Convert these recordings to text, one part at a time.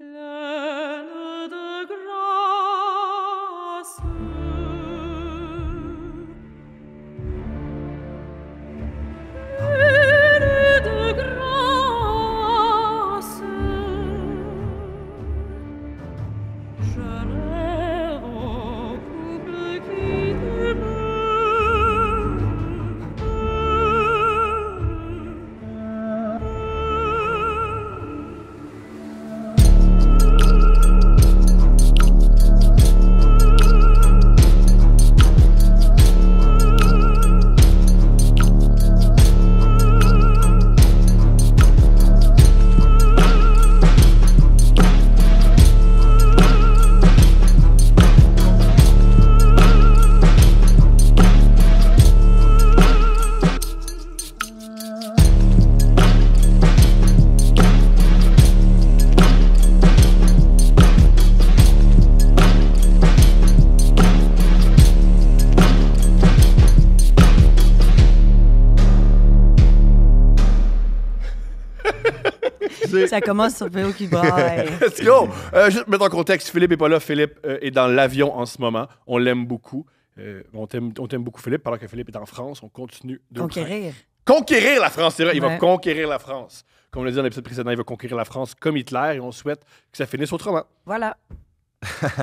love. Ça commence sur Péo qui braille. Let's go! Euh, juste mettre en contexte, Philippe n'est pas là. Philippe euh, est dans l'avion en ce moment. On l'aime beaucoup. Euh, on t'aime beaucoup, Philippe. Pendant que Philippe est en France, on continue de Conquérir. conquérir la France, c'est vrai. Il va conquérir la France. Comme on l'a dit dans l'épisode précédent, il va conquérir la France comme Hitler et on souhaite que ça finisse autrement. Voilà.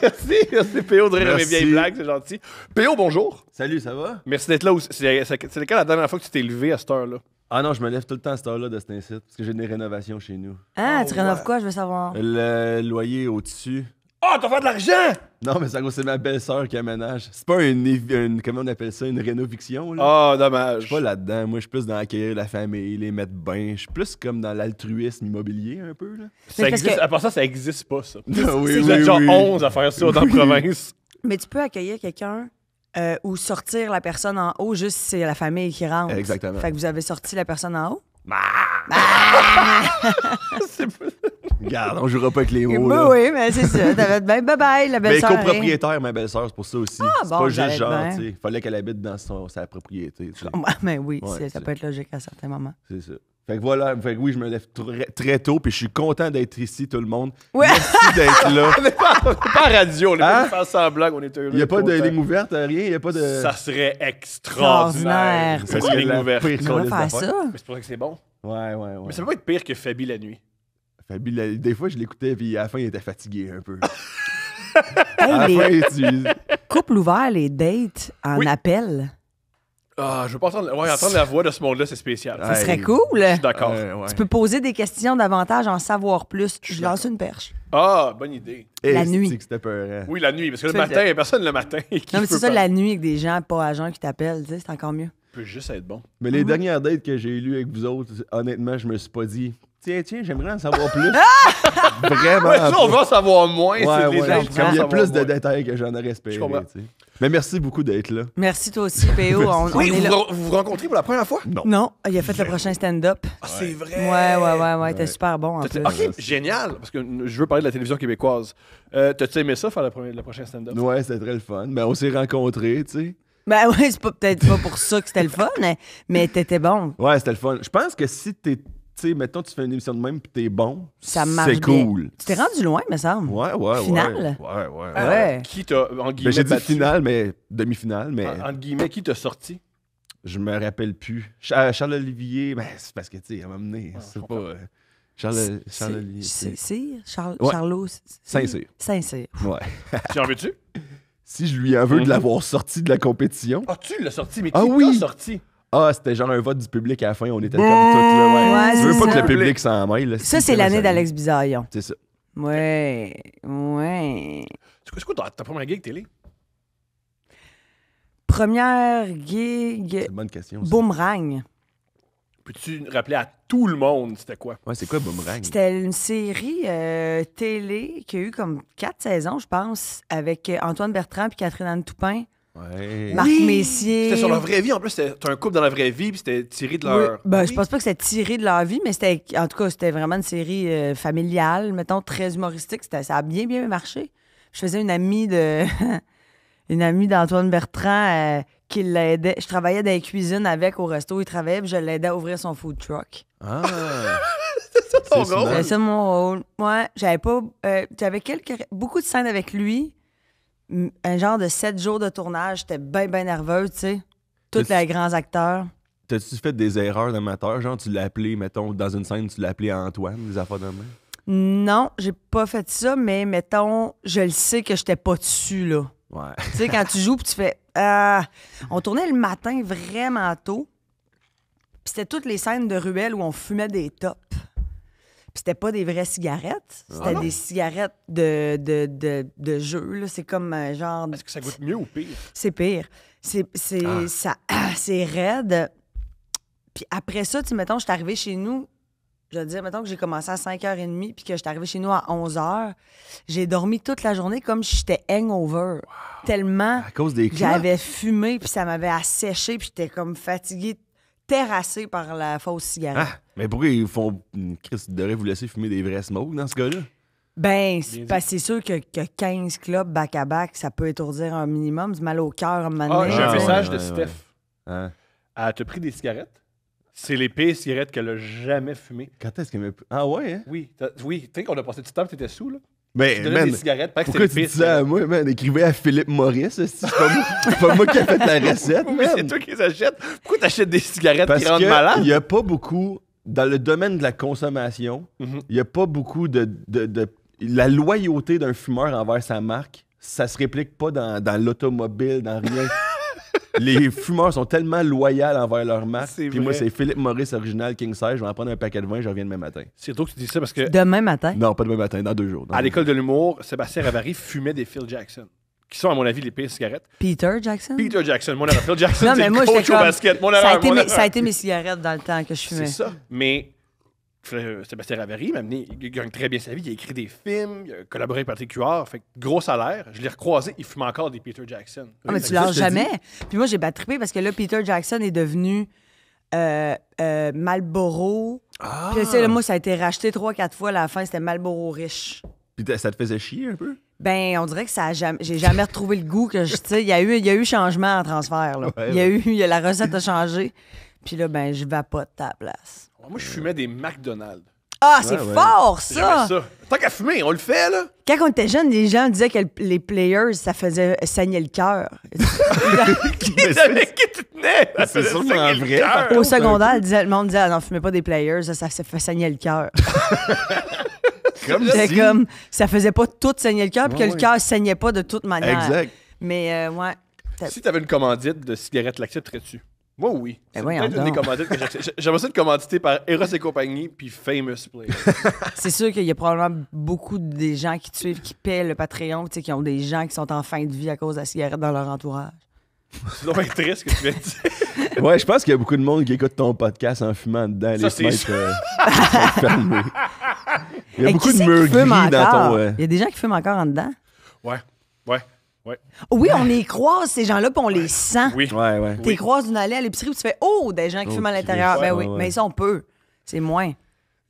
merci, merci Péo de rire mes vieilles blagues, c'est gentil. Péo, bonjour. Salut, ça va? Merci d'être là. C'est quand la dernière fois que tu t'es levé à cette heure-là? Ah non, je me lève tout le temps à cette heure-là de cet incite parce que j'ai des rénovations chez nous. Ah, oh, tu rénoves quoi, je veux savoir? Le loyer au-dessus. Ah, t'as fait de l'argent! Non, mais ça, c'est ma belle-sœur qui aménage. C'est pas une, Comment on appelle ça? Une rénoviction, là? Ah, oh, dommage. Je suis pas là-dedans. Moi, je suis plus dans accueillir la famille, les mettre bien. Je suis plus comme dans l'altruisme immobilier, un peu, là. Ça existe. À part ça, ça existe pas, ça. oui, Vous êtes genre 11 à faire ça dans la province. Mais tu peux accueillir quelqu'un euh, ou sortir la personne en haut juste si c'est la famille qui rentre. Exactement. Fait que vous avez sorti la personne en haut? Bah! Bah! c'est pas... Regarde, on jouera pas avec les hauts. Là. Oui, mais c'est ça. T'avais bien bye bye, la belle-sœur. Mais copropriétaire, ma belle-sœur, c'est pour ça aussi. Ah, c'est pas juste genre, tu sais. Fallait qu'elle habite dans sa propriété. Ah, mais oui, ça peut être logique à certains moments. C'est ça. Fait que voilà, fait oui, je me lève très, tôt, puis je suis content d'être ici, tout le monde. Merci d'être là. on n'est pas, en radio, on est faire hein? blague on est heureux. Il n'y a pas de ligne ouverte, euh, rien, il a pas de... Ça serait extraordinaire. C'est une ouverte. faire ça. Mais c'est pour ça que c'est bon. Ouais, ouais, ouais. Mais ça peut pas être pire que Fabi la nuit. Fabi, des fois, je l'écoutais, puis à la fin, il était fatigué un peu. Couple ouvert, les dates en appel. Ah, je veux pas entendre, ouais, entendre la voix de ce monde-là, c'est spécial. Ça serait cool. Je suis d'accord. Euh, tu peux poser des questions davantage, en savoir plus. Je, lance une perche. Ah, bonne idée. la nuit. Oui, la nuit, parce que le matin, il n'y a personne le matin. non, mais c'est ça, la nuit, avec des gens pas agents qui t'appellent, c'est encore mieux. peut juste être bon. Mais les mhm. dernières dates que j'ai lues avec vous autres, honnêtement, je me suis pas dit, Tiens, tiens, j'aimerais en savoir plus. Vraiment. on va en savoir moins. Ouais, des Comme il y a plus de détails que j'en ai espéré. mais merci beaucoup d'être là. Merci toi aussi, PO. on, oui, vous, vous, rencontrez pour la première fois? Non. Non, il a fait le prochain stand-up. Ah, c'est vrai. Ouais, ouais, ouais, ouais. T'es super bon en plus. Ok, génial. Parce que je veux parler de la télévision québécoise. Euh, t'as-tu aimé ça faire le, prochain stand-up? Ouais, c'était très le fun. Mais ben, on s'est rencontrés, tu sais. Ben oui, c'est peut-être pas pour ça que c'était le fun, mais, mais t'étais bon. Ouais, c'était le fun. Je pense que si t'es tu sais, maintenant tu fais une émission de même puis t'es bon, ça marche c'est cool. Tu t'es rendu loin, me semble. Ouais, ouais, Finale. Ouais, ouais. ouais. Ah, ouais. Qui t'a, en guillemets, J'ai dit finale, mais demi-finale, mais... En, guillemets, qui t'a sorti? Je me rappelle plus. Euh, Charles Olivier, ben, c'est parce que, tu sais, il ah, c'est pas... Euh, Charles, Charles Olivier. C'est Charles, ouais. Charlot. Saint-Cyr. Saint-Cyr. Ouais. tu en veux-tu? Si je lui en veux de mhm. l'avoir sorti de la compétition. Ah, tu l'as sorti, mais ah qui ah, sorti? Ah, c'était genre un vote du public à la fin, on était comme tout le monde. Ouais, veux pas que le public s'en mêle. Ça, c'est l'année d'Alex Bizaillon. C'est ça. Ouais, ouais. C'est quoi, ta, ta première gig télé? Première gig. C'est bonne question. Boomerang. Peux-tu rappeler à tout le monde c'était quoi? Ouais, c'est quoi Boomerang? C'était une série euh, télé qui a eu comme quatre saisons, je pense, avec Antoine Bertrand et Catherine Anne Toupin. Marc Messier. C'était sur leur vraie vie. En plus, c'était un couple dans la vraie vie, puis c'était tiré de leur. Ben, oui. Je pense pas que c'était tiré de leur vie, mais c'était. En tout cas, c'était vraiment une série euh, familiale, mettons, très humoristique. Ça a bien, bien marché. Je faisais une amie de. une amie d'Antoine Bertrand euh, qui l'aidait. Je travaillais dans la cuisine avec au resto. Il travaillait, puis je l'aidais à ouvrir son food truck. Ah! C'est ça ton rôle? C'est ça mon rôle. Moi, j'avais pas. Euh, j'avais quelques, beaucoup de scènes avec lui un genre de sept jours de tournage. J'étais bien, bien nerveux, tu sais. Tous les grands acteurs. T'as-tu fait des erreurs d'amateur? Genre, tu l'as mettons, dans une scène, tu l'as appelé Antoine, les affaires de main? Non, j'ai pas fait ça, mais mettons, je le sais que j'étais pas dessus, là. Ouais. tu sais, quand tu joues, puis tu fais. Ah! on tournait le matin vraiment tôt. Puis c'était toutes les scènes de ruelle où on fumait des tops. Puis c'était pas des vraies cigarettes. C'était ah des cigarettes de, de, jeu. C'est comme un euh, genre. Est-ce que ça goûte mieux ou pire? C'est pire. C'est ah. raide. Puis après ça, tu mettons, je suis arrivée chez nous. Je veux dire, mettons que j'ai commencé à 5h30 puis que je suis arrivée chez nous à 11h. J'ai dormi toute la journée comme si j'étais hangover. Tellement. À cause des J'avais fumé puis ça m'avait asséché puis j'étais comme fatiguée, terrassée par la fausse cigarette. Ah. Mais pourquoi ils font. Chris, ils devraient vous laisser fumer des vrais smokes dans ce cas-là? Ben, c'est parce c'est sûr que, que 15 clubs back-à-back, ça peut étourdir un minimum, du mal au cœur un ah, j'ai un message de Steph. Hein? Elle ah, t'a pris des cigarettes? C'est les pires cigarettes qu'elle a jamais fumées. Quand est-ce qu'elle m'a. Ah ouais, hein? Oui, oui. Tu sais qu'on a passé du temps, t'étais sous, là. Ben, tu donnais des cigarettes, pourquoi tu à moi, man? Écrivez à Philippe Maurice, c'est pas, moi- pas moi qui ai fait la recette, Mais c'est toi qui les achètes. Pourquoi t'achètes des cigarettes Parce qui rendent malade? qu'il y a pas beaucoup dans le domaine de la consommation, mhm. il n'y a pas beaucoup de, La loyauté d'un fumeur envers sa marque, ça se réplique pas dans, l'automobile, dans rien. les fumeurs sont tellement loyaux envers leur marque. Puis moi, c'est Philippe Maurice Original King Size. Je vais en prendre un paquet de vin, je reviens demain matin. C'est drôle que tu dis ça parce que. Demain matin? Non, pas demain matin, dans deux jours. à l'école de l'humour, Sébastien Ravary fumait des Phil Jackson qui sont, à mon avis, les pires cigarettes. Peter Jackson? Peter Jackson. Mon Phil Jackson, non, mais moi, coach comme... au basket. ça, a été mes, ça a été mes cigarettes dans le temps que je fumais. C'est ça. Mais euh, Sébastien Ravary m'a amené, il gagne très bien sa vie, il a écrit des films, il a collaboré avec Patrick QR. fait gros salaire. Je l'ai recroisé, il fume encore des Peter Jackson. Ah, mais tu l'as jamais. Puis moi, j'ai battrippé parce que là, Peter Jackson est devenu euh, euh Malboro. Ah. Puis tu sais, moi, ça a été racheté trois, quatre fois. À la fin, c'était Malboro riche. Puis ça te faisait chier un peu? Ben, on dirait que ça j'ai jamais retrouvé le goût que je, il y a eu, il y a eu changement en transfert, il y a eu, y a, la recette a changé. Puis là, ben, je pas de ta place. Moi, je fumais des McDonald's. Ah, c'est fort, ça! Tant qu'à fumer, on le fait, là! Quand on était jeune, les gens disaient que les players, ça faisait saigner le cœur. qui, te tenait. C'est un vrai. Au secondaire, le monde disait, ah, non, fumez pas des players, ça, ça, ça fait saigner le cœur. comme comme, ça faisait pas tout saigner le cœur, puis que le cœur saignait pas de toute manière. Exact. Mais, moi. Euh, ouais. Si t'avais une commandite de cigarette, l'accepterais-tu? Moi, oui. Ben j'aimerais ça être commandité par Eros et compagnie puis Famous Play. c'est sûr qu'il y a probablement beaucoup de gens qui suivent, qui paient le Patreon, qui ont des gens qui sont en fin de vie à cause de la cigarette dans leur entourage. C'est donc triste que tu viens de dire. Ouais, je pense qu'il y a beaucoup de monde qui écoute ton podcast en fumant dedans. Ça, les fenêtres euh, fermées. Il y a beaucoup de meufs dans ton. Il y a des gens qui fument encore en dedans. Ouais, ouais, ouais. Oui, on les croise, ces gens-là, puis on les sent. Oui. Ouais, ouais. Tu les croises d'une allée à l'épicerie, où tu fais Oh, des gens qui oh, fument à l'intérieur. Ben oui, mais ça, on peut. C'est moins.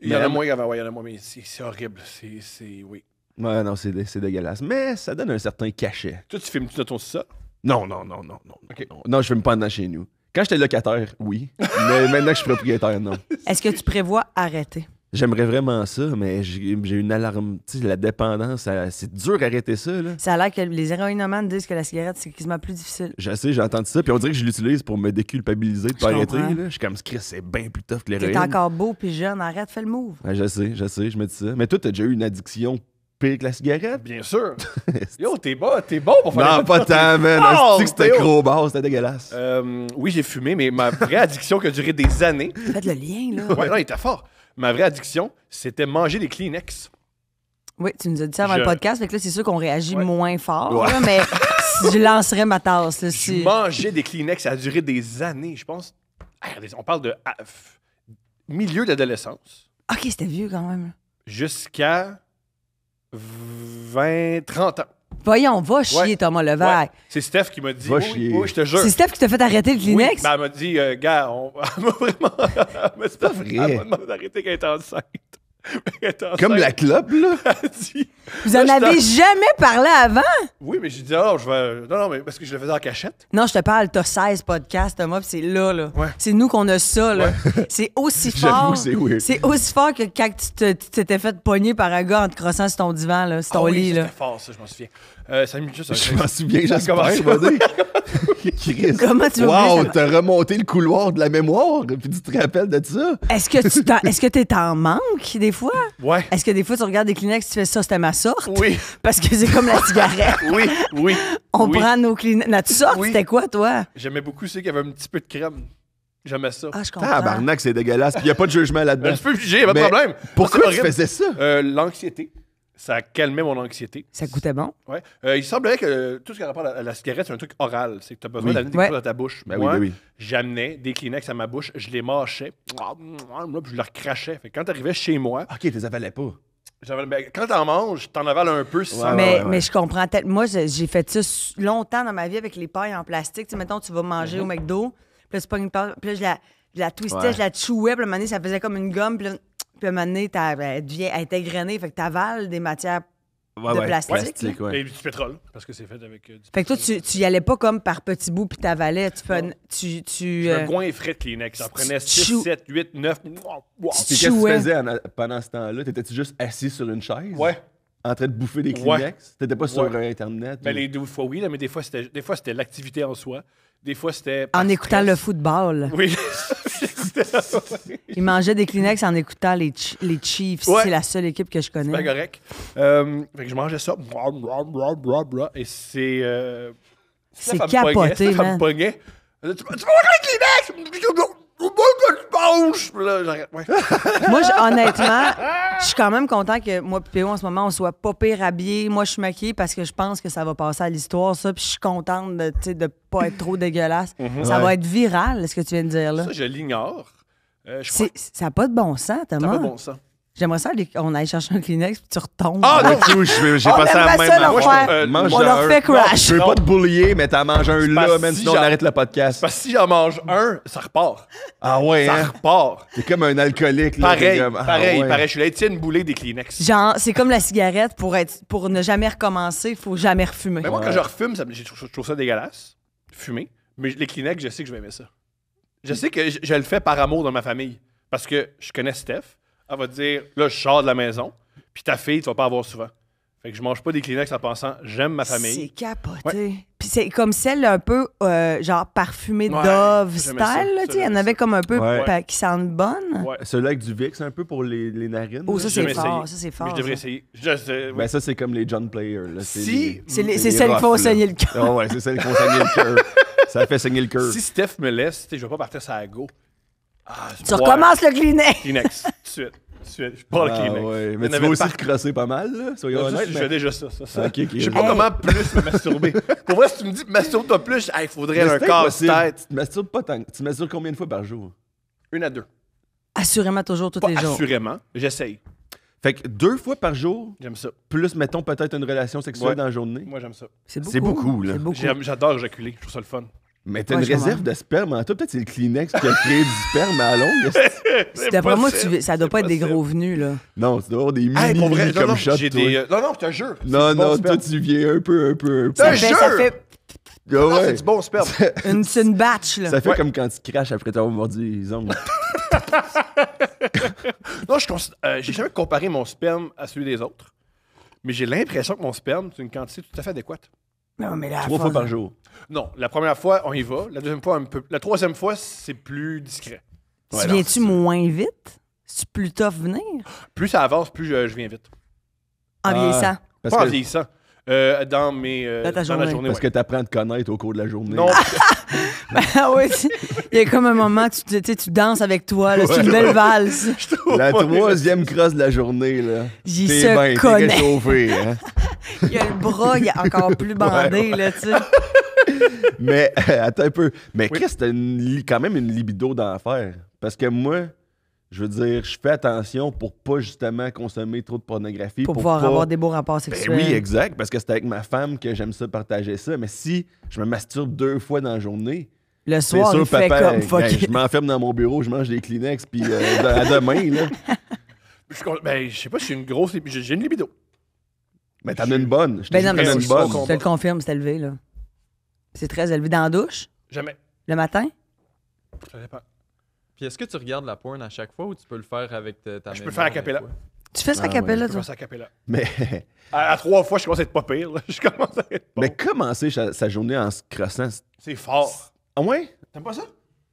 Il y en a moins il y en a moins, mais c'est horrible. C'est. Oui. Ouais, non, c'est dégueulasse. Mais ça donne un certain cachet. Toi, tu filmes-tu notons ton ça? Non, non, non, non, non. Non, je vais me pendre dans chez nous. Quand j'étais locataire, oui. mais maintenant que je suis propriétaire, non. Est-ce que tu prévois arrêter? J'aimerais vraiment ça, mais j'ai une alarme. Tu sais, la dépendance, c'est dur d'arrêter ça. Là. Ça a l'air que les héroïnomanes disent que la cigarette, c'est quasiment plus difficile. Je sais, j'ai entendu ça, puis on dirait que je l'utilise pour me déculpabiliser de pas arrêter. Je suis comme, Chris, c'est bien plus tough que Tu T'es encore beau puis jeune, arrête, fais le move. je sais, je sais, je me dis ça. Mais toi, t'as déjà eu une addiction pile que la cigarette? Bien sûr. Yo, t'es bon, t'es bon pour faire Non, pas tant, man. Oh, c'était gros bas, c'était dégueulasse. Euh, oui, j'ai fumé, mais ma vraie addiction qui a duré des années. Faites le lien, là. Ouais, non, il était fort. Ma vraie addiction, c'était manger des Kleenex. Oui, tu nous as dit ça avant le podcast, fait là, c'est sûr qu'on réagit moins fort, mais je lancerais ma tasse. Là, si... Je des Kleenex, ça a duré des années, je pense. Ah, on parle de ah, milieu d'adolescence. OK, c'était vieux quand même. Jusqu'à 20, 30 ans. Voyons, va chier, Thomas Levaille. C'est Steph qui m'a dit. Va chier. je te jure. C'est Steph qui t'a fait arrêter le Oui, ben, elle m'a dit, euh, gars, on... elle m'a vraiment. pas vrai. Elle m'a demandé d'arrêter quand elle enceinte. Comme la clope, là. Vous en avez jamais parlé avant? Oui, mais j'ai dit, oh je vais. Non, non, mais parce que je le faisais en cachette. Non, je te parle, t'as 16 podcasts, Thomas, puis c'est là, là. C'est nous qu'on a ça, là. C'est aussi fort. c'est C'est aussi fort que quand tu t'étais fait pogner par un gars en te crossant sur ton divan, là, sur ton ah lit, là. C'était fort, ça, je m'en souviens. Euh, ça juste je m'en souviens, j'espère, Chris. Comment tu vas Wow, t'as remonté le couloir de la mémoire, puis tu te rappelles de ça. Est-ce que tu est-ce que t'es en manque des fois? Ouais. Est-ce que des fois, tu regardes des Kleenex, tu fais ça, c'était ma sorte? Oui. Parce que c'est comme la cigarette. oui, oui. On prend nos Kleenex. Notre sorte, c'était quoi, toi? J'aimais beaucoup ceux qui avaient un petit peu de crème. J'aimais ça. Ah, je comprends. c'est dégueulasse. Puis il n'y a pas de jugement là-dedans. je peux juger, pas de problème. Pourquoi ah, tu faisais ça? Euh, l'anxiété. Ça calmait mon anxiété. Ça goûtait bon? Oui. Euh, il semblait que tout ce qui a rapport à la, cigarette, c'est un truc oral. C'est que tu as besoin Oui. d'amener des choses ta bouche. Ben oui, ben oui. j'amenais des Kleenex à ma bouche, je les mâchais, puis je les recrachais. Fait que quand t'arrivais chez moi, OK, tu les avalais pas. Ben, quand t'en manges, t'en avales un peu mais, mais je comprends peut Moi, j'ai fait ça longtemps dans ma vie avec les pailles en plastique. Tu sais, mettons, tu vas manger mhm. au McDo, puis là, c'est pas une paille. je la, la twistais, je la chouais, puis à un moment donné, ça faisait comme une gomme. Puis là, puis à un moment donné, ben, elle devient Fait que avales des matières de plastique. Et du pétrole, parce que c'est fait avec euh, du Fait que toi, tu, tu y allais pas comme par petits bouts puis t'avalais. Tu fais. Tu, tu, Je me euh, goin frites de Kleenex. J'en prenais 6, 7, 8, 9. qu'est-ce que tu faisais pendant ce temps-là? T'étais-tu juste assis sur une chaise? Ouais en train de bouffer des Kleenex. tu T'étais pas sur Internet. Mais ben, les deux fois, oui, mais des fois, c'était l'activité en soi. Des fois, c'était. En écoutant le football. Oui. Il mangeait des Kleenex en écoutant les, les Chiefs. C'est la seule équipe que je connais. C'est correct. Euh, fait que je mangeais ça. Et c'est. c'est capoté, man. Tu manges les Kleenex! moi, honnêtement, je suis quand même content que moi et Péo, en ce moment, on soit pas pire Moi, je suis maquillée parce que je pense que ça va passer à l'histoire, ça. Puis je suis contente de ne pas être trop dégueulasse. Mhm. Ça va être viral, ce que tu viens de dire là. Ça, je l'ignore. Euh, ça n'a pas de bon sens, Thomas. Ça n'a pas de bon sens. J'aimerais ça on aille chercher un Kleenex puis tu retombes. Ah, du coup, j'ai passé à la même Moi, je mange un euh, je veux pas te boulier, mais t'as mangé un là, maintenant même sinon on arrête le podcast. Parce que si j'en mange un, ça repart. Ah ouais, Ça hein? repart. T'es comme un alcoolique. pareil, ah pareil, pareil. Je suis là, tiens, une des Kleenex. Genre, c'est comme la cigarette, pour, être, pour ne jamais recommencer, il faut jamais refumer. Mais moi, quand je refume, je, trouve, ça dégueulasse, fumer. Mais les Kleenex, je sais que je vais aimer ça. Je mm. sais que je le fais par amour dans ma famille. Parce que je connais Steph elle va te dire là, je sors de la maison, puis ta fille, tu vas pas avoir souvent. Fait que je mange pas des Kleenex en pensant j'aime ma famille. C'est capoté. Puis c'est comme celle un peu euh, genre parfumée Dove style. Il y en avait comme un peu qui sentent bonne. Ouais. Celui-là avec du VIX un peu pour les, les narines. Oh, ça, c'est fort, ça c'est fort. je devrais essayer. Je, ben, ça c'est comme les John Player. C'est si. c'est, c'est, celle ah qui font saigner le cœur. Oh, ouais, c'est celle qui font saigner le cœur. Ça fait saigner le cœur. Si Steph me laisse, je vais pas partir ça à go. Ah, tu recommences le Kleenex. Kleenex, tout de suite. Je pas le ah, Kleenex. Mais tu vas aussi recrosser pas mal, Je fais déjà ça. ça, ne Je sais pas comment plus me masturber. Pour vrai, si tu me dis masturbe-toi plus, il faudrait un casse-tête. Tu masturbes pas tant. Tu masturbes combien de fois par jour? Une à deux. Assurément, toujours, tous les jours. Assurément, j'essaye. Fait que deux fois par jour. J'aime ça. Plus, mettons, peut-être une relation sexuelle dans la journée. Moi, j'aime ça. C'est beaucoup. beaucoup, hein. J'adore éjaculer. Je trouve ça le fun. Mais t'as une réserve de sperme en toi. Peut-être c'est le Kleenex qui a créé du sperme à longue. D'après moi, ça. ça doit pas être des gros venus, là. Non, c'est dois avoir des mini comme non, euh, non, non, je te jure. Non, non, toi, tu viens un peu, un peu, un peu. Ça, fait, ah C'est du bon sperme. une, c'est une batch, là. Ça fait comme quand tu craches après t'avoir mordu les ongles. non, je euh, j'ai jamais comparé mon sperme à celui des autres, mais j'ai l'impression que mon sperme, c'est une quantité tout à fait adéquate. Non, mais la Trois fois par jour. Non, la première fois, on y va. La deuxième fois, un peu. La troisième fois, c'est plus discret. Si viens-tu moins vite? C'est plus tough venir? Plus ça avance, plus je, viens vite. En euh, vieillissant. pas en vieillissant. Euh, dans mes euh, dans, la journée. Parce que tu apprends à te connaître au cours de la journée. Non. ben, oui, il y a comme un moment, tu, tu danses avec toi, c'est une belle valse. la troisième crosse de la journée, là. J'y se ben, connais. Chauffé, hein? il y a le bras, il est encore plus bandé, là, tu sais. Mais, euh, attends un peu. Mais oui. Chris, t'as quand même une libido l'affaire, Parce que moi, je veux dire, je fais attention pour pas justement consommer trop de pornographie. Pour, pouvoir avoir des beaux rapports ben sexuels. oui, exact, parce que c'est avec ma femme que j'aime ça partager ça. Mais si je me masturbe deux fois dans la journée, le soir, il comme ben, Je m'enferme dans mon bureau, je mange des Kleenex, puis euh, à demain, là. Je, ben, je sais pas, je suis une grosse. J'ai une libido. Mais t'en as ben une bonne. Je ben non, mais une te le confirme, c'est élevé, là. C'est très élevé. Dans la douche? Jamais. Le matin? Ça pas. Puis est-ce que tu regardes la porn à chaque fois ou tu peux le faire avec ta, mère? Je peux le faire à capella. Tu fais ça à ah, capella, toi? Je fais à capella. Mais... À, trois fois, je commence à être pas pire. Je commence à être Mais commencer sa, journée en se crossant... C'est fort. Ah ouais? T'aimes pas ça?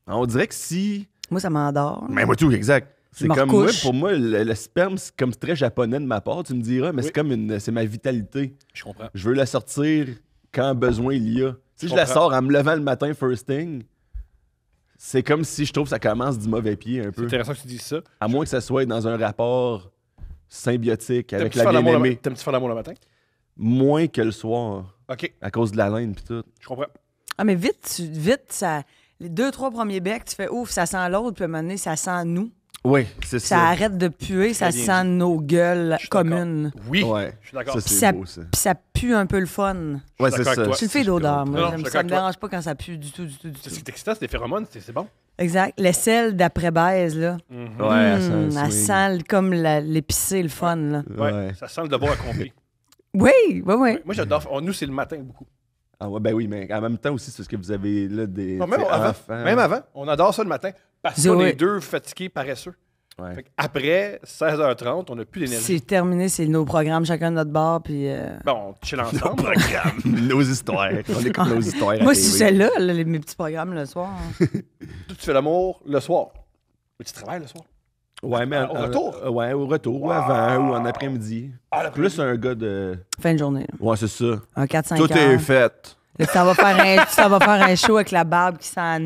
Ah, on dirait que si... Moi, ça m'endort. Mais moi tout, exact. C'est comme moi, pour moi, le, sperme, c'est comme très japonais de ma part, tu me diras, mais c'est comme une. C'est ma vitalité. Je comprends. Je veux la sortir quand besoin il y a. Si je la sors en me levant le matin, first thing, c'est comme si je trouve ça commence du mauvais pied un peu. C'est intéressant que tu dises ça. À moins que ça soit dans un rapport symbiotique avec la bien-aimée. le matin? Moins que le soir. OK. À cause de la laine puis tout. Je comprends. Ah, mais vite, vite, ça, les deux, trois premiers becs, tu fais ouf, ça sent l'autre, puis à un moment donné, ça sent nous. Oui, c'est ça. Ça arrête de puer, ça sent nos gueules communes. Oui, je suis d'accord. Ça, ça, ça. pue un peu le fun. Ouais, c'est ça. Je suis une fille d'odeur, moi. ça me dérange pas quand ça pue du tout, du tout, du tout. C'est excitant, c'est des phéromones, c'est bon. Exact. Les sels d'après-baise, là. Mhm. Ouais, ça, sent hmm, comme l'épicé, le fun, là. Ouais. ça sent le devoir accompli. oui, oui, oui. Ouais. Moi, j'adore. Nous, c'est le matin beaucoup. Ah ouais, ben oui, mais en même temps aussi, c'est ce que vous avez là des. Hein. même avant, on adore ça le matin. Parce qu'on est deux fatigués, paresseux. Après 16h30, on n'a plus d'énergie. C'est terminé, c'est nos programmes, chacun de notre bar. Puis euh, Bon, tu chill ensemble. Nos programmes, nos histoires. On écoute nos histoires. Moi, c'est celle-là, mes petits programmes le soir. Hein. tu fais l'amour le soir. Mais tu travailles le soir. Ouais, mais. au retour? Euh, ouais, au retour, avant, ou en après-midi. Ah, plus un gars de. Fin de journée. Ouais, c'est ça. Un 4-5 Tout est fait. Ça va faire un, un show avec la barbe qui à je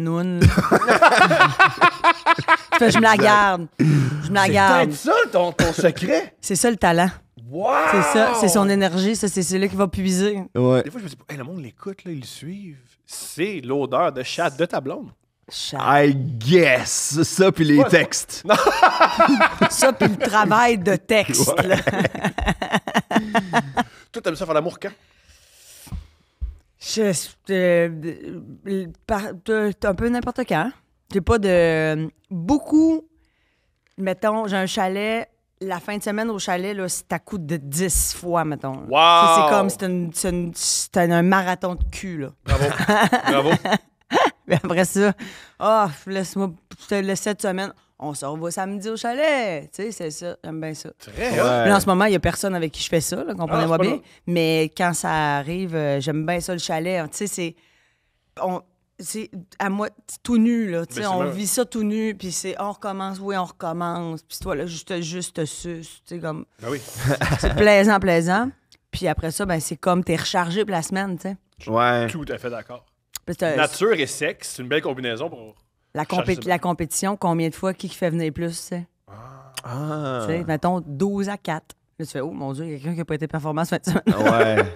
me la garde. Je me la garde. C'est ça ton, secret. C'est ça le talent. Wow! C'est ça, c'est son énergie, ça, c'est celui qui va puiser. Ouais. Des fois, je me dis, le monde l'écoute, là, ils le suivent. C'est l'odeur de chat de ta blonde. Chat. I guess. Ça, puis les textes. ça, puis le travail de texte. Toi Toi, t'aimes ça faire l'amour quand? C'est euh, euh, un peu n'importe quand. J'ai pas de. Beaucoup. Mettons, j'ai un chalet. La fin de semaine au chalet, là, c'est à de 10 fois, mettons. Wow! C'est comme, c'est, une, un marathon de cul, là. Bravo. Bravo. Mais après ça, oh, laisse-moi, cette semaine on se revoit samedi au chalet. Tu sais, c'est ça. J'aime bien ça. Très en ce moment, il n'y a personne avec qui je fais ça, comprenez-moi ah, bien. Mais quand ça arrive, euh, j'aime bien ça, le chalet. Tu sais, c'est. à moi tout nu, là. Tu sais, ben, on vit ça tout nu, puis c'est on recommence, oui, on recommence. Puis toi, là, juste, juste sus. Tu sais, comme. Ben oui. c'est plaisant, plaisant. Puis après ça, ben, c'est comme t'es rechargé pour la semaine, tu sais. Ouais. Tout à fait d'accord. Nature et sexe, c'est une belle combinaison pour la, la compétition, combien de fois, qui fait venir plus, ah. tu sais? mettons 12 à 4. Là, tu fais, oh mon Dieu, il quelqu'un qui n'a pas été performant ce matin. Ah ouais.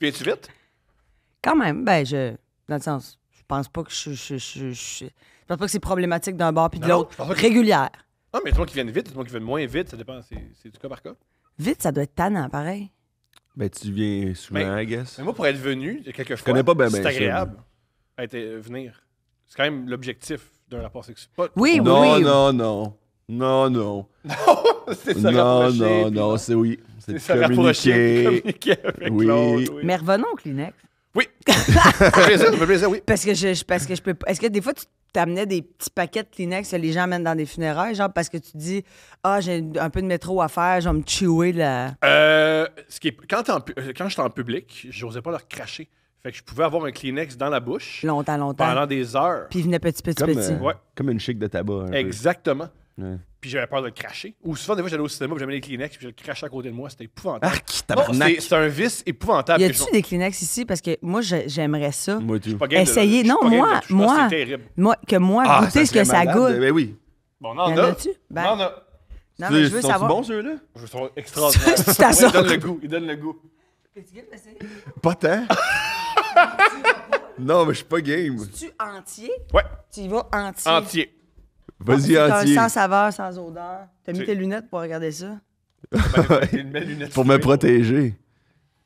Viens-tu vite? Quand même, ben, je. Dans le sens, je pense pas que je. Je, je, je, pense pas que c'est problématique d'un bord puis de l'autre. Régulière. Non, ah, mais toi qui viennent vite, toi qui viennent moins vite, ça dépend. C'est du cas par cas. Vite, ça doit être tannant, pareil. Ben, tu viens souvent, ben, I guess. Mais moi, pour être venu, il y je connais pas c'est agréable. Être, ben, euh, venir. C'est quand même l'objectif d'un rapport sexuel. Oui, non, oui, oui. Non, non, non. Non, non. c'est ça, Non, non, non, c'est oui. C'est ça, rapprocher. avec oui. oui. Mais revenons au Kleenex. Oui. ça fait plaisir, plaisir, oui. Parce que je, parce que je peux Est-ce que des fois, tu t'amenais des petits paquets de Kleenex que les gens amènent dans des funérailles, genre parce que tu dis Ah, j'ai un peu de métro à faire, je vais me chewer là. Euh, euh, quand, quand j'étais en public, j'osais pas leur cracher. Fait que je pouvais avoir un Kleenex dans la bouche. Longtemps, longtemps. Pendant des heures. Puis il venait petit, petit, petit. Euh, ouais. Comme une chic de tabac. Exactement. Puis j'avais peur de le cracher. Ou souvent, des fois, j'allais au cinéma, j'avais les Kleenex, puis je le crachais à côté de moi. C'était épouvantable. Ah, c'est un vice épouvantable. Y a-tu des Kleenex ici? Parce que moi, j'aimerais ça. Moi, tu. Essayer. non, moi, moi, que moi, ah, goûter ce que ça goûte. Ben oui. Bon, on en a. Ben, non, mais je veux savoir. bons, ceux-là? Je trouve extraordinaire. Ils donnent le goût. Ils donnent le goût. Pas tant. Non, mais je suis pas game. Tu entier? Ouais. Tu y vas entier. Entier. Vas-y, entier. Sans saveur, sans odeur. T'as mis tes lunettes pour regarder ça? pour me protéger.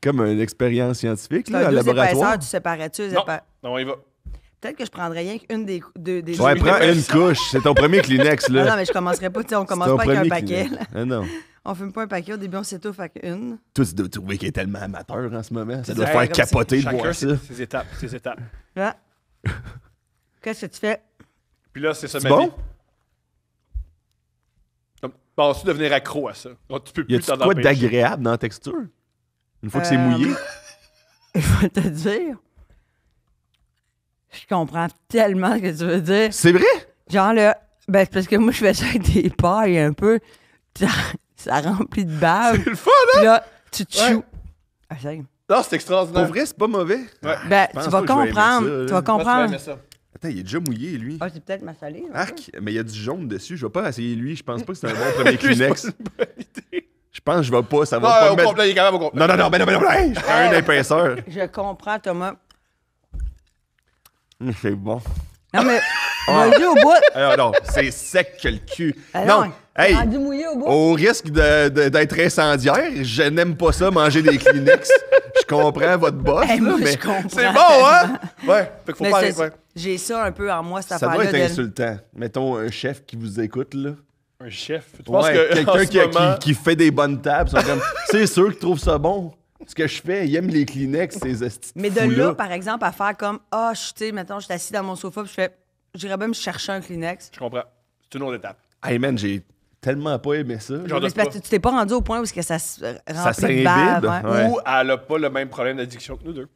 Comme une expérience scientifique, là, un laboratoire. tu séparais-tu? Non. non, on y va. Peut-être que je prendrais rien qu'une des, deux, des Ouais, prends une couche. C'est ton premier Kleenex, là. Ah non, mais je commencerai pas. On commence pas avec un paquet. Ah non. On fume pas un paquet. Au début, on s'étouffe avec une. Toi, tu dois trouver qu'il est tellement amateur en ce moment. Ça doit faire capoter de voir ça. Ces étapes, ses étapes. Là. Ah. Qu'est-ce que tu fais? Puis là, c'est ça, ma bon? Penses-tu devenir accro à ça? tu peux plus t'en quoi d'agréable dans la texture? Une fois que c'est euh, mouillé? Il faut te dire. Je comprends tellement ce que tu veux dire. C'est vrai? Genre, là, ben, c'est parce que moi, je fais ça avec des pailles un peu. Ça, remplit de bave. C'est le fun, hein? là, tu te Ah, c'est extraordinaire. Pour vrai, c'est pas mauvais. Ben, tu vas comprendre. tu vas comprendre. Attends, il est déjà mouillé, lui. Ah, c'est peut-être ma salée. Marc, mais il y a du jaune dessus. Je vais pas essayer lui. Je pense pas que c'est un bon premier Kleenex. Je pense que je vais pas. Ça va ah, pas. Non, non, non, non, mais non, non, un épaisseur. Je comprends, Thomas. C'est bon. Non, mais mouillé au bout. Ah, non, c'est sec que le cul. Ah, non, hey, mouillé au bout. Au risque de- d'être incendiaire, je n'aime pas ça, manger des Kleenex. je comprends votre boss, mais je comprends c'est bon, hein? Ouais, fait faut Mais pas J'ai ça un peu en moi, cette Ça doit être insultant. Mettons un chef qui vous écoute, là. Un chef. Tu quelqu'un qui, fait des bonnes tables, c'est sûr qu'il trouvent ça bon ce que je fais, il aime les Kleenex, ces astuces. Mais de là, par exemple, à faire comme Ah, oh, je sais, maintenant, je suis assis dans mon sofa, je fais J'irais même chercher un Kleenex. Je comprends. C'est une autre étape. Hey man, j'ai tellement pas aimé ça. parce tu t'es pas rendu au point où que ça se Ça s'invide. Ou elle a pas le même problème d'addiction que nous deux.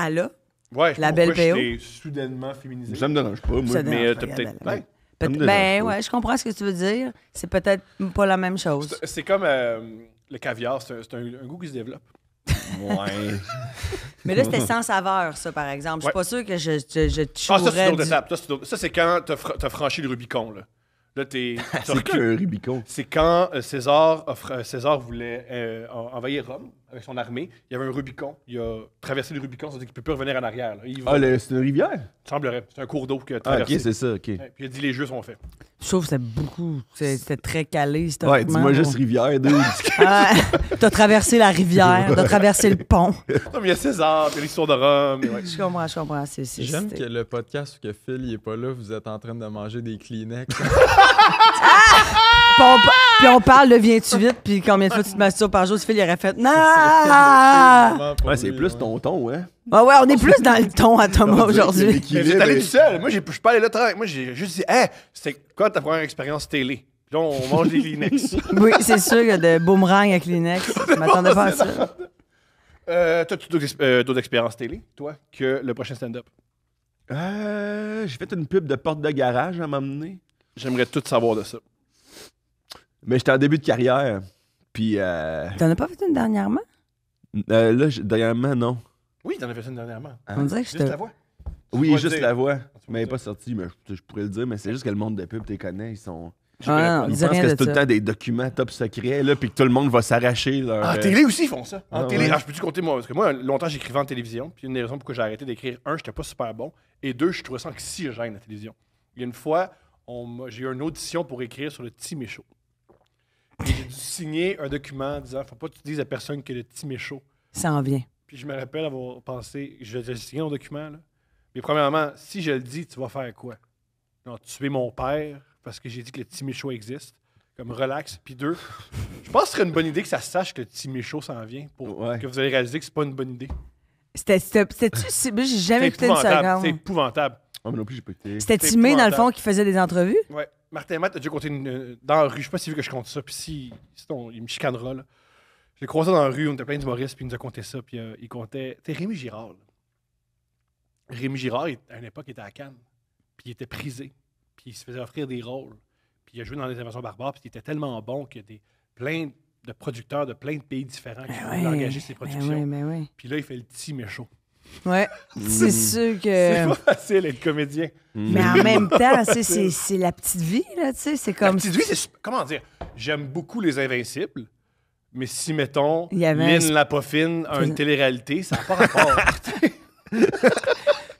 Elle a? Ouais, la belle PO. soudainement féminisé. Ça me dérange pas, moi. Mais euh, t'as peut-être. Ben, ouais, je comprends ce que tu veux dire. C'est peut-être pas la même chose. C'est comme. Euh, le caviar, c'est un, goût qui se développe. Ouais. Mais là, c'était sans saveur, ça, par exemple. Je suis pas sûr que je, je, je Ah, ça, c'est une autre étape. Ça, c'est quand tu as, franchi le Rubicon, là. Là, t'es. c'est que Rubicon. C'est quand euh, César, euh, César voulait euh, envahir Rome avec son armée. Il y avait un Rubicon. Il a traversé le Rubicon, Ça veut dire qu'il ne peut plus revenir en arrière. Ah, c'est une rivière? Il semblerait. C'est un cours d'eau qu'il a Ah, ok, c'est ça, ok. puis il a dit les jeux sont faits. Je trouve que c'est beaucoup. C'était très calé, Ouais, tu dis-moi juste rivière, dude. Ah, t'as traversé la rivière, t'as traversé le pont. Non, mais il y a César, puis l'histoire de Rome. Je comprends, je comprends. C'est, c'est- J'aime que le podcast où que Phil n'est pas là, vous êtes en train de manger des Kleenex. Puis on, puis on parle de viens-tu vite, puis combien de fois tu te masturbes par jour, tu fais, aurait non, ah! c'est plus ton ton, ouais. Ah ouais, on est plus dans le ton à Thomas aujourd'hui. t'es allé tout seul. Moi, je suis pas allé là. Moi, j'ai juste dit, c'est quoi ta première expérience télé? Là, on mange des Kleenex. oui, c'est sûr, il y a des boomerangs avec Kleenex. Je m'attendais pas à ça. Euh, T'as-tu d'autres euh, expériences télé, toi, que le prochain stand-up? Euh, j'ai fait une pub de porte de garage à m'amener J'aimerais tout savoir de ça. Mais j'étais en début de carrière. Puis. Euh, t'en as pas fait une dernièrement? Euh, là, dernièrement, non. Oui, t'en as fait une dernièrement. On dirait que Juste la voix. Oui, juste la voix. Mais pas sorti, mais je, pourrais le dire, mais c'est juste que le monde de pub, tu connais, ils sont. Ah, ils pensent que c'est tout le temps des documents top secrets, là, puis que tout le monde va s'arracher. Leur... Ah, en euh, télé aussi, ils font ça. En ah, télé. Ah, je peux-tu compter, moi, parce que moi, longtemps, j'écrivais en télévision, puis une des raisons pourquoi j'ai arrêté d'écrire, un, j'étais pas super bon, et deux, je trouvais ça anxiogène, la télévision. Il y a une fois, j'ai eu une audition pour écrire sur le Timmy Show signer un document disant Faut pas que tu dises à personne que le petit méchot Ça en vient. Puis je me rappelle avoir pensé Je vais signer mon document. Mais premièrement, si je le dis, tu vas faire quoi Non, tuer mon père parce que j'ai dit que le petit méchot existe. Comme relax. Puis deux, je pense que ce serait une bonne idée que ça sache que le petit s'en vient pour que vous allez réaliser que c'est pas une bonne idée. C'était. C'était-tu. J'ai jamais écouté une seconde. C'est épouvantable. Ah, mais non plus, j'ai pas été. C'était Timé, dans le fond, qui faisait des entrevues? Oui. Martin Matt a déjà compté dans la rue. Je sais pas s'il veut que je compte ça. Puis si, il me chicanera. Là. Je l'ai croisé dans la rue. On était plein de d'humoristes. Puis il nous a compté ça. Puis euh, il comptait. T'es Rémi Girard. Rémi Girard, à une époque, il était à Cannes. Puis il était prisé. Puis il se faisait offrir des rôles. Puis il a joué dans les invasions barbares. Puis il était tellement bon qu'il y a des, plein de producteurs de plein de pays différents qui ont engagé ses productions. oui, oui. Puis là, il fait le petit méchant. Ouais, c'est hmm. sûr que. C'est pas facile d'être comédien. Hmm. Mais en même temps, c'est la petite vie, là, tu sais. C'est comme. La petite vie, c'est. Comment dire? J'aime beaucoup Les Invincibles, mais si, mettons, mine la Lapoffine a une télé-réalité, ça n'a pas rapport.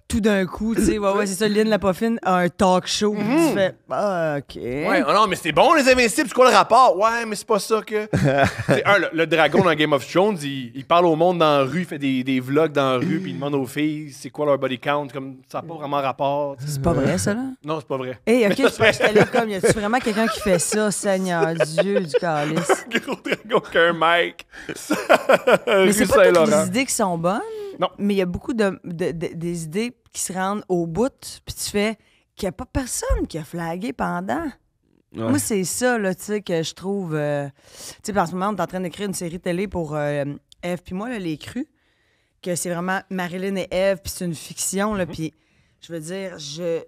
tout d'un coup, tu sais, ouais, ouais, c'est ça, Lynn Lapoffine a un talk show. Tu mm-hmm. fais, ah, OK. Ouais, oh non, mais c'est bon, les Invincibles, c'est quoi le rapport? Ouais, mais c'est pas ça que. un, le, dragon dans Game of Thrones, il, parle au monde dans la rue, fait des, des vlogs dans la rue, puis il demande aux filles c'est quoi leur body count. Comme, ça n'a pas vraiment rapport. C'est pas vrai, ça, là? Non, c'est pas vrai. Hé, OK, je pense que comme, y a-tu vraiment quelqu'un qui fait ça, Seigneur Dieu du calice? gros dragon qu'un mec. mais c'est pas toutes les idées qui sont bonnes. Non. Mais il y a beaucoup de, des idées qui se rendent au bout, puis tu fais qu'il n'y a pas personne qui a flagué pendant. Moi, c'est ça, là, tu sais, que je trouve. Euh, tu sais, en ce moment, on est en train d'écrire une série télé pour Eve, euh, puis moi, là, les cru que c'est vraiment Marilyn et Eve, puis c'est une fiction, là, mhm. puis je veux dire, je.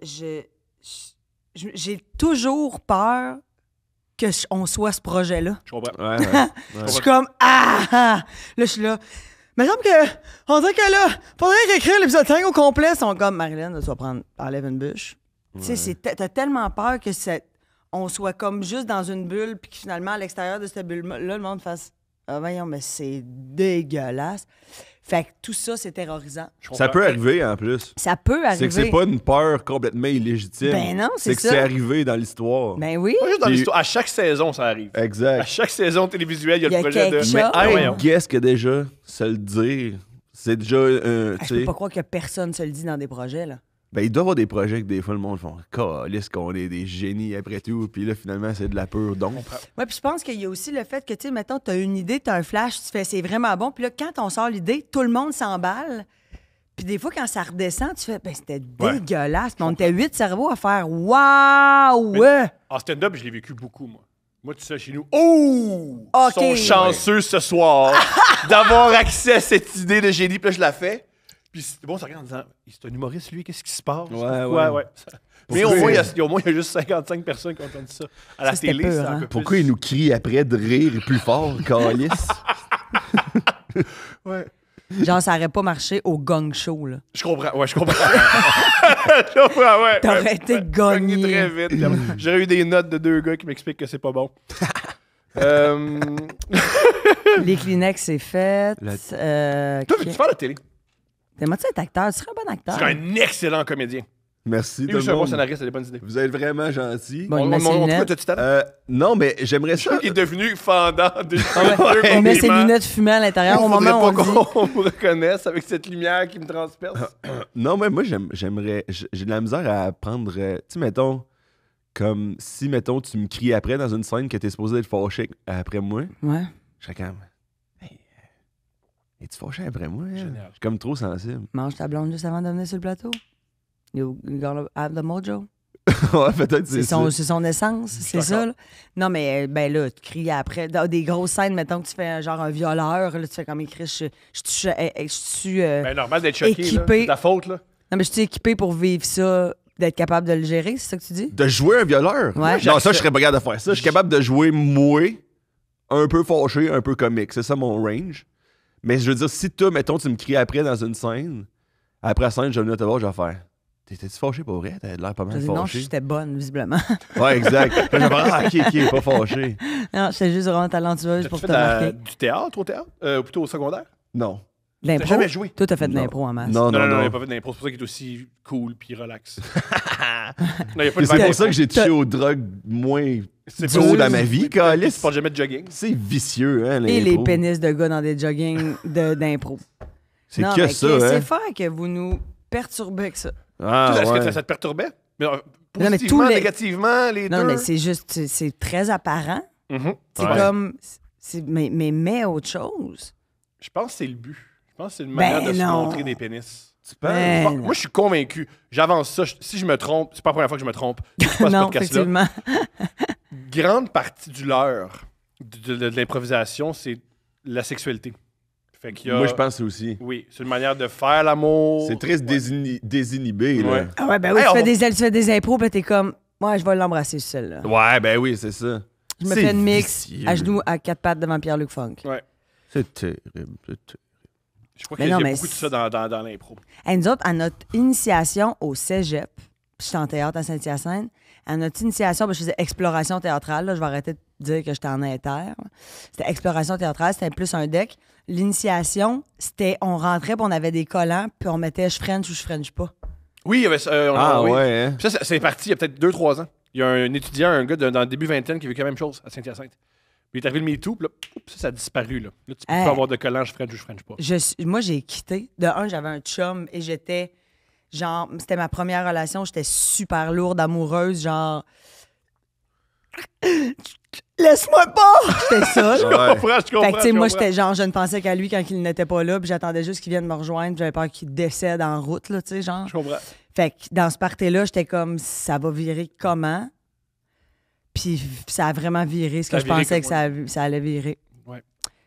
j'ai toujours peur qu'on soit ce projet-là. Je comprends. Ouais, je suis comme ah, ah, ah! là je suis là mais semble que, on dirait que là, faudrait réécrire l'épisode 5 au complet. sont comme, Marilyn, tu prendre, enlève une bûche. Tu sais, t'as tellement peur que on soit comme juste dans une bulle, puis que finalement, à l'extérieur de cette bulle-là, le monde fasse, ah, voyons, mais c'est dégueulasse. Fait que tout ça, c'est terrorisant. Ça peut arriver en plus. Ça peut arriver. C'est que c'est pas une peur complètement illégitime. Ben non, c'est ça. C'est que c'est arrivé dans l'histoire. Ben oui. Pas dans l'histoire. À chaque saison, ça arrive. Exact. À chaque saison télévisuelle, il y a, le projet de. Mais un ah, guess que déjà, se le dire, c'est déjà. un. Ah, je peux pas croire que personne se le dit dans des projets, là. Ben, il doit y avoir des projets que des fois le monde font ce qu'on est des génies après tout, puis là, finalement, c'est de la peur. donc. Oui, puis je pense qu'il y a aussi le fait que, tu sais, mettons, tu as une idée, tu as un flash, tu fais c'est vraiment bon, puis là, quand on sort l'idée, tout le monde s'emballe. Puis des fois, quand ça redescend, tu fais, ben c'était dégueulasse. Mais on était huit cerveaux à faire waouh! Ouais. En stand-up, je l'ai vécu beaucoup, moi. Moi, tu sais, chez nous, oh! Ils sont chanceux ce soir d'avoir accès à cette idée de génie, puis là, je la fais. Puis bon, ça regarde en disant, c'est un humoriste, lui, qu'est-ce qui se passe? Ouais, ouais. ouais. Mais au moins, il y, a, au moins, il y a juste 55 personnes qui ont entendu ça. À la télé, hein? Pourquoi il nous crie après de rire plus fort, qu'Alice? ouais. Genre, ça aurait pas marché au gong show, là. Je comprends, ouais, je comprends. je comprends, ouais. T'aurais été gagné. très vite. J'aurais eu des notes de deux gars qui m'expliquent que c'est pas bon. Euh, Les Kleenex, c'est fait. Euh, Toi, veux-tu faire la télé? T'aimerais-tu être acteur? Tu serais un bon acteur. Tu serais un excellent comédien. Merci. Et je suis un bon scénariste, des bonnes idées. Vous êtes vraiment gentil. Bon, on, tu tout hein? euh, non, mais j'aimerais ça. Il est devenu fendant. Des ah met ses lunettes fumées à l'intérieur On moment on pas qu'on me reconnaisse avec cette lumière qui me transperce. non, mais moi, j'aimerais. J'ai de la misère à prendre. Euh, tu sais, mettons, comme si, mettons, tu me cries après dans une scène que t'es supposé être fâché après moi. Ouais. Je es-tu fâché après moi? Hein? Je suis comme trop sensible. Mange ta blonde juste avant de venir sur le plateau. You gonna have the mojo. ouais, peut-être c'est C'est ça. son, c'est son essence, c'est ça. Non, mais euh, ben là, tu cries après. Dans des grosses scènes, mettons que tu fais un- genre un violeur, là, tu fais comme écrit, je je suis. Euh, euh, je- ben, normal d'être choqué. C'est ta faute, là. Non, mais je suis équipé pour vivre ça, d'être capable de le gérer, c'est ça que tu dis? De jouer un violeur? Ouais. Non, ça, je serais pas capable de faire ça. Je suis capable de jouer moué, un peu fâché, un peu comique. C'est ça mon range. Mais je veux dire, si toi, mettons, tu me cries après dans une scène, après la scène, je vais te voir, je vais faire. T'étais-tu fâché pour vrai? T'avais l'air pas mal de fâché. Non, j'étais bonne, visiblement. ouais, exact. Je me ah, qui est pas fâché. Non, j'étais juste vraiment talentueuse pour te marquer. du théâtre au théâtre? Euh, ou plutôt au secondaire? Non. L'impro? jamais joué. t'as fait de l'impro en masse. Non, non, non, non, il pas fait d'impro. C'est pour ça qu'il est aussi cool puis relax. C'est pour ça que j'ai touché aux drogues moins tôt dans ma vie, Calis. Tu jamais de jogging. C'est vicieux, hein, l'impro. Et les pénis de gars dans des joggings d'impro. C'est que ça, C'est hein. faire que vous nous perturbez ah, que ça. Est-ce que ça te perturbait? Euh, positivement, négativement, les deux? Non, mais c'est juste, c'est très apparent. Mm-hmm. C'est comme, mais mets autre chose. Je pense que c'est le but. Je pense que c'est une ben manière de se montrer des pénis. Tu ben moi, je suis convaincu. J'avance ça. si je me trompe, c'est pas la première fois que je me trompe. non, effectivement. Grande partie du leurre de, l'improvisation, c'est la sexualité. Moi, je pense aussi. Oui, c'est une manière de faire l'amour. C'est très désinhibé. Là. Ah ouais, ben oui, tu, fais des, des, impros, puis t'es comme, moi, je vais l'embrasser seul. Là. Ouais, ben oui, c'est ça. Je me fais une mix à genoux à quatre pattes devant Pierre-Luc Funk. Ouais. C'est terrible, c'est terrible. Je crois qu'il y a beaucoup de ça dans, l'impro. nous autres, à notre initiation au cégep, je suis en théâtre à Saint-Hyacinthe, à notre initiation, je faisais exploration théâtrale. Là, je vais arrêter de dire que j'étais en inter. C'était exploration théâtrale, c'était plus un deck. L'initiation, c'était on rentrait, puis on avait des collants, puis on mettait je French ou je French pas. Oui, il y avait ça. Euh, ah, ouais, hein. ça, c'est parti il y a peut-être deux, trois ans. Il y a un étudiant, un gars dans le début vingtaine qui a vu la même chose à Saint-Hyacinthe. Puis il est arrivé le MeToo, puis là, ça a disparu. Là, tu peux pas avoir de collant, je French ou je French pas. Je, moi, j'ai quitté. De un, j'avais un chum et j'étais, genre, c'était ma première relation, j'étais super lourde, amoureuse, genre. Laisse-moi pas! J'étais ça. je comprends, je comprends. Fait que, sais, moi, j'étais genre, je ne pensais qu'à lui quand il n'était pas là, puis j'attendais juste qu'il vienne me rejoindre, j'avais peur qu'il décède en route, là, tu sais, genre. Je comprends. Fait que dans ce party-là, j'étais comme, ça va virer comment? Puis ça a vraiment viré ce que je pensais que ça, ça allait virer. Ouais.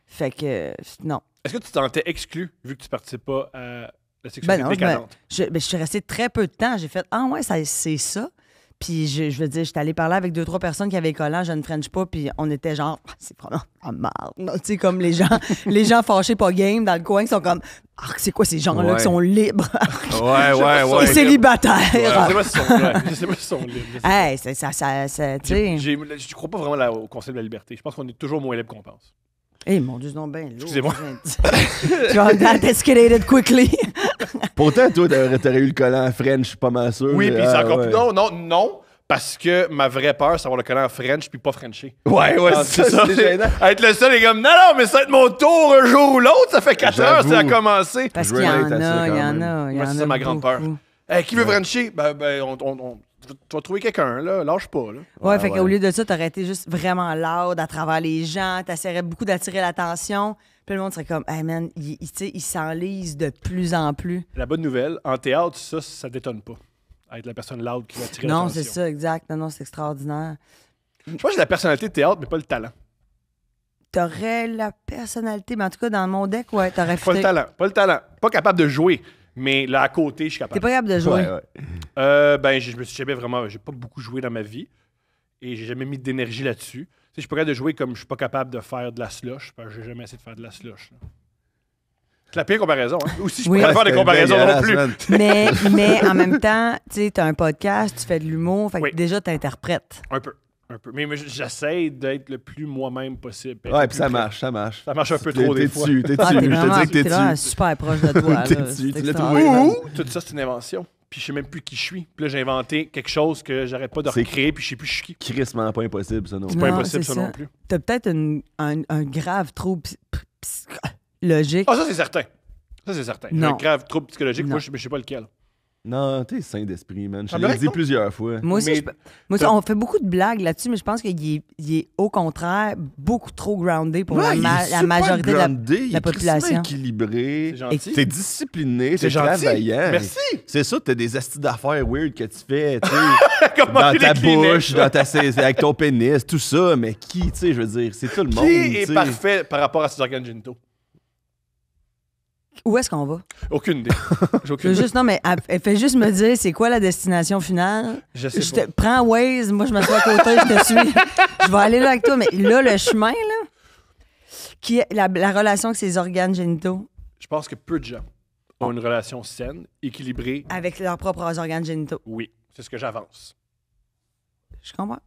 Fait que, non. Est-ce que tu t'en étais exclu vu que tu participes pas à la sexualité Ben non, je ben, Je, suis restée très peu de temps. J'ai fait Ah ouais, ça- c'est ça. Puis je, veux dire, j'étais allé parler avec deux, trois personnes qui avaient collant, je ne French pas, puis on était genre, c'est vraiment ah, marre. Tu sais, comme les gens, les gens fâchés pas game dans le coin qui sont comme, ah, c'est quoi ces gens-là qui sont libres? ouais, ouais, ouais. célibataires. je sais pas s'ils sont, ouais, si sont, libres. Hey, ça, ça, tu sais. Je crois pas vraiment au concept de la liberté. Je pense qu'on est toujours moins libres qu'on pense. Eh, mon Dieu, non, ben, Excusez-moi. tu a escalated quickly. Pourtant, toi, t'aurais eu le collant French, je suis pas mal sûr. Oui, puis ça ah, encore plus. Non, non, non. Parce que ma vraie peur, c'est avoir le collant French puis pas Frenché. Ouais, ouais, ah, c'est ça. Être le seul, et comme, non, non, mais ça va être mon tour un jour ou l'autre, ça fait 4 heures, c'est à commencer. Parce qu'il y, il y en a, il y en a. C'est ma grande peur. qui veut Frencher? Ben, ben, on tu vas trouver quelqu'un, là. Lâche pas, Ouais, fait qu'au lieu de ça, t'aurais été juste vraiment loud à travers les gens. T'essaierais beaucoup d'attirer l'attention. Puis le monde serait comme, hey man, il, il, s'enlise de plus en plus. La bonne nouvelle, en théâtre, ça, ça détonne pas. Être la personne loud qui va attirer l'attention. Non, c'est ça, exact. Non, non, c'est extraordinaire. Je pense que j'ai la personnalité de théâtre, mais pas le talent. T'aurais la personnalité, mais en tout cas, dans mon deck, ouais, t'aurais Pas le talent, pas le talent. Pas capable de jouer. Mais là, à côté, je suis capable. T'es pas capable de jouer? Euh, ben, je, me suis jamais vraiment. J'ai pas beaucoup joué dans ma vie. Et j'ai jamais mis d'énergie là-dessus. je suis pas capable de jouer comme je suis pas capable de faire de la slush. Parce que j'ai jamais essayé de faire de la slush. C'est la pire comparaison. Hein. Aussi, je ne oui. pas faire des comparaisons non plus. Mais, mais en même temps, tu as un podcast, tu fais de l'humour. Fait déjà, tu interprètes. Un peu un peu. Mais j'essaie d'être le plus moi-même possible. Ouais, puis ça marche, ça marche. Ça marche un peu trop des fois. T'es tu ah, t'es tu Je te dis que t'es super proche de toi. t'es tu Tout ça, c'est une invention. Puis je sais même plus qui je suis. Puis là, j'ai inventé quelque chose que j'arrête pas de recréer, puis je sais plus je suis qui. pas impossible, ça non C'est pas impossible, ça, non plus. T'as peut-être un, grave trouble psychologique. Ah, ça, c'est certain. Ça, c'est certain. Un grave trouble psychologique, moi, je sais pas lequel. Non, t'es sain d'esprit, man. Je ah, l'ai ben, dit oh. plusieurs fois. Moi aussi, Moi on fait beaucoup de blagues là-dessus, mais je pense qu'il est... est, au contraire beaucoup trop groundé pour la, la, majorité de la, population. c'est équilibré, t'es discipliné, t'es travaillant. Merci. C'est ça, t'as des astuces d'affaires weird que tu fais, dans ta bouche, dans ta avec ton pénis, tout ça, mais qui, tu sais, je veux dire, c'est tout le monde. Qui est parfait par rapport à ses organes génitaux? Où est-ce qu'on va? Aucune idée. Aucune idée. Juste, non, mais elle fait juste me dire c'est quoi la destination finale. Je sais je Te, prends Waze, moi je m'assois à côté, je te suis. Je vais aller là avec toi. Mais là, le chemin, là, qui est la, relation avec ses organes génitaux. Je pense que peu de gens ont une relation saine, équilibrée. Avec leurs propres organes génitaux. Oui, c'est ce que j'avance. Je comprends.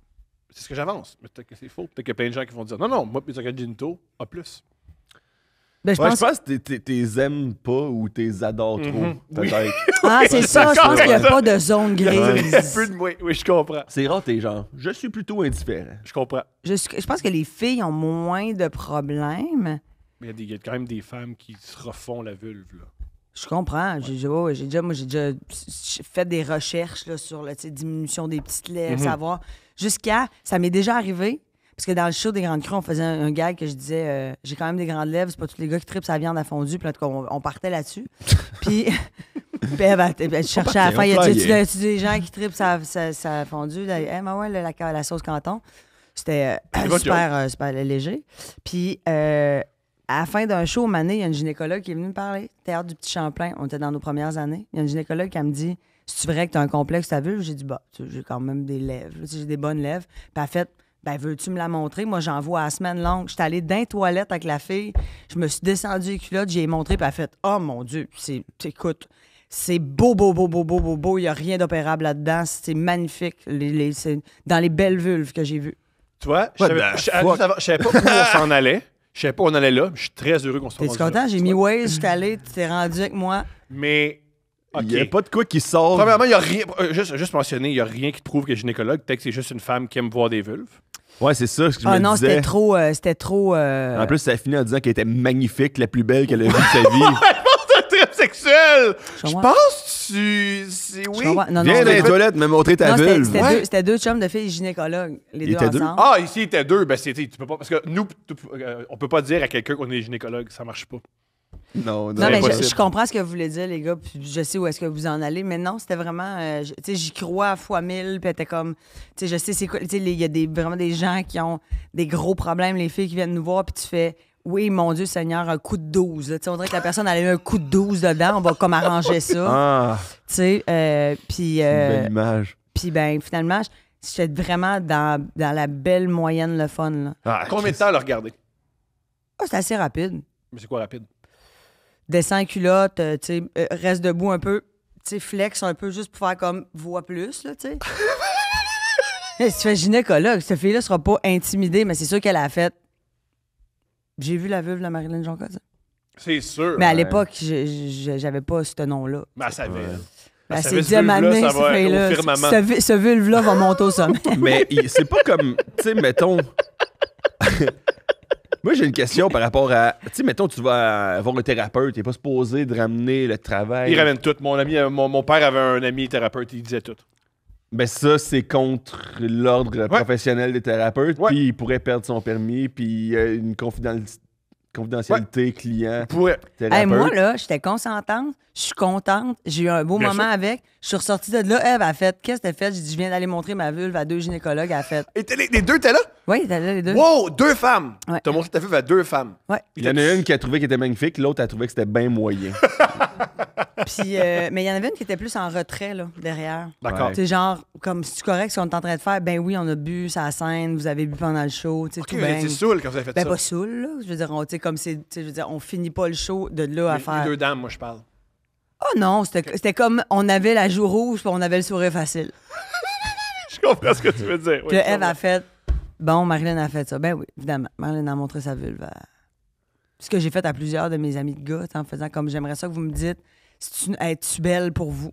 C'est ce que j'avance. Mais peut-être que c'est faux. Peut-être qu'il y a plein de gens qui vont dire non, non, moi, mes organes génitaux, plus. » Ben, je, pense... je, pense... que t'es aimes pas ou les adores trop, mhm. Ah, c'est ça, je pense qu'il n'y a pas de zone grise. Peu de... oui, oui, je comprends. C'est rare, t'es genre, je suis plutôt indifférent. Je comprends. Je, je pense que les filles ont moins de problèmes. Mais il y, a quand même des femmes qui se refont la vulve, là. Je comprends. J'ai déjà, moi, j'ai déjà fait des recherches là, sur la diminution des petites lèvres, mhm. savoir. Jusqu'à, ça m'est déjà arrivé parce que dans le show des Grandes Crues, on faisait un, gag que je disais euh, J'ai quand même des grandes lèvres, c'est pas tous les gars qui tripent sa viande à fondu Puis en tout on, partait là-dessus. puis. Ben, cherchais à la fin. Y a des, gens qui tripent sa, fondue? Eh, ouais, la, sauce canton. C'était euh, euh, super, léger. Puis, à la fin d'un show, Mané, il y a une gynécologue qui est venue me parler. Théâtre du Petit Champlain, on était dans nos premières années. Il y a une gynécologue qui me dit C'est vrai que tu un complexe, ta vu. J'ai dit Bah, j'ai quand même des lèvres. J'ai des bonnes lèvres. Puis, elle fait ben, veux-tu me la montrer? Moi, j'en vois à la semaine longue. J'étais allée d'un toilette avec la fille. Je me suis descendue les culottes, j'ai montré, puis elle a fait Oh mon Dieu, c'est, écoute, c'est beau, beau, beau, beau, beau, beau, beau. Il n'y a rien d'opérable là-dedans. C'est magnifique. Les, les, c'est dans les belles vulves que j'ai vues. Tu vois, je ne savais pas où on s'en allait. Je savais pas où on allait là. Je suis très heureux qu'on soit T'es-tu content? J'ai mis Waze, je suis allé, tu t'es rendu avec moi. Mais il n'y a pas de quoi qui sort. Premièrement, il y a rien. Euh, juste, juste mentionner, il n'y a rien qui prouve que gynécologue. Peut-être que c'est juste une femme qui aime voir des vulves. Ouais, c'est ça ce que je Ah non, c'était trop. Euh, c'était trop. Euh, en plus, ça finit en disant qu'elle était magnifique, la plus belle qu'elle ait vue de sa vie. montre un trip sexuel! Je pense que tu. c'est- Oui. Viens dans les toilettes, me montrer ta vulve. c'était deux- c'était deux, chums de filles gynécologues, les deux ensemble. Ah, ici, il était deux. Ben, c'était. Tu peux pas. Parce que nous, on peut pas dire à quelqu'un qu'on est gynécologue. Ça marche pas. Non, mais je, comprends ce que vous voulez dire, les gars, puis je sais où est-ce que vous en allez, mais non, c'était vraiment. Euh, tu sais, j'y crois à fois mille, puis t'es comme. Tu sais, je sais, c'est quoi. Tu sais, il y a des, vraiment des gens qui ont des gros problèmes, les filles qui viennent nous voir, puis tu fais. Oui, mon Dieu Seigneur, un coup de 12. Là. On dirait que la personne a eu un coup de 12 dedans. On va comme arranger ça. Ah, tu euh, puis... une belle euh, image. Puis ben, finalement, j'étais vraiment dans, la belle moyenne, le fun. Là. Ah, Combien de temps à le regarder? Oh, c'est assez rapide. Mais c'est quoi rapide? descends culotte, euh, tu sais, euh, reste debout un peu, tu sais, flex un peu juste pour faire comme voix plus, là, tu sais. si tu fais gynécologue, cette fille-là sera pas intimidée, mais c'est sûr qu'elle a fait. J'ai vu la veuve de la Marilyn Jonca, C'est sûr. Mais à l'époque, l'époque, j'avais pas ce nom-là. Ben, ça savait. c'est bien ma main, ce fille-là. Ce, vulve-là va monter au sommet. mais c'est pas comme, tu sais, mettons. Moi, j'ai une question par rapport à. Tu sais, mettons, tu vas voir le thérapeute, et pas supposé de ramener le travail. Il ramène tout. Mon, ami, euh, mon, père avait un ami thérapeute, il disait tout. Mais ben, ça, c'est contre l'ordre professionnel des thérapeutes. Puis il pourrait perdre son permis, puis euh, une confidentialité, client. Il moi, là, j'étais consentante. Je suis contente. J'ai eu un beau moment avec. Je suis ressortie de là. Eve a fait Qu'est-ce que t'as fait J'ai dit Je viens d'aller montrer ma vulve à deux gynécologues. Elle a fait Et les, les deux étaient là Oui, t'es là les deux. Wow, deux femmes Tu T'as montré ta vulve à deux femmes. Il y en a une qui a trouvé qu'elle était magnifique, l'autre a trouvé que c'était bien moyen. Puis, euh, mais il y en avait une qui était plus en retrait, là, derrière. D'accord. C'est genre, comme si tu correct ce qu'on est en train de faire, ben oui, on a bu ça scène, vous avez bu pendant le show, tu sais, tout bien. saoul quand vous avez fait Ben ça. pas saoul, là. Je veux dire, on, comme je veux dire, on finit pas le show de là à faire. les deux dames, moi, je parle. Oh non, c'était comme on avait la joue rouge puis on avait le sourire facile. je comprends ce que tu veux dire. Que Eve a fait. Bon, Marilyn a fait ça. Ben oui, évidemment. Marilyn a montré sa vulve. Ce que j'ai fait à plusieurs de mes amis de gars, en faisant comme j'aimerais ça que vous me dites si tu es belle pour vous.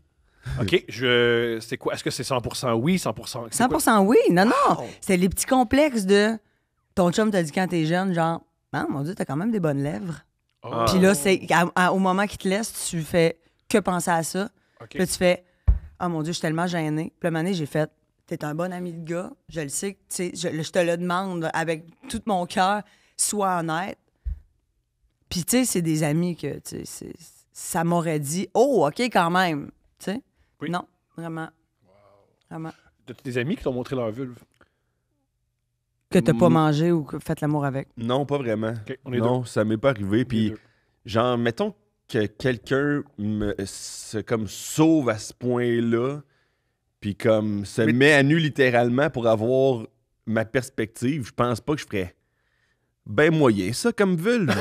OK, je c'est quoi est-ce que c'est 100% oui, 100% 100% oui. Non non, c'est les petits complexes de ton chum t'a dit quand t'es jeune genre "Ah mon dieu, t'as quand même des bonnes lèvres." Ah. Puis là c'est au moment qu'il te laisse, tu fais que penser à ça. Puis tu fais, oh mon Dieu, je suis tellement gênée. Puis le j'ai fait, t'es un bon ami de gars, je le sais, je, je te le demande avec tout mon cœur, sois honnête. Puis, tu sais, c'est des amis que, tu sais, ça m'aurait dit, oh, OK, quand même. Tu sais? Non, vraiment. Wow. Vraiment. des amis qui t'ont montré leur vulve? Que t'as pas mm. mangé ou que fait l'amour avec? Non, pas vraiment. non, ça m'est pas arrivé. Puis, genre, mettons, que quelqu'un me se comme sauve à ce point-là, puis comme se met à nu littéralement pour avoir ma perspective, je pense pas que je ferais bien moyen ça comme vulve.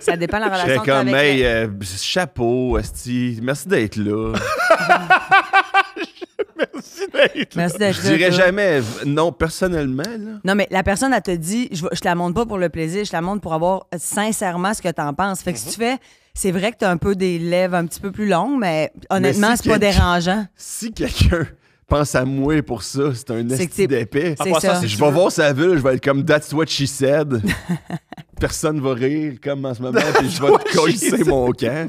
Ça dépend de la relation. Je serais comme, hey, euh, chapeau, merci d'être là. merci d'être là. Merci d'être là. Je dirais jamais non personnellement. Non, mais la personne, elle te dit, je, je te la montre pas pour le plaisir, je te la montre pour avoir sincèrement ce que tu en penses. Fait que si mhm. tu fais c'est vrai que tu as un peu des lèvres un petit peu plus longues, mais honnêtement, c'est pas dérangeant. Si quelqu'un pense à moi pour ça, c'est un esti d'épée. C'est ça. Je vais voir sa vue, je vais être comme That's what she said. Personne va rire comme en ce moment, puis je vais te coller mon camp.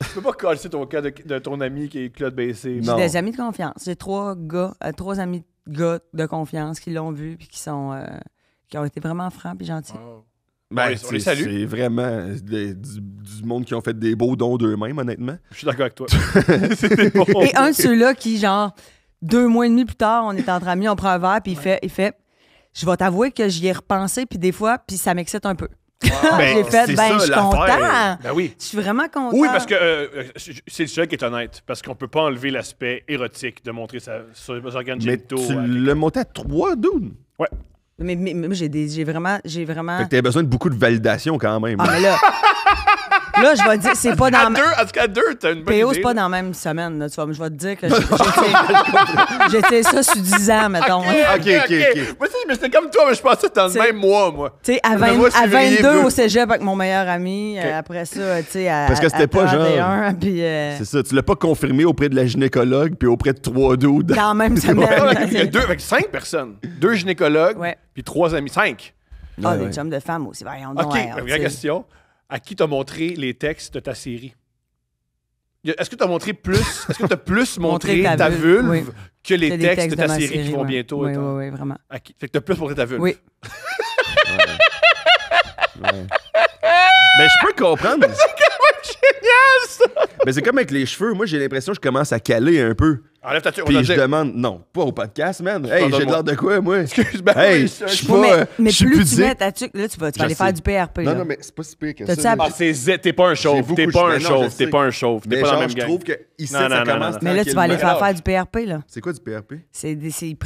tu peux pas coller ton camp de, ton ami qui est Claude Bessé. J'ai des amis de confiance. J'ai trois gars, euh, trois amis de gars de confiance qui l'ont vu puis qui sont euh, qui ont été vraiment francs et gentils. Ben, C'est vraiment euh, du, monde qui ont fait des beaux dons d'eux-mêmes, honnêtement. Je suis d'accord avec toi. Et un de ceux-là qui, genre, deux mois et demi plus tard, on est entre amis, on prend un verre, puis il fait, il Je vais t'avouer que j'y ai repensé, puis des fois, puis ça m'excite un peu. Ah, j'ai ben, fait, ben, je suis content. Ben oui. Je suis vraiment content. Oui, parce que euh, euh, c'est le seul qui est honnête. Parce qu'on peut pas enlever l'aspect érotique de montrer sa, ses organes Tu le monté à trois, dude. Ouais. Mais, moi, j'ai vraiment, j'ai vraiment. Fait que t'avais besoin de beaucoup de validation quand même. Ah, là. Là, je vais te dire, c'est pas dans. en tout cas, deux, t'as une bonne PO, c'est pas dans la même semaine. tu vois, je vais te dire que j'étais ça sur 10 ans, mettons. OK, OK, OK. Moi, mais c'était comme toi, mais je pensais dans le même mois, moi. Tu sais, à, 22 au cégep avec mon meilleur ami, euh, après ça, tu sais, à. Parce que c'était pas genre. Euh, c'est ça, tu l'as pas confirmé auprès de la gynécologue, puis auprès de trois dudes. Dans la même semaine. deux, avec cinq personnes. Deux gynécologues, puis trois amis, cinq. Ah, des chums de femmes aussi. noir. OK, une hein, vraie question. À qui t'as montré les textes de ta série? Est-ce que t'as montré plus, est-ce que t'as plus montré, ta vulve que les, textes, de ta série, qui vont bientôt? Oui, oui, oui, vraiment. À qui- Fait que t'as plus montré ta vulve. Oui. Mais ben, je peux comprendre. génial, Mais c'est comme avec les cheveux. Moi, j'ai l'impression que je commence à caler un peu. Enlève ta tue Puis je demande, non, pas au podcast, man. Hey, j'ai l'air de quoi, moi? Excuse-moi. Euh, je suis pas. Mais, plus tu mets ta là, tu vas, aller faire du PRP. Non, là. non, mais c'est pas si pire que ça. Ah, T'es pas un chauve. T'es pas un chauve. T'es pas un chauve. T'es pas dans le même Je trouve que ça commence. Mais là, tu vas aller faire faire du PRP, là. C'est quoi du PRP? C'est... Ils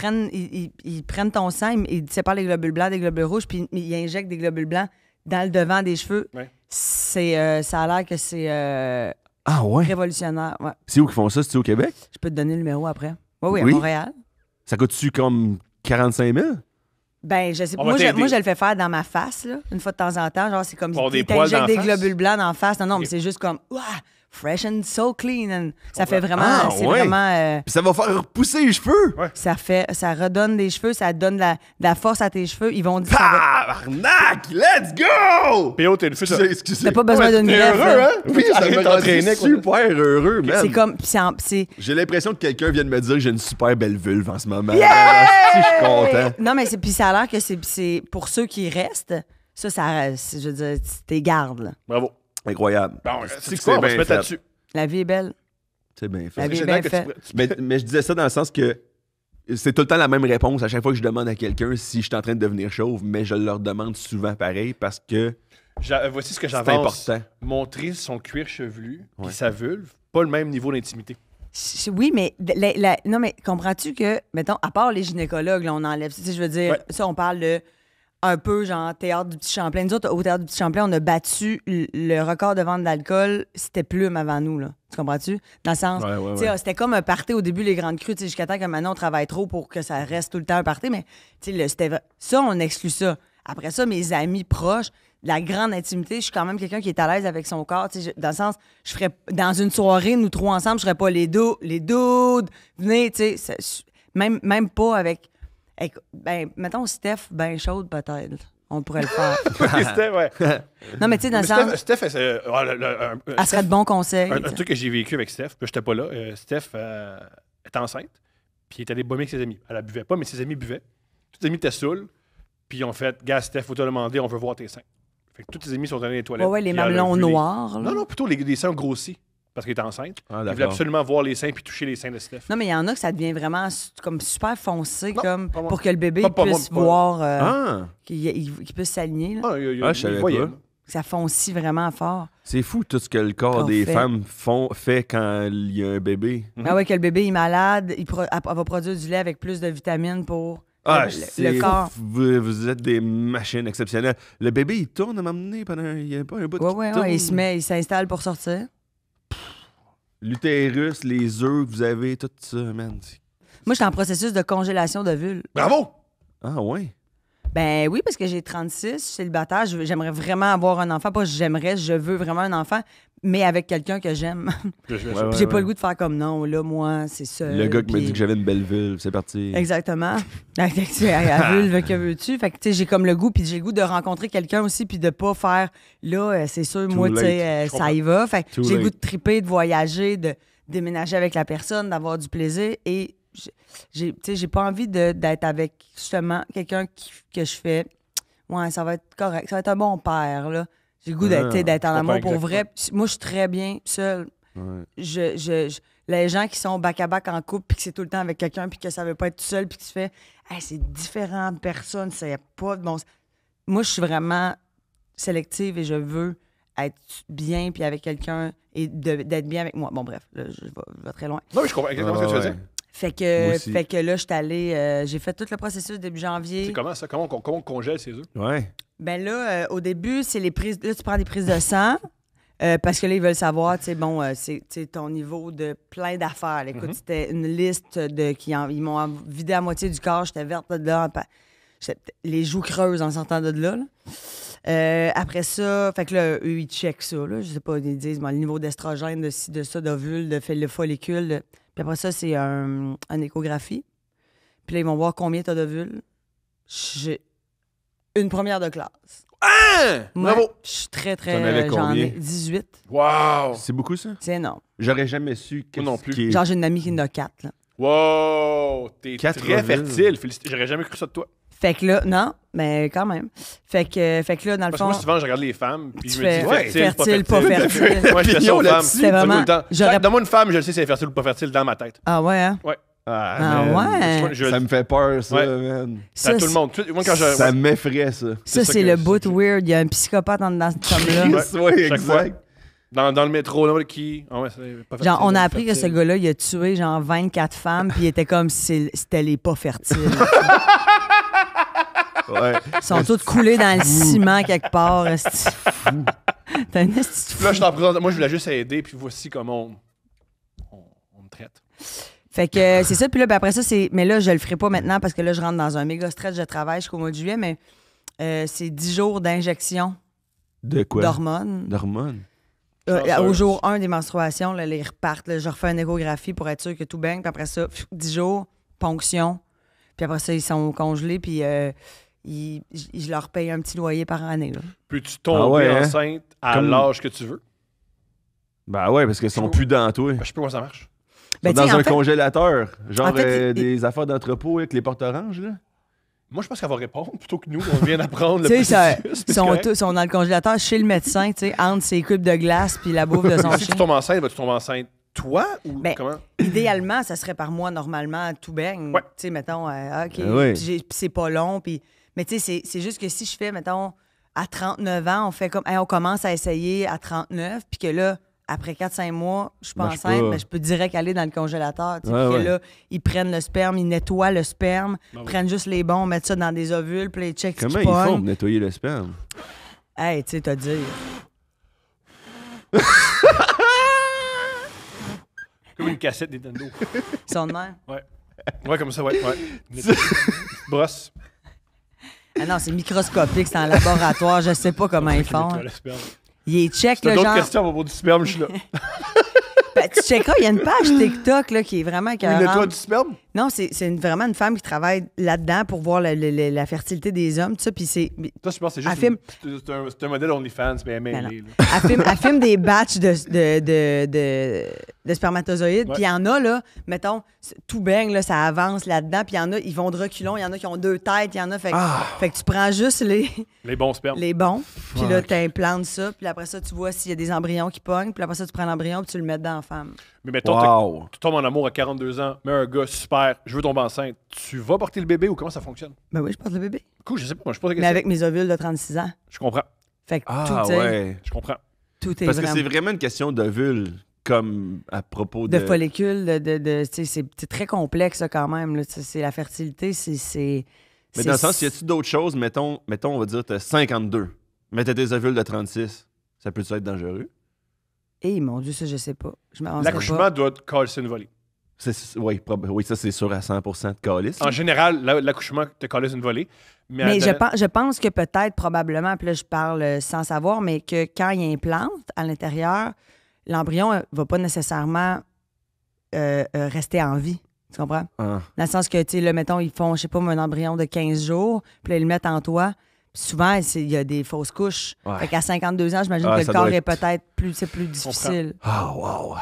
prennent ton sang, ils séparent les globules blancs des globules rouges, puis ils injectent des globules blancs dans le devant des cheveux. C'est, euh, ça a l'air que c'est euh, ah, révolutionnaire. C'est où qu'ils font ça? C'est au Québec? Je peux te donner le numéro après. oui, oui, à Montréal. Ça coûte-tu comme 45 000? Ben, je sais pas. Moi je, le fais faire dans ma face, une fois de temps en temps. Genre, c'est comme si des, des globules blancs en face. Non, non, mais c'est juste comme fresh and so clean. And ça fait vraiment. Ah, c'est vraiment. Euh, ça va faire repousser les cheveux. Ça fait, ça redonne des cheveux, ça donne de la, force à tes cheveux. Ils vont dire. Arnaque! Let's go! PO, t'es une moi T'as pas besoin de d'une greffe. heureux, hein? Oui, ça m'a rendu super heureux, C'est comme. J'ai l'impression que quelqu'un vient de me dire que j'ai une super belle vulve en ce moment. je suis content. Non, mais puis ça a l'air que c'est pour ceux qui restent. Ça, ça, je veux dire, t'es gardes. Bravo. Incroyable. Bon, c'est quoi, on se mettre là-dessus. La vie est belle. C'est bien fait. Mais, je disais ça dans le sens que c'est tout le temps la même réponse à chaque fois que je demande à quelqu'un si je suis en train de devenir chauve, mais je leur demande souvent pareil parce que. Euh, voici ce que j'avance. important. Montrer son cuir chevelu et sa vulve, pas le même niveau d'intimité. Oui, mais non, mais comprends-tu que, mettons, à part les gynécologues, là, on enlève. Tu je veux dire, ça, on parle de un peu genre théâtre du Petit Champlain. Nous autres, au théâtre du Petit Champlain, on a battu le record de vente d'alcool. C'était plume avant nous, là. Tu comprends-tu? Dans le sens, c'était comme un party au début, les grandes crues, jusqu'à temps que maintenant on travaille trop pour que ça reste tout le temps un party. Mais le, ça, on exclut ça. Après ça, mes amis proches, la grande intimité, je suis quand même quelqu'un qui est à l'aise avec son corps. dans le sens, je ferais dans une soirée, nous trois ensemble, je ferais pas les deux, les doudes, venez, tu sais, même, même pas avec ben, mettons Steph, ben chaude peut-être. On pourrait le faire. Steph, ouais. Non, mais tu sais, dans le sens. Steph, euh, elle, serait de bons conseils. Un, truc que j'ai vécu avec Steph, je n'étais pas là. Euh, Steph est euh, enceinte, puis il est allé bomber avec ses amis. Elle ne buvait pas, mais ses amis buvaient. Tous ses amis étaient saouls, puis ils ont fait Gars, Steph, faut te demander, on veut voir tes seins. Fait que tous tes amis sont allés dans les toilettes. Ouais, ouais les mamelons noirs. Non, non, plutôt les, les seins grossis parce qu'il est enceinte. Ah, il voulait absolument voir les seins puis toucher les seins de Steph. Non, mais il y en a que ça devient vraiment comme super foncé comme pour que le bébé puisse voir, euh, ah. qu'il puisse s'aligner. Ah, ah, je savais pas. Ça foncit vraiment fort. C'est fou tout ce que le corps des femmes font, fait quand il y a un bébé. Ah oui, que le bébé est malade, il va produire du lait avec plus de vitamines pour euh, le, corps. Vous, êtes des machines exceptionnelles. Le bébé, il tourne à m'amener pendant. Il n'y a pas un bout de. Oui, oui, il se met, il s'installe pour sortir l'utérus, les œufs vous avez, tout ça, man. Moi, je suis en processus de congélation de Bravo! Ah ouais. Ben oui, parce que j'ai 36, je suis célibataire, j'aimerais vraiment avoir un enfant. Pas j'aimerais, je veux vraiment un enfant mais avec quelqu'un que j'aime. j'ai pas le goût de faire comme non, là, moi, c'est ça. Le gars qui m'a dit que j'avais une belle vulve, c'est parti. Exactement. la vulve, que veux-tu? Fait que, tu sais, j'ai comme le goût, puis j'ai le goût de rencontrer quelqu'un aussi, puis de pas faire là, euh, c'est sûr, moi, tu sais, euh, ça y va. Fait que j'ai le goût de triper, de voyager, de déménager avec la personne, d'avoir du plaisir. Et, j'ai, tu sais, j'ai pas envie d'être avec justement quelqu'un que je fais. Ouais, ça va être correct. Ça va être un bon père, là. J'ai le goût d'être, ah, en amour pour vrai. Moi, je suis très bien seule. les gens qui sont bac à bac en couple, puis que c'est tout le temps avec quelqu'un, puis que ça veut pas être tout seul, puis que tu fais, c'est différentes personnes, c'est pas de bon. Moi, je suis vraiment sélective et je veux être bien, puis avec quelqu'un, et d'être bien avec moi. Bon, bref, je, vais, très loin. Non, je comprends exactement ce que tu veux dire. Fait que, fait que là, je suis allé, euh, j'ai fait tout le processus début janvier. comment ça? Comment on, congèle ces œufs? Ouais. Ben là, euh, au début, c'est les prises. Là, tu prends des prises de sang. Euh, parce que là, ils veulent savoir, tu sais, bon, euh, c'est ton niveau de plein d'affaires. Écoute, mhm. c'était une liste de qui ils m'ont vidé à moitié du corps, j'étais verte là-dedans, les joues creuses en sortant de là. après ça, fait que là, eux, ils checkent ça, là, je sais pas, ils disent, bon, le niveau d'estrogène, de ci, de ça, d'ovule, de le follicule. Puis après ça, c'est un, échographie. Puis là, ils vont voir combien t'as d'ovules. Une première de classe. Hein? Bravo! Je suis très, très. Euh, j'en ai 18. Wow! C'est beaucoup ça? C'est énorme. J'aurais jamais su qu'est-ce non plus. Genre, j'ai une amie qui en a 4. waouh, Wow! T'es très fertile. Félicitations. J'aurais jamais cru ça de toi. Fait que là, non, mais quand même. Fait que, fait que là, dans le Parce que fond, moi, souvent, je regarde les femmes, puis je me dis ouais, fertile, pas fertile. Moi, je fais ça femmes. C'est vraiment- Donne-moi une femme, je le sais si elle est fertile ou pas fertile dans ma tête. Ah ouais, hein? Ouais. Ah, ah ouais? ça me fait peur, ça, man. Ça, tout le monde. Moi, Ça m'effraie, ça. Ça, c'est le bout weird. Il y a un psychopathe dans ce là exact. Dans, dans, le métro, là, qui. Ah genre, on a appris que ce gars-là, il a tué, genre, 24 femmes, puis il était comme si c'était les pas fertiles. ouais. Ils sont tous coulés dans le ciment quelque part. T'as une Là, je t'en présente. Moi, je voulais juste aider, puis voici comment on me traite. Fait que euh, c'est ça. Puis là, ben, après ça, c'est. Mais là, je le ferai pas maintenant parce que là, je rentre dans un méga stress. Je travaille jusqu'au mois de juillet, mais euh, c'est 10 jours d'injection. De quoi? D'hormones. D'hormones. Euh, au jour 1 des menstruations, là, les repartent. je refais une échographie pour être sûr que tout bien. Puis après ça, 10 jours, ponction. Puis après ça, ils sont congelés. Puis ils, je leur paye un petit loyer par année. Puis tu tombes ah hein? enceinte à l'âge que tu veux? Ben ouais, parce qu'ils sont plus dans toi. Ben, je sais pas comment ça marche. Ben, dans un congélateur, genre euh, des affaires d'entrepôt avec les portes oranges, là. Moi, je pense qu'elle va répondre plutôt que nous. On vient d'apprendre le ça, sont, on sont dans le congélateur chez le médecin, tu sais, entre ses cubes de glace puis la bouffe de son Si tu tombes enceinte, tu tombes enceinte toi ou ben, comment? Idéalement, ça serait par moi, normalement, tout baigne. Tu sais, mettons, euh, OK, ben c'est pas long. Puis... Mais tu sais, c'est juste que si je fais, mettons, à 39 ans, on fait comme, on commence à essayer à 39, puis que là, après 4-5 mois, je suis pas enceinte, mais je peux direct aller dans le congélateur. Ouais, là, ils prennent le sperme, ils nettoient le sperme, ah prennent juste les bons, mettent ça dans des ovules, puis ils checkent Comment ils font pour nettoyer le sperme? Hey, tu sais, t'as dit. comme une cassette Nintendo. Ils sont de même? Ouais. Ouais, comme ça, ouais. ouais. Brosse. Ah non, c'est microscopique, c'est en laboratoire, je sais pas comment ils font. Il est check, là, genre... d'autres questions à propos du sperme, je suis là. ben, tu checkas, il y a une page TikTok, là, qui est vraiment... carrément... le du sperme? Non, c'est vraiment une femme qui travaille là-dedans pour voir la, fertilité des hommes, tout ça. Puis c'est. Toi, je pense que c'est juste. C'est un, modèle OnlyFans, mais aimé. Ben elle filme, des batchs de, spermatozoïdes. Puis il y en a, là, mettons, tout baigne, là, ça avance là-dedans. Puis il y en a, ils vont de reculons. Il y en a qui ont deux têtes. Il y en a. Fait, ah. fait que tu prends juste les. Les bons spermes. Les bons. Puis là, tu implantes ça. Puis après ça, tu vois s'il y a des embryons qui pognent. Puis après ça, tu prends l'embryon puis tu le mets dans la femme. Mais mettons, tu tombes en amour à 42 ans, mais un gars super, je veux tomber enceinte. Tu vas porter le bébé ou comment ça fonctionne? Ben oui, je porte le bébé. Cool, je sais pas, je Mais avec mes ovules de 36 ans. Je comprends. Fait que ah, ouais. Je comprends. Tout est Parce que c'est vraiment une question d'ovules comme à propos de... De follicules, de, c'est très complexe quand même. C'est la fertilité, c'est... Mais dans le sens, y a-tu d'autres choses? Mettons, mettons, on va dire, t'as 52, mais t'as des ovules de 36. Ça peut-tu être dangereux? Et eh, mon Dieu, ça, je sais pas. Je L'accouchement doit être calisser une volée. oui, ça, c'est sûr à 100 de calice. En général, l'accouchement te calisse une volée. Mais, je, pense, que peut-être, probablement, puis là, je parle euh, sans savoir, mais que quand il implante à l'intérieur, l'embryon ne euh, va pas nécessairement euh, rester en vie. Tu comprends? Ah. Dans le sens que, tu sais, le mettons, ils font, je sais pas, un embryon de 15 jours, puis là, ils le mettent en toi souvent, il y a des fausses couches. Fait qu'à 52 ans, j'imagine ah, que le corps est peut-être plus, c'est plus difficile. Ah, wow!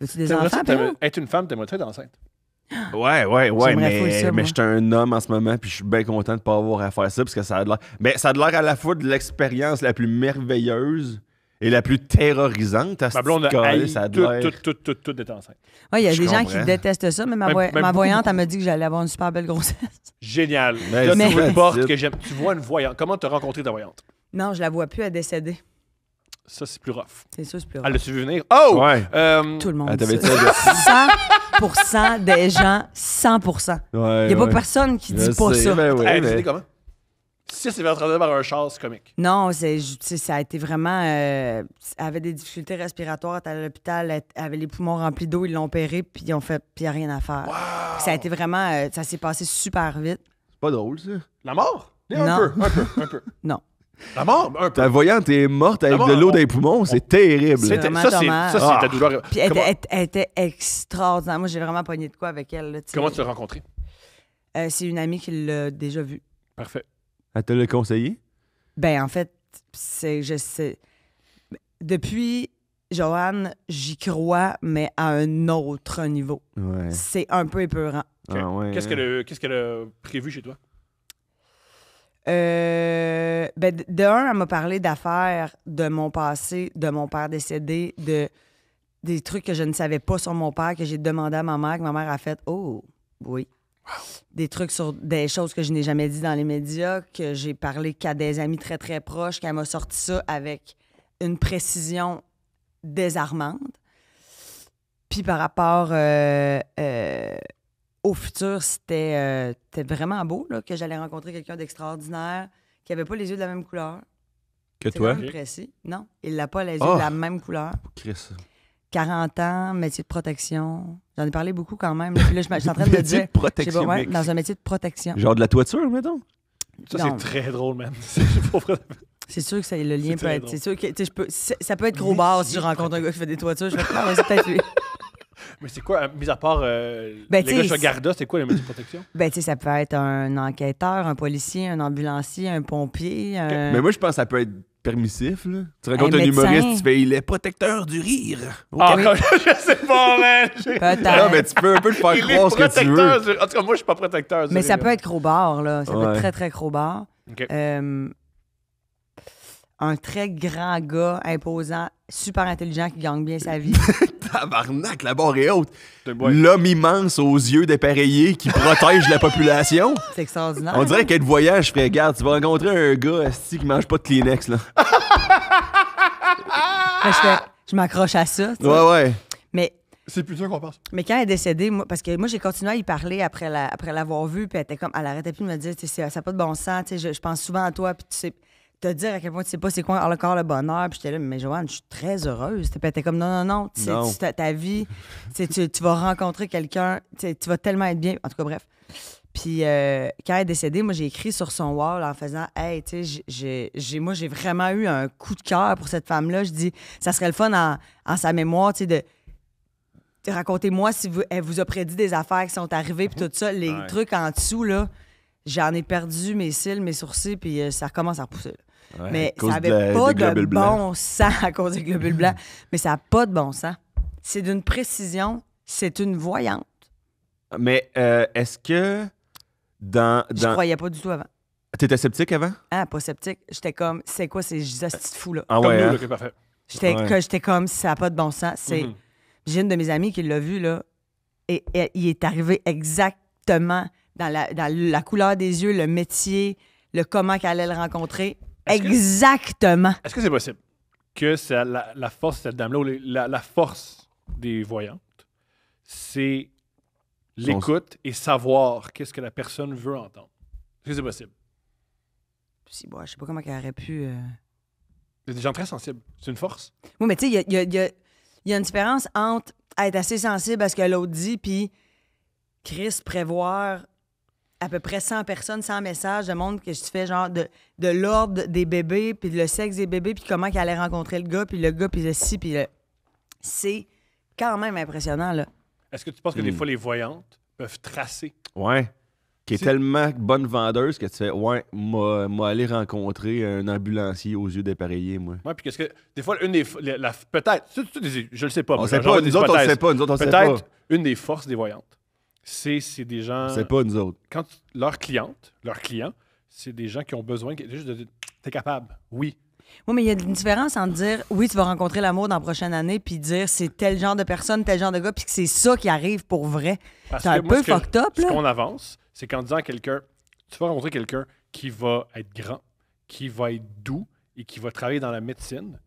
Être une femme, t'aimerais-tu être enceinte? Ouais, ouais, ouais, mais, mais je suis un homme en ce moment, puis je suis bien content de ne pas avoir à faire ça, parce que ça a l'air. ça a l'air à la fois de l'expérience la plus merveilleuse, et la plus terrorisante à ce Ma blonde ça tout, tout, tout, tout, tout est enceinte. Oui, il y a des gens qui détestent ça, mais ma, voyante, elle m'a dit que j'allais avoir une super belle grossesse. Génial. Mais tu vois que j'aime. Tu vois une voyante. Comment t'as rencontré ta voyante? Non, je la vois plus, elle est décédée. Ça, c'est plus rough. C'est ça, c'est plus rough. Elle l'a su venir. Oh! Euh, tout le monde. 100 des gens, 100 Il n'y a pas personne qui dit pas ça. Ben oui, comment? si c'est votre par un comique. Non, c'est, ça a été vraiment. Euh, avait des difficultés respiratoires, elle à l'hôpital, elle avait les poumons remplis d'eau, ils l'ont opéré, puis ils ont fait, puis il n'y a rien à faire. Ça a été vraiment. Euh, ça s'est passé super vite. C'est pas drôle, ça. La mort? un non. peu, un peu, un peu. non. La mort, un peu. Ta voyante est morte avec de l'eau dans les poumons, c'est terrible. C'est ça, c'est ta ah. douleur. elle, était, extraordinaire. Moi, j'ai vraiment pogné de quoi avec elle. Comment tu l'as rencontrée? Euh, c'est une amie qui l'a déjà vue. Parfait à te le conseiller? Ben, en fait, c'est. Je sais. Depuis Joanne, j'y crois, mais à un autre niveau. C'est un peu épeurant. Ah hein. Qu'est-ce qu'elle a, prévu chez toi? Euh, ben, elle m'a parlé d'affaires de mon passé, de mon père décédé, de des trucs que je ne savais pas sur mon père, que j'ai demandé à ma mère, que ma mère a fait Oh, oui, des trucs sur des choses que je n'ai jamais dit dans les médias, que j'ai parlé qu'à des amis très, très proches, qu'elle m'a sorti ça avec une précision désarmante. Puis par rapport euh, euh, au futur, euh, c'était, vraiment beau là, que j'allais rencontrer quelqu'un d'extraordinaire qui n'avait pas les yeux de la même couleur. Que toi? précis. Non, il n'a pas les yeux ah! de la même couleur. Chris. 40 ans, métier de protection. J'en ai parlé beaucoup quand même. Là, je suis en train de dire. dans un métier de protection. Genre de la toiture, mettons. Ça, c'est très drôle, man. C'est sûr que ça, le lien peut être. C'est sûr que je peux, ça peut être gros bar si je rencontre un gars qui fait des toitures. Je vais ah, peut-être lui. Mais c'est quoi, euh, mis à part euh, ben, les gars Garda, c'est quoi le métier de protection? Ben, tu sais, ça peut être un enquêteur, un policier, un ambulancier, un pompier. Mais moi, je pense que ça peut être permissif, là. Tu racontes un, humoriste, tu fais il est protecteur du rire. Ah, je sais pas, Peut-être. Non, mais tu peux un peu le faire croire ce que tu veux. En tout cas, moi, je suis pas protecteur du mais ça peut être gros barre là. Ça peut être très, très gros barre. Euh, un très grand gars, imposant, super intelligent, qui gagne bien sa vie. Tabarnak, la barre et haute. L'homme immense aux yeux dépareillés qui protège la population. C'est extraordinaire. On dirait qu'elle voyage, je ferais, regarde, tu vas rencontrer un gars qui mange pas de Kleenex, là. je, m'accroche à ça. Oui, ouais, ouais. Mais c'est plus ça qu'on pense. Mais quand elle est décédée, moi, parce que moi, j'ai continué à y parler après, l'avoir vue, puis elle était comme, elle arrêtait plus de me dire, ça n'a pas de bon sens, je, je pense souvent à toi, puis tu sais te dire à quel point tu sais pas c'est quoi encore le bonheur. Puis j'étais là, mais Joanne, je suis très heureuse. T'es comme, non, non, non, tu, ta, vie, tu, tu, vas rencontrer quelqu'un, tu vas tellement être bien. En tout cas, bref. Puis euh, quand elle est décédée, moi, j'ai écrit sur son wall en faisant Hey, tu sais, j'ai, moi, j'ai vraiment eu un coup de cœur pour cette femme-là. Je dis, ça serait le fun en, sa mémoire, tu sais, de. raconter, moi si elle vous a prédit des affaires qui sont arrivées, puis tout ça, les trucs en dessous, là. J'en ai perdu mes cils, mes sourcils, puis euh, ça recommence à repousser mais ça n'avait pas de, bon sens à cause des globules blancs. mais ça n'a pas de bon sens. C'est d'une précision, c'est une voyante. Mais euh, est-ce que dans, dans... Je croyais pas du tout avant. T'étais sceptique avant? Ah, pas sceptique. J'étais comme, c'est quoi ces euh, petit fous-là? Ah ouais, hein? parfait. J'étais comme, ça n'a pas de bon sens. C'est... Mhm. J'ai une de mes amies qui l'a vu, là, et, il est arrivé exactement dans la, dans la couleur des yeux, le métier, le comment qu'elle allait le rencontrer. Exactement. est-ce que c'est possible que la, force cette dame-là, la, force des voyantes, c'est l'écoute et savoir qu'est-ce que la personne veut entendre? Est-ce que c'est possible? Si, ne bah, je sais pas comment elle aurait pu. Euh. des gens très sensibles. C'est une force. Oui, mais tu sais, il y a, une différence entre être assez sensible à ce que l'autre dit, puis Chris prévoir à peu près 100 personnes, 100 messages de monde que je fais genre de, l'ordre des bébés, puis le sexe des bébés, puis comment qu'elle allait rencontrer le gars, puis le gars, puis le si puis le... C'est quand même impressionnant, là. Est-ce que tu penses que des hmm. fois, les voyantes peuvent tracer? Ouais. Qui est, tellement bonne vendeuse que tu fais, ouais, moi, aller rencontrer un ambulancier aux yeux dépareillés, moi. Ouais, puis qu'est-ce que. Des fois, une des. Peut-être. Je le sais pas. On sait pas. on sait pas. Nous autres, on sait pas. Peut-être une des forces des voyantes c'est des gens. C'est pas nous autres. Quand leurs clientes, leurs clients, c'est des gens qui ont besoin juste de t'es capable. Oui. Oui, mais il y a une différence entre dire oui, tu vas rencontrer l'amour dans la prochaine année, puis dire c'est tel genre de personne, tel genre de gars, puis que c'est ça qui arrive pour vrai. C'est un peu ce fucked up. Ce qu'on avance, c'est qu'en disant à quelqu'un, tu vas rencontrer quelqu'un qui va être grand, qui va être doux et qui va travailler dans la médecine.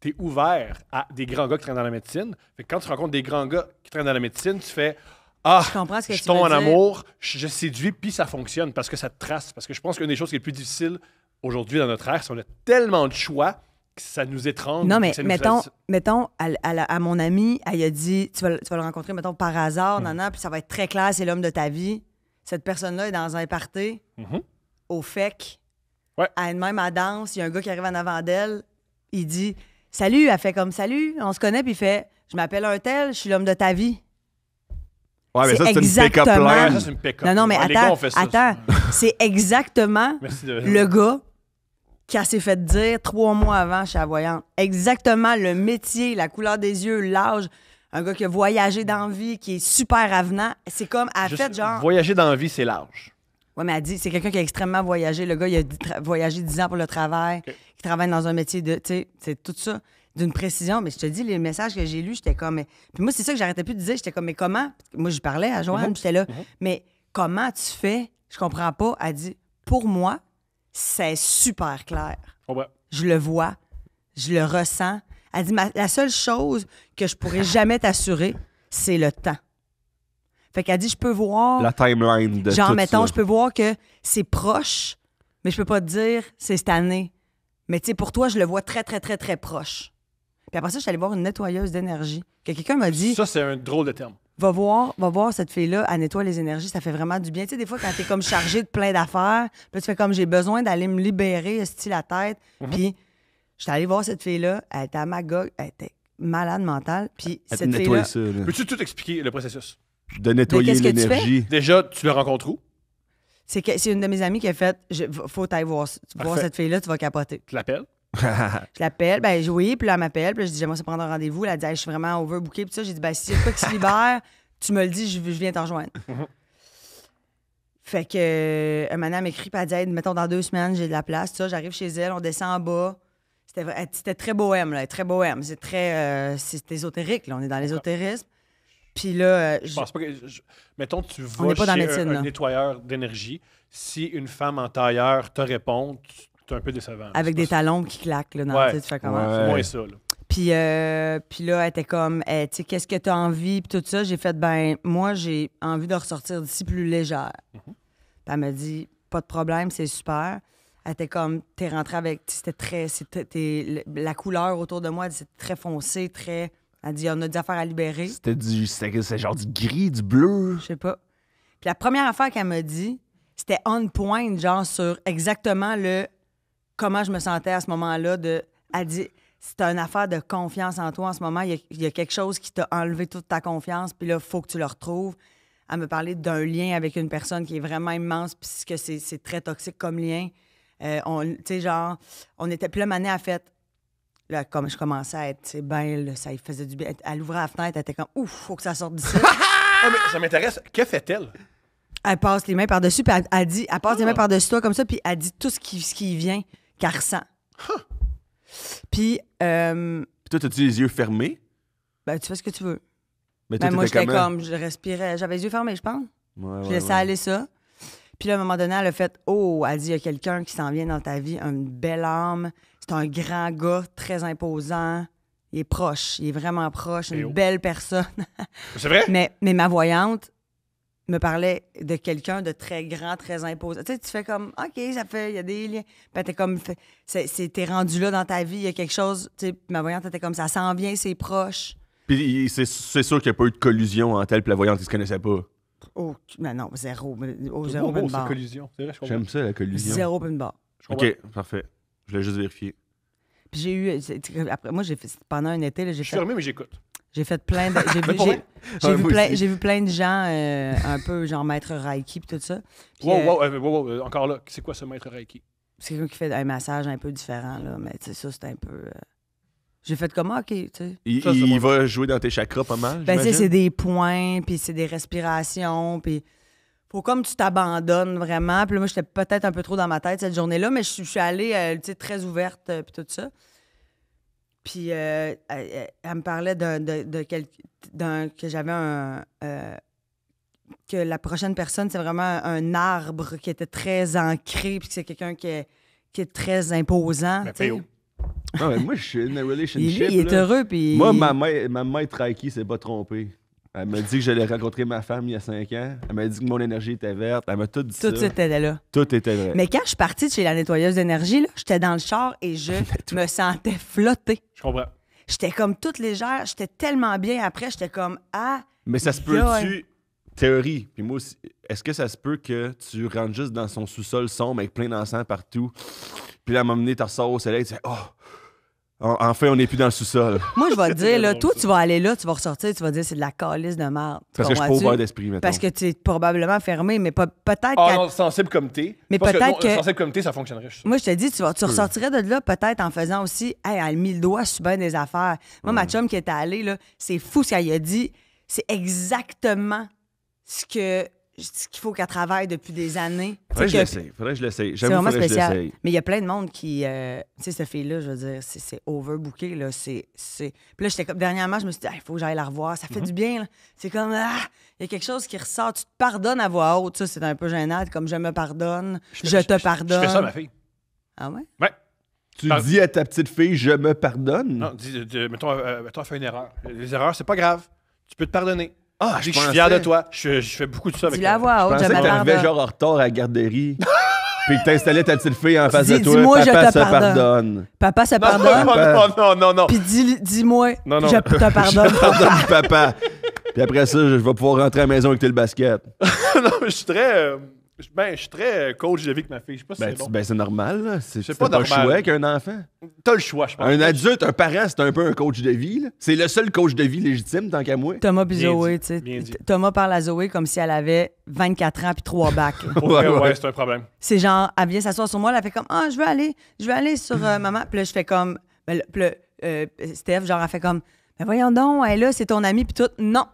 Tu es ouvert à des grands gars qui traînent dans la médecine. Fait quand tu rencontres des grands gars qui traînent dans la médecine, tu fais ah, je tombe en amour, je, séduis, puis ça fonctionne parce que ça te trace. Parce que je pense qu'une des choses qui est le plus difficile aujourd'hui dans notre ère, c'est qu'on a tellement de choix que ça nous étrange. Non, mais mettons, à, mon ami, elle a dit tu vas, le- rencontrer, mettons, par hasard, hmm. nana, puis ça va être très clair, c'est l'homme de ta vie. Cette personne-là est dans un party mhm. au FEC. Ouais. Elle-même, à danse. Il y a un gars qui arrive en avant d'elle. Il dit Salut. Elle fait comme Salut. On se connaît, puis il fait Je m'appelle un tel, je suis l'homme de ta vie c'est exactement... non, mais attends, c'est exactement le gars qui s'est fait dire trois mois avant chez la voyante. Exactement le métier, la couleur des yeux, l'âge. Un gars qui a voyagé dans la vie, qui est super avenant. C'est comme, à fait, genre... Voyager dans la vie, c'est l'âge. Oui, mais elle dit, c'est quelqu'un qui a extrêmement voyagé. Le gars, il a voyagé 10 ans pour le travail, qui travaille dans un métier de. Tu sais, c'est tout ça d'une précision. Mais je te dis, les messages que j'ai lus, j'étais comme. Puis moi, c'est ça que j'arrêtais plus de dire. J'étais comme, mais comment? Moi, je parlais à Joanne, mhm. j'étais là. Mhm. Mais comment tu fais? Je comprends pas. Elle dit, pour moi, c'est super clair. Oh, je le vois. Je le ressens. Elle dit, la seule chose que je pourrais jamais t'assurer, c'est le temps. Fait qu'elle dit, je peux voir. La timeline de Genre, mettons, je peux voir que c'est proche, mais je peux pas te dire c'est cette année. Mais tu sais, pour toi, je le vois très, très, très, très proche. Puis après ça, je suis allée voir une nettoyeuse d'énergie. quelqu'un m'a dit. Ça, c'est un drôle de terme. Va voir, va voir cette fille-là, elle nettoie les énergies, ça fait vraiment du bien. Tu sais, des fois, quand t'es comme chargé de plein d'affaires, tu fais comme j'ai besoin d'aller me libérer, style la tête. Mhm. Puis, je suis allée voir cette fille-là, elle était elle était malade mentale. Puis, cette fille Peux-tu tout expliquer le processus? De nettoyer l'énergie. Déjà, tu le rencontres où? C'est une de mes amies qui a fait Faut aller voir cette fille-là, tu vas capoter. Tu l'appelles? je l'appelle, ben oui, puis là, elle m'appelle, puis là, je dis, j'aimerais ça prendre un rendez-vous. Elle dit, je suis vraiment overbookée, puis ça. J'ai dit, ben, si y a qui se libère, tu me le dis, je, viens t'en rejoindre. fait que, euh, un madame m'écrit, puis elle dit, mettons, dans deux semaines, j'ai de la place, ça. J'arrive chez elle, on descend en bas. C'était très bohème, là, très bohème. C'est très. Euh, c'est ésotérique, là, on est dans l'ésotérisme. Puis là. Euh, je, je pense pas que. Mettons, tu vas chez un, un nettoyeur d'énergie. Si une femme en tailleur te répond, tu un peu décevant. Avec des talons qui claquent, là, dans tu fais comment? moins ça, Puis, euh, puis là, elle était comme, tu qu'est-ce que tu as envie? Puis tout ça, j'ai fait, ben, moi, j'ai envie de ressortir d'ici plus légère. Mhm. elle m'a dit, pas de problème, c'est super. Elle était comme, t'es rentrée avec, c'était très, c'était, la couleur autour de moi, c'était très foncé, très. Elle dit, on a des affaires à libérer. C'était du, c'était genre du gris, du bleu. Je sais pas. Puis la première affaire qu'elle m'a dit, c'était on point, genre sur exactement le comment je me sentais à ce moment-là de. Elle dit, c'est une affaire de confiance en toi en ce moment. Il y a, quelque chose qui t'a enlevé toute ta confiance, puis là, il faut que tu le retrouves. Elle me parlait d'un lien avec une personne qui est vraiment immense, puisque c'est, très toxique comme lien. Euh, on, tu sais, genre, on était plus manée à fait... Là, comme je commençais à être, belle, ça ça faisait du bien. Elle ouvrait la fenêtre, elle était comme, ouf, faut que ça sorte d'ici. ah, ça m'intéresse. Que fait-elle? Elle passe les mains par-dessus, puis elle, dit, elle passe les mains ah. par-dessus toi comme ça, puis elle dit tout ce qui vient car Huh. Euh, Puis. toi, t'as-tu les yeux fermés? Ben, tu fais ce que tu veux. Mais ben, moi, j'étais comme, je respirais. J'avais les yeux fermés, je pense. je laissais aller ça. Puis là, à un moment donné, elle a fait Oh, elle dit, il y a quelqu'un qui s'en vient dans ta vie, une belle âme. C'est un grand gars, très imposant. Il est proche, il est vraiment proche, une oh. belle personne. C'est vrai? Mais, mais ma voyante, me parlait de quelqu'un de très grand, très imposant. Tu sais, tu fais comme, OK, ça fait, il y a des liens. Ben, t'es comme, t'es rendu là dans ta vie, il y a quelque chose. Tu sais, ma voyante était comme, ça s'en vient, c'est proche. Puis c'est, sûr qu'il n'y a pas eu de collusion entre elle et la voyante, ils se connaissaient pas. Oh, mais non, zéro. Oh, zéro, open bar. collusion. J'aime ça, la collusion. Zéro, une bar. OK, parfait. Je l'ai juste vérifié. Puis j'ai eu. Après, moi, j'ai pendant un été, j'ai fait. Je suis fermé, mais j'écoute. J'ai fait plein de. J'ai vu, j'ai, vu, plein, de gens euh, un peu genre maître Reiki et tout ça. wow, euh, wow, wow, encore là, c'est quoi ce maître Reiki? C'est quelqu'un qui fait un massage un peu différent, là, mais ça, c'est un peu. Euh, j'ai fait comme, ah, OK, tu Il, va jouer dans tes chakras pas mal. Ben, c'est des points, puis c'est des respirations, puis faut comme tu t'abandonnes vraiment. Puis moi, j'étais peut-être un peu trop dans ma tête cette journée-là, mais je suis allée, tu sais, très ouverte, puis tout ça. Puis euh, elle, me parlait de, de que j'avais un. Euh, que la prochaine personne, c'est vraiment un arbre qui était très ancré, puis que c'est quelqu'un qui est, qui est très imposant. Ben, non, mais moi, je suis in a relationship. il est heureux, puis. Moi, ma, ma, ma maître s'est pas trompée. Elle m'a dit que j'allais rencontrer ma femme il y a cinq ans. Elle m'a dit que mon énergie était verte. Elle m'a tout dit tout ça. Tout était là. Tout était vrai. Mais quand je suis partie de chez la nettoyeuse d'énergie, j'étais dans le char et je me sentais flotter. Je comprends. J'étais comme toute légère. J'étais tellement bien après. J'étais comme ah. Mais ça se peut-tu, théorie, puis moi aussi, est-ce que ça se peut que tu rentres juste dans son sous-sol sombre avec plein d'encens partout, puis là, à un moment donné, au soleil, tu fais oh Enfin, on n'est plus dans le sous-sol. Moi, je vais te dire, là, toi, tu vas aller là, tu vas ressortir, tu vas dire c'est de la calice de merde. Parce que je suis pas d'esprit, maintenant. Parce que tu es probablement fermé, mais peut-être Ah sensible comme t'es. Mais peut-être que- Sensible comme t'es, ça fonctionnerait, Moi, je te dis, tu, vas, tu ressortirais de là peut-être en faisant aussi, hey, elle a mis le doigt sur bien des affaires. Moi, ma chum qui était allée, là, c'est fou ce qu'elle a dit. C'est exactement ce que ce qu'il faut qu'elle travaille depuis des années. Faudrait que je l'essaye. je C'est vraiment spécial. mais il y a plein de monde qui. Euh, tu sais, cette fille-là, je veux dire, c'est overbooké. Là. C'est, Puis là, j'étais comme. Dernièrement, je me suis dit, ah, il faut que j'aille la revoir. Ça fait mm-hmm. du bien. C'est comme. Ah, il y a quelque chose qui ressort. Tu te pardonnes à voix haute. Ça, c'est un peu gênant. Comme je me pardonne, je, te pardonne. Je fais ça, ma fille. Ah ouais? Ouais. Tu dis à ta petite fille, je me pardonne? Non, dis, euh, euh, mettons, euh, fait une erreur. Les erreurs, c'est pas grave. Tu peux te pardonner. Ah, ah, je, je suis fier de toi. Je, fais beaucoup de ça avec Dis-le à voix haute, oh, Je pensais que t'arrivais genre en retard à la garderie. puis que t'installais ta petite fille en face de toi. Dis-moi, je te pardonne. Papa se pardonne. Non, non, non, non. Puis dis-moi, dis je te pardonne. je pardonne, papa. puis après ça, je vais pouvoir rentrer à la maison avec tes le basket. non, mais je suis très. Euh, ben, je suis très euh, coach de vie avec ma fille. Je sais pas si ben, c'est bon. Ben, c'est normal. C'est, pas, d'un le choix qu'un enfant. T'as le choix, je pense. Un adulte, un parent, c'est un peu un coach de vie. C'est le seul coach de vie légitime, tant qu'à moi. Thomas puis Zoé, tu sais. Thomas parle à Zoé comme si elle avait 24 ans puis 3 bacs. ouais, c'est un problème. C'est genre, elle vient s'asseoir sur moi, elle fait comme Ah, je veux aller, je veux aller sur euh, maman. Puis là, je fais comme. Ben là, euh, Steph, genre, elle fait comme. Ben voyons donc, elle est là, c'est ton ami, puis tout. Non,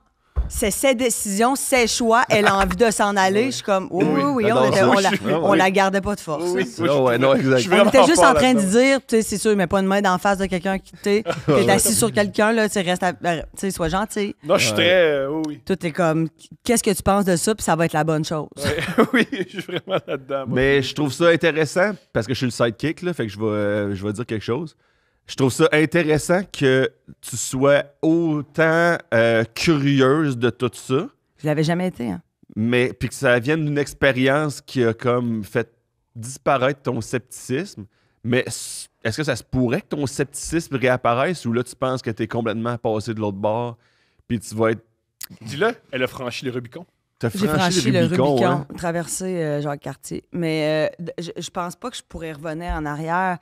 c'est ses décisions, ses choix. Elle a envie de s'en aller. Je suis comme, oui, oui, oui, on, la, on la gardait pas de force. Oui, oui, oui. ouais, non, On était juste en train de dire, tu sais, c'est sûr, mais pas une main d'en face de quelqu'un qui, tu assis sur quelqu'un, là, tu restes ben, tu sais, sois gentil. Non, je suis très, euh, oui. Tout est comme, qu'est-ce que tu penses de ça, puis ça va être la bonne chose. oui, je suis vraiment là-dedans. Mais je trouve ça intéressant parce que je suis le sidekick, là, fait que je vais euh, dire quelque chose. Je trouve ça intéressant que tu sois autant euh, curieuse de tout ça. Je l'avais jamais été. Hein. Mais puis que ça vienne d'une expérience qui a comme fait disparaître ton scepticisme. Mais est-ce que ça se pourrait que ton scepticisme réapparaisse ou là tu penses que tu es complètement passé de l'autre bord puis tu vas être. Dis-le, elle a franchi le Rubicon. Tu franchi, franchi le Rubicon, hein? traversé euh, Jacques Cartier. Mais euh, je, je pense pas que je pourrais revenir en arrière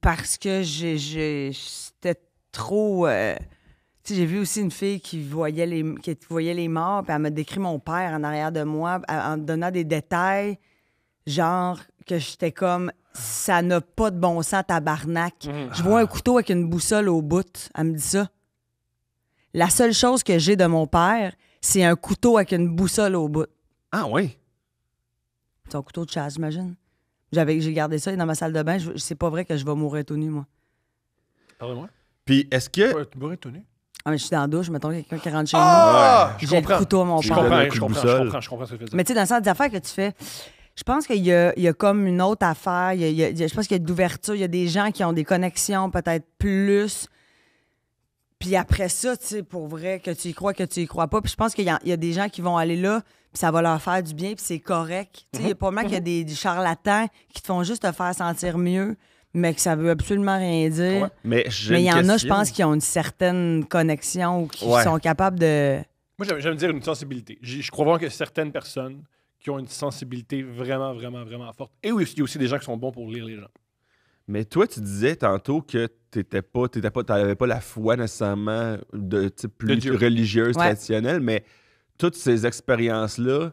parce que j'étais trop. Euh, sais, j'ai vu aussi une fille qui voyait les, qui voyait les morts, puis elle m'a décrit mon père en arrière de moi en donnant des détails, genre que j'étais comme ça n'a pas de bon sens, tabarnak. barnaque. Mmh. Je vois un ah. couteau avec une boussole au bout. Elle me dit ça. La seule chose que j'ai de mon père, c'est un couteau avec une boussole au bout. Ah oui? un couteau de chasse, j'imagine. J'avais, j'ai gardé ça dans ma salle de bain. Je- C'est pas vrai que je vais mourir tout nu, moi. Pardon, moi Puis est-ce que. Tu mourrais tout nu? Ah, mais je suis dans la douche, mettons quelqu'un qui rentre chez moi. Ah! Je J'ai le couteau à mon Je Je comprends, je comprends, je comprends, ce que tu veux Mais tu sais, dans le sens des affaires que tu fais, je pense qu'il y a, il y a comme une autre affaire. je pense qu'il y a d'ouverture. Il y a des gens qui ont des connexions peut-être plus. Puis après ça, tu sais, pour vrai, que tu y crois, que tu y crois pas. Puis je pense qu'il y, a- il y a des gens qui vont aller là ça va leur faire du bien, puis c'est correct. Tu sais, pas mal qu'il y a mhm. des, charlatans qui te font juste te faire sentir mieux, mais que ça veut absolument rien dire. Mais il y en a, je pense, qui ont une certaine connexion ou qui sont capables de. Moi, j'aime dire une sensibilité. Je, crois vraiment que certaines personnes qui ont une sensibilité vraiment, vraiment, vraiment forte. Et oui, il y a aussi des gens qui sont bons pour lire les gens. Mais toi, tu disais tantôt que t'étais pas, pas, t'avais pas la foi nécessairement de type plus religieuse traditionnelle, mais toutes ces expériences-là,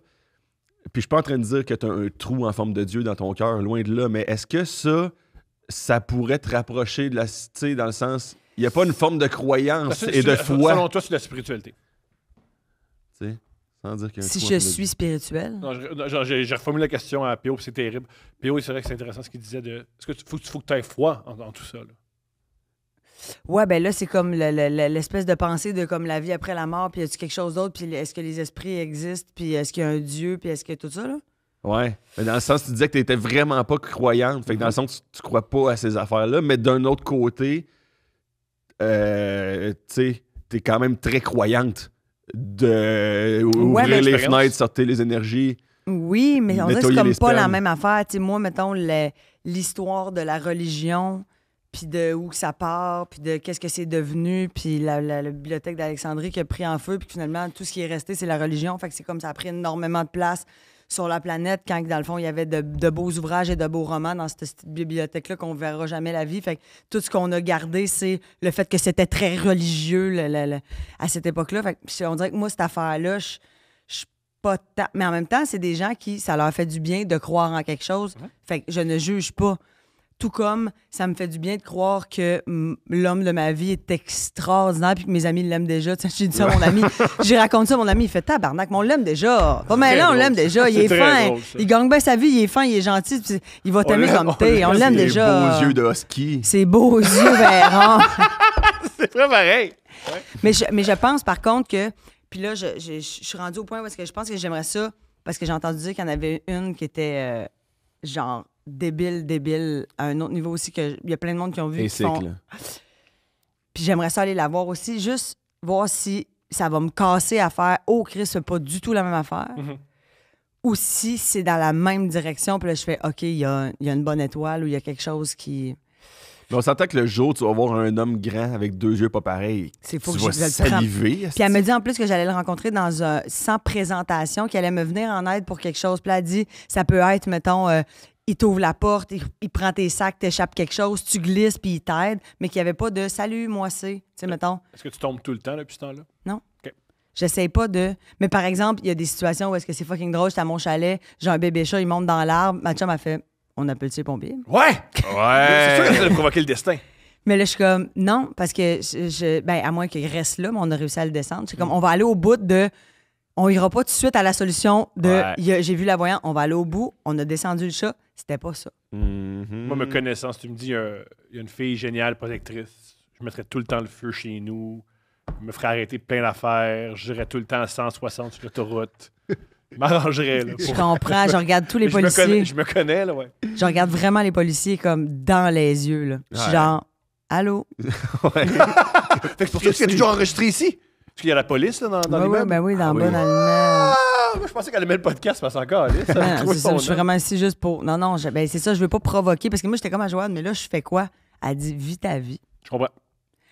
puis je suis pas en train de dire que tu as un trou en forme de Dieu dans ton cœur, loin de là, mais est-ce que ça, ça pourrait te rapprocher de la cité dans le sens. Il n'y a pas une forme de croyance et de foi. Selon toi, c'est la spiritualité. Tu sais, sans dire que Si je suis spirituel. Non, j'ai reformulé la question à Pio, c'est terrible. Pio, c'est vrai que c'est intéressant ce qu'il disait de. Est-ce que tu, faut, que tu aies foi en, en tout ça? Là? Ouais, ben là, c'est comme l'espèce de pensée de comme la vie après la mort, puis y quelque chose d'autre, puis est-ce que les esprits existent, puis est-ce qu'il y a un Dieu, puis est-ce que tout ça, là? Ouais. Mais dans le sens, tu disais que tu n'étais vraiment pas croyante. Fait que dans le sens, tu, tu crois pas à ces affaires-là. Mais d'un autre côté, euh, tu sais, tu es quand même très croyante de ouvrir ben, les fenêtres, sortir les énergies. Oui, mais on dirait comme pas la même affaire. sais moi, mettons, l'histoire de la religion, puis de où ça part, puis de qu'est-ce que c'est devenu, puis la, bibliothèque d'Alexandrie qui a pris en feu, puis finalement, tout ce qui est resté, c'est la religion. Fait que c'est comme ça a pris énormément de place sur la planète quand, dans le fond, il y avait de, beaux ouvrages et de beaux romans dans cette, bibliothèque-là qu'on ne verra jamais la vie. Fait que tout ce qu'on a gardé, c'est le fait que c'était très religieux à cette époque-là. Fait que, on dirait que moi, cette affaire-là, je suis pas Mais en même temps, c'est des gens qui, ça leur fait du bien de croire en quelque chose. Fait que je ne juge pas. Tout comme ça me fait du bien de croire que mm, l'homme de ma vie est extraordinaire puis que mes amis l'aiment déjà. J'ai dit ça à mon ami. J'ai raconté ça à mon ami. Il fait tabarnak, mais on l'aime déjà. là, hein, on l'aime déjà. Il est, fin. il gagne bien sa vie. Il est fin, il est gentil. il va t'aimer comme t'es. On l'aime déjà. Ses beaux yeux de husky. beaux yeux C'est très pareil. Mais, je, mais je pense par contre que. Puis là, je, suis rendu au point où que je pense que j'aimerais ça parce que j'ai entendu dire qu'il y en avait une qui était euh, genre débile, débile, à un autre niveau aussi, il y a plein de monde qui ont vu. Et Puis j'aimerais ça aller la voir aussi, juste voir si ça va me casser à faire « Oh, Chris, c'est pas du tout la même affaire mhm. Ou si c'est dans la même direction, puis là, je fais « OK, il y a, une bonne étoile ou il y a quelque chose qui... » Mais on s'entend que le jour, tu vas voir un homme grand avec deux yeux pas pareils. C'est faux que je saliver. Puis elle me dit en plus que j'allais le rencontrer dans sans présentation, qu'elle allait me venir en aide pour quelque chose. Puis elle dit ça peut être, mettons, euh, il t'ouvre la porte, il, prend tes sacs, t'échappes quelque chose, tu glisses, puis il t'aide, mais qu'il n'y avait pas de salut, moi c'est. Tu sais, mettons. Est-ce que tu tombes tout le temps depuis ce temps-là? Non. OK. J'essaie pas de. Mais par exemple, il y a des situations où est-ce que c'est fucking drôle, j'étais à mon chalet, j'ai un bébé chat, il monte dans l'arbre, ma chum a fait On appelle-tu les pompiers? Ouais! Ouais! c'est sûr que ça provoquer le destin. Mais là, je suis comme, non, parce que, je, ben, à moins qu'il reste là, mais on a réussi à le descendre. C'est comme, mm. on va aller au bout de on ira pas tout de suite à la solution de j'ai vu la voyante, on va aller au bout, on a descendu le chat. C'était pas ça. Mm-hmm. Moi, me connaissant, tu me dis euh, il y a une fille géniale, protectrice, je mettrais tout le temps le feu chez nous, je me ferais arrêter plein d'affaires, j'irais tout le temps à 160 sur l'autoroute. m'arrangerais. Je comprends, je regarde tous les policiers. Je me, connais, je là, ouais. Je regarde vraiment les policiers comme dans les yeux, là. Je suis genre, allô? ouais. fait que pour toujours enregistré ici? Parce qu'il y a la police là, dans, les oui, oui, ben oui, dans ah, le oui. Ah! je pensais qu'elle aimait le podcast, parce encore. Ah, c'est ça, je suis vraiment ici juste pour. Non, non, ben, c'est ça, je veux pas provoquer parce que moi, j'étais comme à Joanne, mais là, je fais quoi? Elle dit, vis ta vie. Je comprends.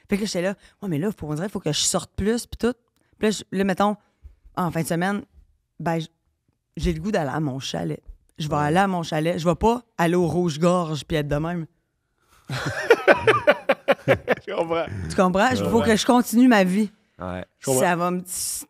Fait que j'étais là, ouais, mais là, on dirait, il faut que je sorte plus, puis tout. Puis là, mettons, en fin de semaine, ben, j'ai le goût d'aller à mon chalet. Je vais aller à mon chalet. Je vais pas aller au rouge-gorge puis être de même. je comprends. Tu comprends? Il faut que je continue ma vie. Ça va me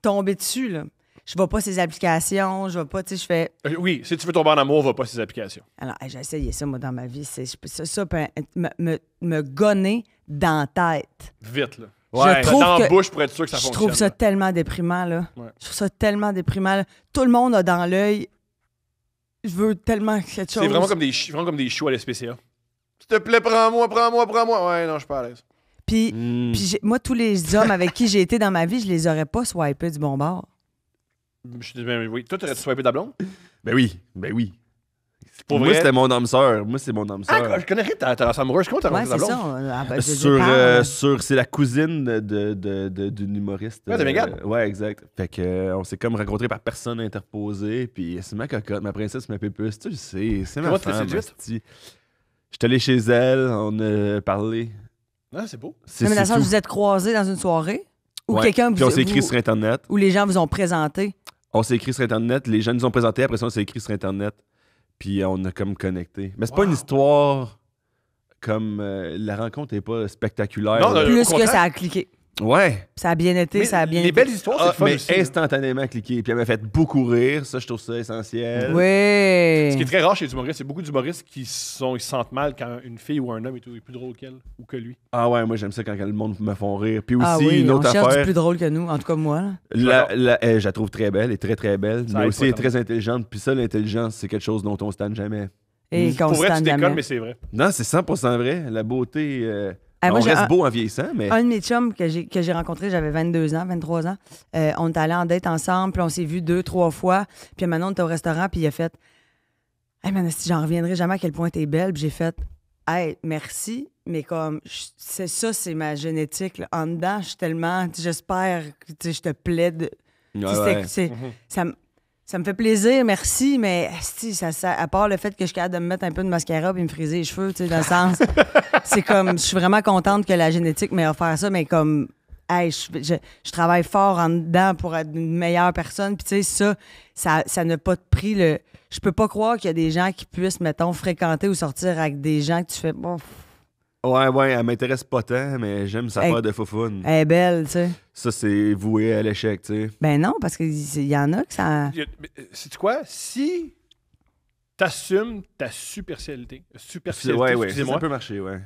tomber dessus, là. Je vois pas ces applications, je vois pas, tu je fais. Euh, oui, si tu veux tomber en amour, va pas ces applications. Alors, j'ai essayé ça, moi, dans ma vie. C'est, ça, me, gonner dans la tête. Vite, là. Ouais, je trouve bouche être sûr que ça fonctionne. Je trouve ça tellement déprimant, là. Je trouve ça tellement déprimant. Tout le monde a dans l'œil. Je veux tellement quelque chose. C'est vraiment comme des, vraiment comme des choux à la SPCA. S'il te plaît, prends-moi, prends-moi, prends-moi. Ouais, non, je suis pas à l'aise. Puis, hmm. moi, tous les hommes avec qui j'ai été dans ma vie, je les aurais pas swipés du bon bord. Je dis, ben oui. Toi, t'aurais swipé la blonde? Ben oui, ben oui. Pour moi, c'était mon âme sœur. Moi, c'est mon âme ah, sœur. Ah, je connais ta, ta amoureuse. Comment ouais, ta blonde? Ça. Ah, ben, euh, sur, c'est la cousine d'une de, de, humoriste. Ouais, euh, ouais, exact. Fait que euh, on s'est comme rencontrés par personne interposée. Puis c'est ma cocotte, ma princesse, ma pépus. Tu sais, c'est ma femme. Je tu allé chez elle, on a parlé. Ah, c'est beau. C'est, mais vous êtes croisés dans une soirée ou quelqu'un vous Puis on s'est écrit sur Internet. Ou les gens vous ont présenté. On s'est écrit sur Internet, les gens nous ont présenté, après ça, on s'est écrit sur Internet. Puis euh, on a comme connecté. Mais c'est pas une histoire comme. Euh, la rencontre n'est pas spectaculaire. plus que ça a cliqué. Ouais. Ça a bien été, ça a bien les été. Les belles histoires, c'est ah, fun mais instantanément cliqué. Puis elle m'a fait beaucoup rire. Ça, je trouve ça essentiel. Oui. Ce qui est très rare chez les humoristes, c'est beaucoup d'humoristes qui sont, ils se sentent mal quand une fille ou un homme est, plus drôle qu'elle ou que lui. Ah ouais, moi j'aime ça quand le monde me font rire. Puis ah aussi, ah oui, une autre on affaire. Du plus drôle que nous, en tout cas moi. La, la, eh, je la trouve très belle et très très belle. mais aussi, est très intelligente. Puis ça, l'intelligence, c'est quelque chose dont on ne se tâne jamais. Et qu'on se tâne jamais. mais c'est vrai. Non, c'est 100% vrai. La beauté. Euh, ah, on reste un, beau en vieillissant, mais. Un de mes chums que j'ai rencontré, j'avais 22 ans, 23 ans. Euh, on est allé en date ensemble, puis on s'est vu deux, trois fois. Puis maintenant, on était au restaurant, puis il a fait Hey, man, si j'en reviendrai jamais à quel point t'es belle. Puis j'ai fait Hey, merci, mais comme, c'est ça, c'est ma génétique. En dedans, je suis tellement. J'espère que je te plaide. Ouais, ouais. Mm-hmm. ça, ça me fait plaisir, merci, mais si ça, à part le fait que je suis capable de me mettre un peu de mascara et me friser les cheveux, tu sais, dans le sens, c'est comme, je suis vraiment contente que la génétique m'ait offert ça, mais comme, je, travaille fort en dedans pour être une meilleure personne, puis tu sais, ça, ça, ça n'a pas de prix. Le, je peux pas croire qu'il y a des gens qui puissent, mettons, fréquenter ou sortir avec des gens que tu fais, bon, Ouais, ouais, elle m'intéresse pas tant, mais j'aime sa part de foufoune. Elle est belle, tu sais. Ça, c'est voué à l'échec, tu sais. Ben non, parce qu'il y en a que ça. C'est euh, quoi? Si t'assumes ta superficialité, superficialité, ça, peut marcher, ouais.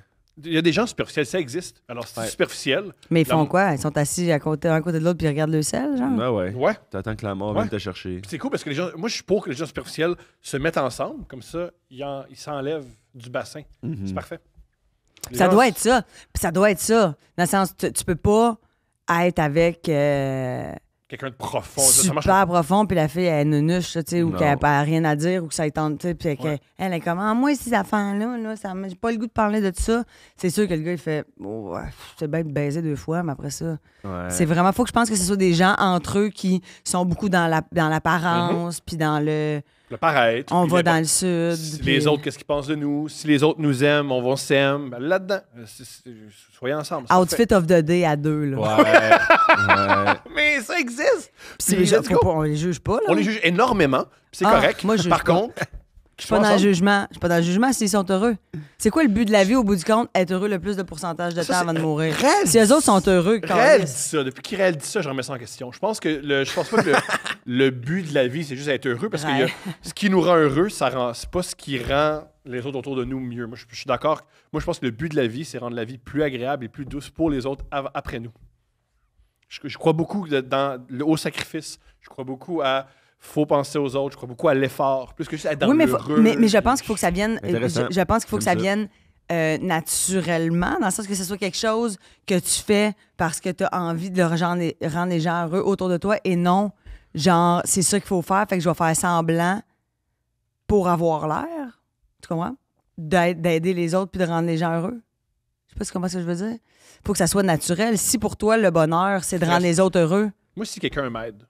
il y a des gens superficiels, ça existe. Alors, c'est superficiel, Mais ils font quoi? Ils sont assis à côté, un côté de l'autre puis ils regardent le sel, genre? Ouais, ben ouais. ouais. T'attends que la mort vienne te chercher. C'est cool parce que les gens, moi, je suis pour que les gens superficiels se mettent ensemble, comme ça, ils s'enlèvent du bassin. C'est mhm. parfait. Ça doit être ça. ça doit être ça. Dans le sens, tu, peux pas être avec. Euh, Quelqu'un de profond. Super profond, puis la fille, elle est tu sais, ou qu'elle n'a rien à dire, ou que ça étend, tu puis elle est comme, ah, moi, ça fait là là, ça j'ai pas le goût de parler de ça. C'est sûr que le gars, il fait, oh, c'est bien de baiser deux fois, mais après ça. C'est vraiment, faut que je pense que ce soit des gens entre eux qui sont beaucoup dans l'apparence, la, dans mm-hmm. puis dans le paraître. On va dans le sud. les autres, qu'est-ce qu'ils pensent de nous? Si les autres nous aiment, on va s'aimer. Ben, là-dedans, euh, soyez ensemble. Outfit of the day à deux. Là. Ouais. Mais ça existe. Puis on les juge pas. Là, on les juge énormément. C'est ah, correct. Moi, Par contre, je suis pas dans le jugement. Je suis pas dans le jugement s'ils sont heureux. C'est quoi le but de la vie au bout du compte? Être heureux le plus de pourcentage de temps avant de mourir. si les autres sont heureux, quand dit ça. Depuis qu'il dit ça, je remets ça en question. Je pense que le, je pense pas que le, but de la vie, c'est juste être heureux parce que ce qui nous rend heureux, ça rend, c'est pas ce qui rend les autres autour de nous mieux. Moi, je, suis d'accord. Moi, je pense que le but de la vie, c'est rendre la vie plus agréable et plus douce pour les autres après nous. Je, je, crois beaucoup dans, le, au sacrifice. Je crois beaucoup à faut penser aux autres. Je crois beaucoup à l'effort, plus que juste être oui, mais, je pense qu'il faut que ça vienne. Euh, je, pense qu'il faut que ça, vienne euh, naturellement, dans le sens que ce soit quelque chose que tu fais parce que tu as envie de rendre les, gens heureux autour de toi et non, genre, c'est ça qu'il faut faire, fait que je vais faire semblant pour avoir l'air. Tu comprends? D'aider les autres puis de rendre les gens heureux. Je sais pas si tu ce que je veux dire. Faut que ça soit naturel. Si pour toi, le bonheur, c'est de rendre les autres heureux. Moi, si quelqu'un m'aide,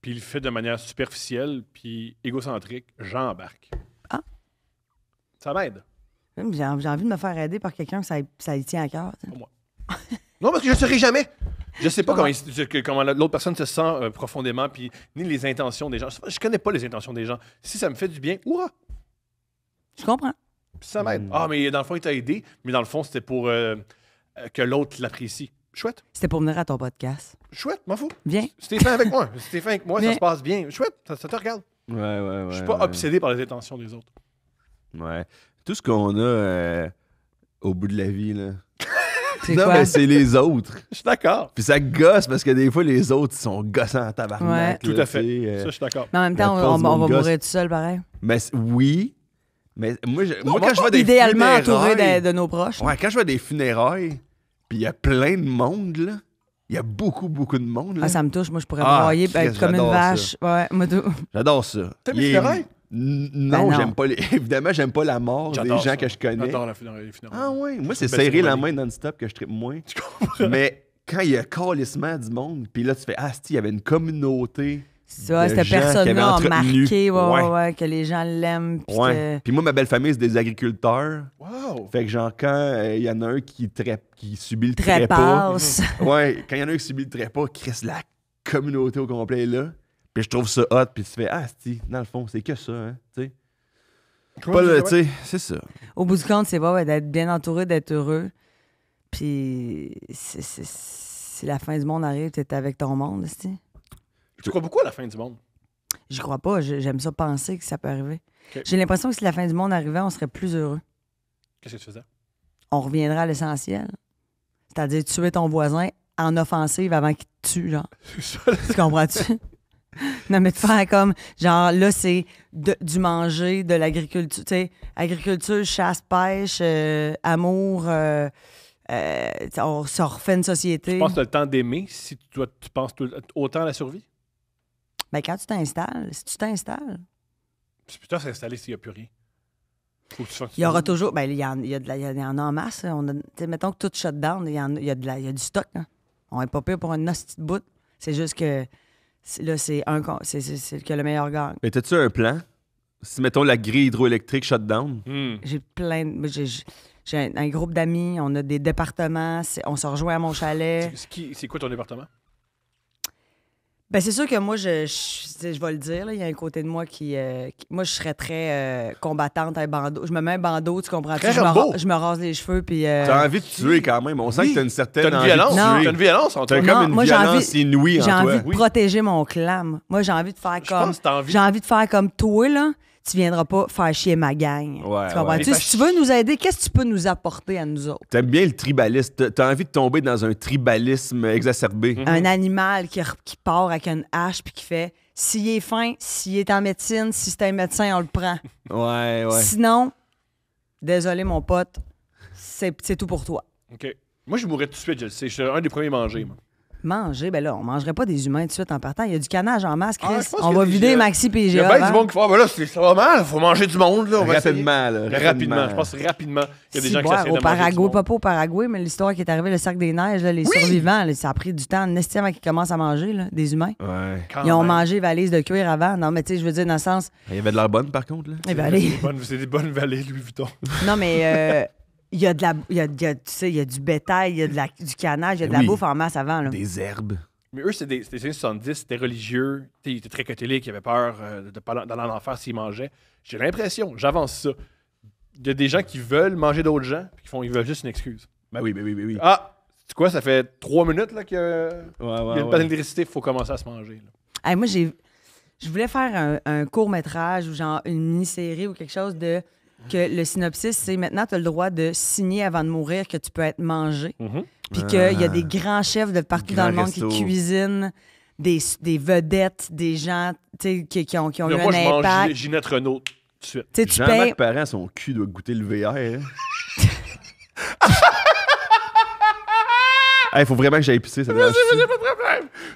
puis il le fait de manière superficielle, puis égocentrique, j'embarque. Ah. Ça m'aide. Hum, j'ai envie de me faire aider par quelqu'un que ça, y tient à cœur. Pour moi. non, parce que je ne serai jamais. Je sais pas comment, l'autre personne se sent euh, profondément, puis ni les intentions des gens. Je connais pas les intentions des gens. Si ça me fait du bien, ouah! Je comprends. ça m'aide. Hmm. Ah, mais dans le fond, il t'a aidé, mais dans le fond, c'était pour euh, euh, que l'autre l'apprécie. Chouette. C'était pour venir à ton podcast. Chouette, m'en fous. Viens. Stéphane avec moi. Stéphane avec moi, ça se passe bien. Chouette, ça, te regarde. Ouais, ouais, ouais. Je suis pas obsédé par les intentions des autres. Ouais. Tout ce qu'on a euh, au bout de la vie, là. non, mais c'est les autres. Je suis d'accord. Puis ça gosse parce que des fois, les autres ils sont gossants en tabarnak. Ouais. Tout à fait. Euh, ça, je suis d'accord. Mais en même temps, on, va mourir tout seul pareil. Mais oui. Mais moi, quand je vois des Idéalement entouré de, de, nos proches. Ouais, quand je vois des funérailles puis il y a plein de monde, là. Il y a beaucoup, beaucoup de monde. Là. Ah, ça me touche. Moi, je pourrais ah, broyer ben, comme une vache. J'adore ça. T'aimes les funérailles? Ben non, j'aime pas les... évidemment, j'aime pas la mort des gens que je connais. J'adore la Ah ouais, moi c'est serrer la main non-stop que je tripe moins. Tu comprends? Mais quand il y a calissement du monde, puis là tu fais ah, il y avait une communauté ça, cette personne-là a marqué que les gens l'aiment. Puis moi, ma belle famille, c'est des agriculteurs. Wow. Fait que, genre, quand il euh, y en a un qui, qui subit le trépas. ouais, quand il y en a un qui subit le trépas, Chris, la communauté au complet là. Puis je trouve ça hot. Puis tu fais, ah, dans le fond, c'est que ça, hein, tu sais. Pas tu c'est ça. Au bout du compte, c'est pas d'être bien entouré, d'être heureux. Puis si la fin du monde arrive, t'es avec ton monde, tu tu crois beaucoup à la fin du monde? Je crois pas. J'aime ça penser que ça peut arriver. J'ai l'impression que si la fin du monde arrivait, on serait plus heureux. Qu'est-ce que tu faisais? On reviendrait à l'essentiel. C'est-à-dire tuer ton voisin en offensive avant qu'il te tue, genre. tu comprends-tu? non, mais de faire comme, genre, là, c'est du manger, de l'agriculture, tu sais, agriculture, chasse, pêche, euh, amour, euh, euh on se refait une société. Tu penses que tu as le temps d'aimer si tu penses autant à la survie? Mais ben, quand tu t'installes, si tu t'installes. C'est plutôt s'installer s'il n'y a plus rien. il y aura toujours. Ben, il y, en, il y, a il y en a en masse. On mettons que tout shut down, il y, a, il y a du stock. Hein. On n'est pas pire pour un hostie de bout. C'est juste que là, c'est un c'est que le meilleur gars. Mais t'as-tu un plan? Si, mettons, la grille hydroélectrique shut down? Hmm. J'ai plein de. J'ai un, un, groupe d'amis, on a des départements, on se rejoint à mon chalet. C'est quoi ton département? Ben c'est sûr que moi, je, je, vais le dire, il y a un côté de moi qui. Euh, moi, je serais très euh, combattante, un bandeau. Je me mets un bandeau, tu comprends? -tu? Je, me rase les cheveux, puis. Euh, t'as envie de tuer quand même. On sent que t'as une certaine. T'as une violence. T'as une violence en toi. T'as comme une violence envie, inouïe J'ai envie de protéger mon clan. Moi, j'ai envie de faire comme. J'ai envie de faire comme toi, là tu viendras pas faire chier ma gang. tu si tu veux nous aider, qu'est-ce que tu peux nous apporter à nous autres? T'aimes bien le tribalisme. T'as envie de tomber dans un tribalisme exacerbé. Mhm. Un animal qui, part avec une hache puis qui fait s'il est fin, s'il est en médecine, si c'est un médecin, on le prend. Ouais, ouais. Sinon, désolé, mon pote, c'est tout pour toi. OK. Moi, je mourrais tout de suite, je un des premiers manger, moi. Manger, ben là, on mangerait pas des humains tout de suite en partant. Il y a du canage en masse, ah, Chris. on va vider Maxi PGA. Il y a bien du monde qui fait, ben là, ça va mal, faut manger du monde, là. On va faire là, rapidement, rapidement. Je pense rapidement. Il y a des gens qui s'asseyent Au Paraguay, pas au Paraguay, mais l'histoire qui est arrivée, le cercle des neiges, là, les survivants, ça a pris du temps, estime qu'ils commencent à manger, là, des humains. Ils ont mangé valises de cuir avant. Non, mais tu sais, je veux dire, dans le sens. Il y avait de la bonne, par contre, là. Eh ben, c'est des, bonnes valises, Louis Vuitton. Non, mais euh, il y a de la, il y a, tu sais, il y a du bétail, il y a de la, du canage, il y a de la bouffe en masse avant. Des herbes. Mais eux, c'était des- années 70, c'était religieux. Ils étaient très catholiques, ils avaient peur euh, de- d'aller en enfer s'ils mangeaient. J'ai l'impression, j'avance ça, il y a des gens qui veulent manger d'autres gens, puis qui font, ils veulent juste une excuse. Ben oui, ben oui, ben oui. Ah, Tu quoi, ça fait trois minutes là, qu'il y il y a une panne d'électricité, il faut commencer à se manger. moi, j'ai. Je voulais faire un, court métrage ou genre une mini-série ou quelque chose de que le synopsis, c'est maintenant, tu as le droit de signer avant de mourir que tu peux être mangé. Mm Puis qu'il il y a ah. des grands chefs de partout dans le monde qui cuisinent. Des, des, vedettes, des gens qui, qui ont, qui ont eu un je impact. Mange Ginette Renault tout de suite. tu Jean-Marc parents, Parent, son cul doit goûter le VR. Il hein. faut vraiment que j'aille pisser, ça doit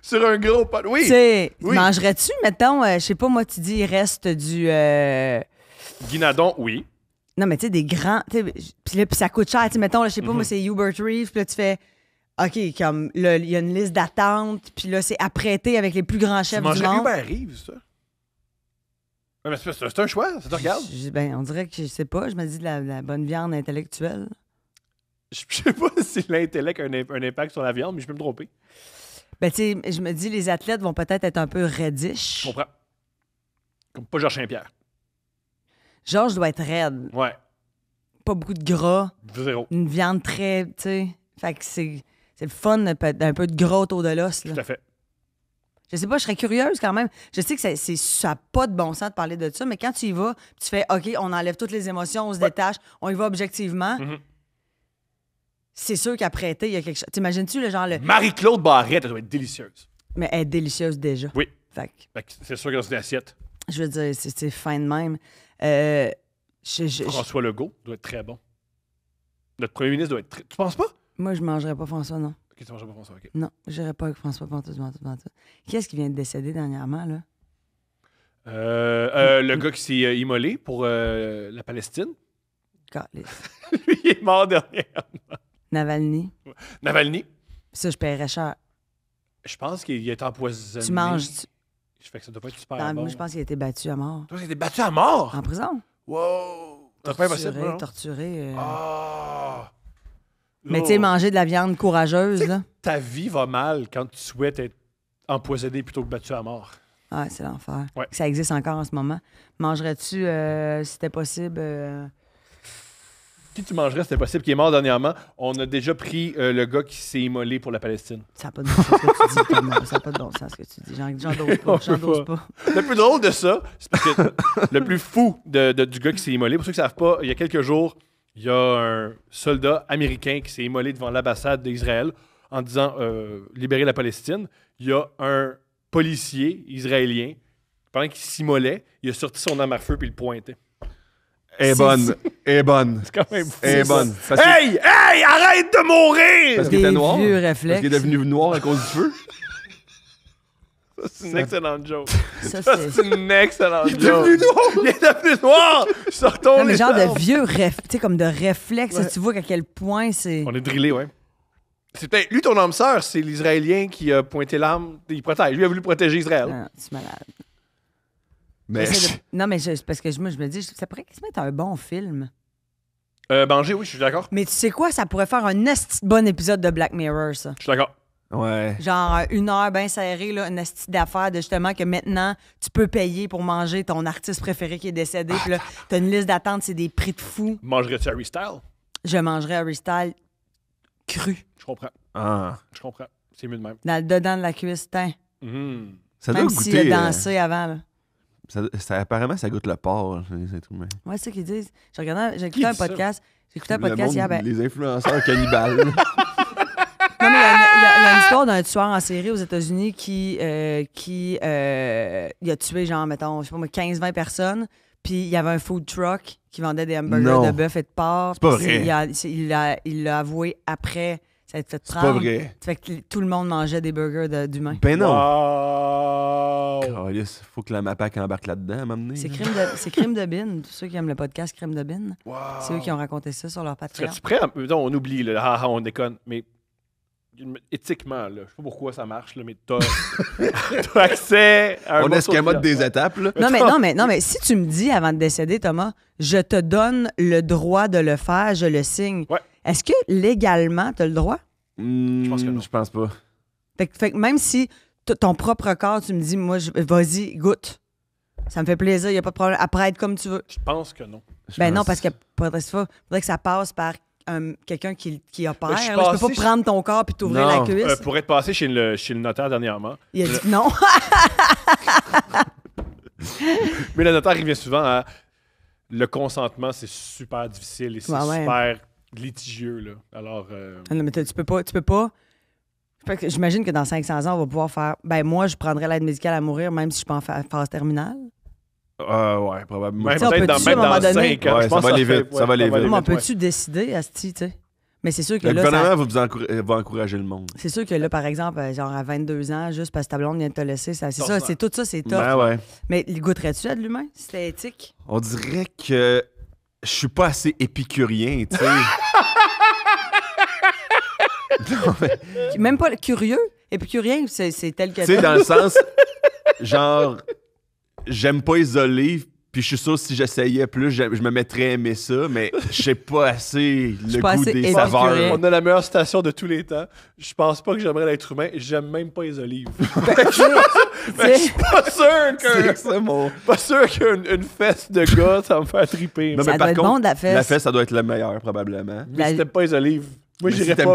sur un gros pot. Oui. oui. Mangerais-tu, mettons, euh, je sais pas, moi, tu dis, il reste du. Euh... Guinadon, oui. Non, mais tu sais, des grands. Puis là, pis ça coûte cher. sais mettons, je sais pas, moi, mhm. c'est Hubert Reeves. Puis là, tu fais. OK, comme il y a une liste d'attente. Puis là, c'est apprêté avec les plus grands chefs du monde. Hubert Reeves, ça? c'est un choix, ça te regarde. ben, on dirait que je sais pas. Je me dis de la, bonne viande intellectuelle. Je sais pas si l'intellect a un, impact sur la viande, mais je peux me tromper. Ben, tu sais, je me dis, les athlètes vont peut-être être un peu reddish. Je comprends. Comme pas Georges Saint-Pierre. Georges doit être raide. Ouais. Pas beaucoup de gras. Zéro. Une viande très, tu sais. Fait que c'est, c'est le fun d'un peu de gras autour de l'os. Tout à fait. Je sais pas, je serais curieuse quand même. Je sais que c'est, ça n'a pas de bon sens de parler de ça, mais quand tu y vas, tu fais OK, on enlève toutes les émotions, on se détache, on y va objectivement. Mm-hmm. C'est sûr qu'après été, il y a quelque chose. T'imagines-tu le genre. Le... Marie-Claude Barrette, elle doit être délicieuse. Mais elle est délicieuse déjà. Oui. Fait que... c'est sûr que dans une assiette. Je veux dire, c'est fin de même. Euh, François Legault doit être très bon. Notre premier ministre doit être très. Tu penses pas? Moi, je mangerais pas François, non. Ok, tu mangerais pas François, ok. Non, j'irais pas avec François Pantoute, Qui est-ce qui vient de décéder dernièrement, là? Euh, euh le gars qui s'est euh, immolé pour la Palestine. Lui, il est mort dernièrement. Navalny. Navalny. Ça, je paierais cher. Je pense qu'il est empoisonné. Tu manges, je pense qu'il a été battu à mort. Toi, il a été battu à mort? En prison. Wow! pas Torturé. Hein? Euh. Ah! Mais tu sais, manger de la viande courageuse. Ta vie va mal quand tu souhaites être empoisonné plutôt que battu à mort. Ah, c'est l'enfer. Ça existe encore en ce moment. Mangerais-tu, euh, si c'était possible, euh, qui tu mangerais, c'était possible, qui est mort dernièrement. On a déjà pris euh, le gars qui s'est immolé pour la Palestine. Ça n'a pas de bon sens ce que tu dis. Thomas. Ça n'a pas de bon sens ce que tu dis. pas. pas. Le plus drôle de ça, c'est que le plus fou de, du gars qui s'est immolé, pour ceux qui ne savent pas, il y a quelques jours, il y a un soldat américain qui s'est immolé devant l'ambassade d'Israël en disant euh, libérer la Palestine. Il y a un policier israélien, pendant qu'il s'immolait, il a sorti son arme à feu et il le pointait est bonne. Est bonne. C'est quand même fou. Est bonne. Hey! Hey! Arrête de mourir! Parce qu'il était noir. vieux Parce qu'il est devenu noir à cause du feu. C'est une excellente joke. Ça, c'est- une excellente joke. noir! Il est devenu noir! Je suis retourné. C'est mais genre de vieux réflexe, tu sais, comme de réflexe, tu vois à quel point c'est. On est drillé, ouais. C'est lui, ton âme sœur, c'est l'Israélien qui a pointé l'âme. Il protège. Lui a voulu protéger Israël. c'est ah, malade. Mais... Non, mais parce que moi, je me dis, ça pourrait se mettre un bon film. Euh, oui, je suis d'accord. Mais tu sais quoi, ça pourrait faire un bon épisode de Black Mirror, ça. Je suis d'accord. Ouais. Genre euh, une heure bien serrée, là, une esti d'affaires de justement que maintenant tu peux payer pour manger ton artiste préféré qui est décédé. puis là, ah. t'as une liste d'attente, c'est des prix de fou. Mangerais-tu Harry Style? Je mangerais Harry Style cru. Je comprends. Ah. Je comprends. C'est mieux de même. Dans le dedans de la cuisse, mm. Ça Même doit goûter. s'il a euh, dansé avant, là apparemment, ça goûte le porc, les hein, mais Ouais, c'est ça qu'ils disent. J'écoutais un podcast. écouté un podcast il monde, a Les ben influenceurs cannibales. non, il y, a une histoire d'un tueur en série aux États-Unis qui, euh, qui euh, a tué, genre, mettons, je sais pas moi, 15-20 personnes. Puis il y avait un food truck qui vendait des hamburgers de bœuf et de porc. C'est pas vrai. Il l'a avoué après te C'est pas vrai. fait que tout le monde mangeait des burgers d'humains. Ben non. Wow! faut que la MAPAC embarque là-dedans à m'amener. C'est crime, de, c'est bine. Tous ceux qui aiment le podcast Crime de bine, c'est eux qui ont raconté ça sur leur Patreon. tu prêt? on oublie, là, ah, ah on déconne, mais éthiquement, je je sais pas pourquoi ça marche, mais t'as accès à un On escamote des étapes, Non mais, non, mais, non, mais si tu me dis avant de décéder, Thomas, je te donne le droit de le faire, je le signe. Ouais. Est-ce que légalement, tu as le droit? je pense que hmm, non. Je pense pas. Fait, que, même si ton propre corps, tu me dis, moi, vas-y, goûte. Ça me fait plaisir, il n'y a pas de problème. Après, être comme tu veux. Je pense que non. ben non, parce que faudrait que ça passe par quelqu'un qui, qui opère. Ben, je, ne peux pas prendre ton corps et t'ouvrir la euh, cuisse. pour être passé chez le, notaire dernièrement. Il a dit non. Mais le notaire, revient souvent à hein. le consentement, c'est super difficile et c'est super litigieux. Là. Alors. Euh, ah, non, mais tu peux pas. Tu peux pas. J'imagine que dans 500 ans, on va pouvoir faire. Ben, moi, je prendrais l'aide médicale à mourir, même si je suis pas en phase terminale. Euh, ouais, probablement. Même dans, 5 ans. ça, va les vite, ça va aller vite. Comment peux-tu décider, Asti, tu sais? Mais c'est sûr que le là. Le gouvernement va, vous euh, encourager le monde. C'est sûr que là, par exemple, euh, genre à 22 ans, juste parce que ta blonde vient de te laisser, c'est ça, c'est tout ça, c'est top. Ben ouais. Mais goûterais-tu à de l'humain? C'est éthique. On dirait que je suis pas assez épicurien, tu sais. Même pas curieux. Épicurien, c'est tel que. Tu sais, dans le sens, genre, j'aime pas isoler, puis je suis sûr si j'essayais plus, je, me mettrais à aimer ça, mais je sais pas assez le goût des saveurs. On a la meilleure station de tous les temps. Je pense pas que j'aimerais l'être humain. J'aime même pas les olives. Ben, ben, je suis pas sûr que. c'est mon... Pas sûr qu'une fête fesse de gars, ça me fait triper. Non, mais ça par doit contre, bon, la fesse. La fesse, ça doit être la meilleure, probablement. Mais la... c'était pas les olives. Moi, j'irais si pas vers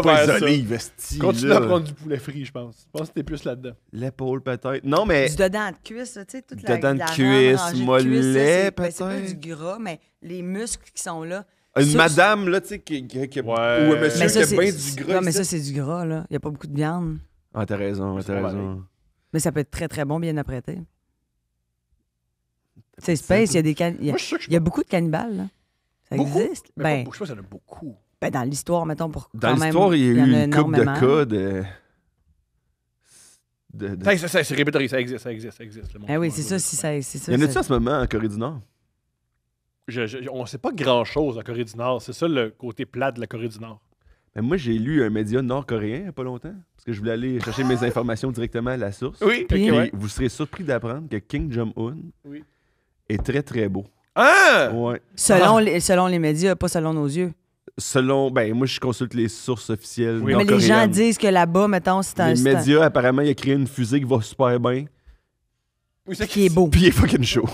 pas Continue à prendre du poulet frit, je pense. Je pense que t'es plus là-dedans. L'épaule, peut-être. Non, mais... Du dedans de cuisse, tu sais, toute la... Dedans de cuisse, mollet, peut-être. Ben, c'est pas du gras, mais les muscles qui sont là... Une madame, là, tu sais, qui, qui, ouais. ou un monsieur qui a bien du gras. Non, mais ça, c'est du gras, là. Il n'y a pas beaucoup de viande. Ah, t'as raison, t'as raison. Mais ça peut être très, très bon, bien apprêté. sais, space, il y a des il y a, beaucoup de cannibales, là. Ça existe. Mais ben, beaucoup, je sais pas, ça en a beaucoup. Ben, dans l'histoire, mettons, pour Dans l'histoire, il y a eu une couple de cas de. Ça, ça, ça c'est ça existe, ça existe, ça existe. Ah oui, c'est ça, c'est ça. Il y en a-tu en ce moment en Corée du Nord? on ne sait pas grand-chose en Corée du Nord. C'est ça le côté plat de la Corée du Nord. Mais ben, moi, j'ai lu un média nord-coréen il n'y a pas longtemps, parce que je voulais aller chercher mes informations directement à la source. Oui, Vous serez surpris d'apprendre que King Jong-un est très, très beau. Ah! Ouais. Selon, ah! Les, selon les médias, pas selon nos yeux selon. Ben, moi, je consulte les sources officielles. Oui, mais les gens disent que là-bas, mettons, c'est un. Les médias, apparemment, il a créé une fusée qui va super bien. Oui, c'est qui est beau. Puis il est fucking chaud.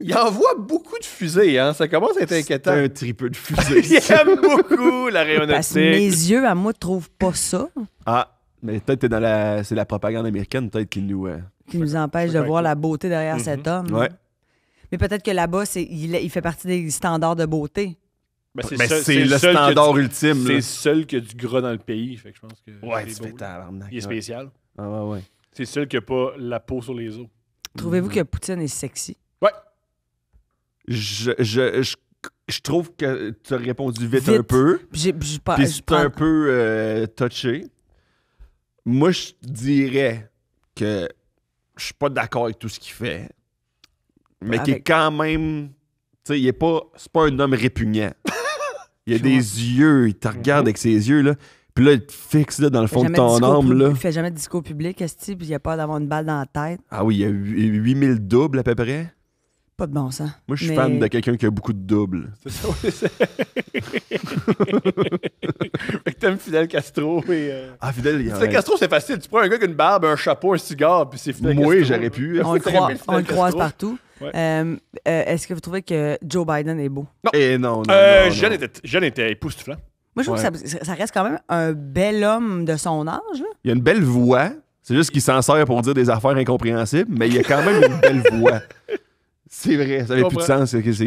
Il, envoie beaucoup de fusées, hein. Ça commence à être inquiétant. un tripeux de fusées. il aime beaucoup la rayonnette. mes yeux, à moi, ne trouvent pas ça. Ah, mais peut-être que la... c'est la propagande américaine, peut-être qui nous. Euh, qui nous empêche de voir la beauté derrière cet mm-hmm. homme. Ouais. Mais peut-être que là-bas, il, il fait partie des standards de beauté mais ben, ben, c'est le, standard ultime. C'est le seul qui a du gras dans le pays. Fait que je pense que ouais, c'est Il est spécial. Ah, ouais, C'est le seul qui n'a pas la peau sur les os. Trouvez-vous que Poutine est sexy? Ouais. Je, trouve que tu as répondu vite, un peu. Puis c'est un peu euh, touché. Moi, je dirais que je suis pas d'accord avec tout ce qu'il fait, mais qu'il est quand même. Tu sais, il est pas. C'est pas un homme répugnant. Il y a des yeux, il te mhm. regarde avec ses yeux, là. Puis là, il te fixe là, dans le fond de ton âme. Là. Il fait jamais de discours public, est-ce puis il a peur d'avoir une balle dans la tête. Ah oui, il y a 8000 doubles à peu près. Pas de bon sens. Moi, je suis fan de quelqu'un qui a beaucoup de doubles. C'est ça, oui. fait que t'aimes Fidel Castro et. Euh. Ah, Fidel, il y a Fidel Castro, c'est facile. Tu prends un gars qui a une barbe, un chapeau, un cigare, puis c'est Fidel Moi, Moi, j'aurais pu. on le croise partout. Euh, euh, est-ce que vous trouvez que Joe Biden est beau? Non. Et eh non, non, euh, Jeune, Était, jeune était époustouflant. Moi, je trouve que ça, reste quand même un bel homme de son âge. Il a une belle voix. C'est juste qu'il s'en sert pour dire des affaires incompréhensibles, mais il a quand même une belle voix. C'est vrai, ça n'avait plus de sens ce qu'il dit.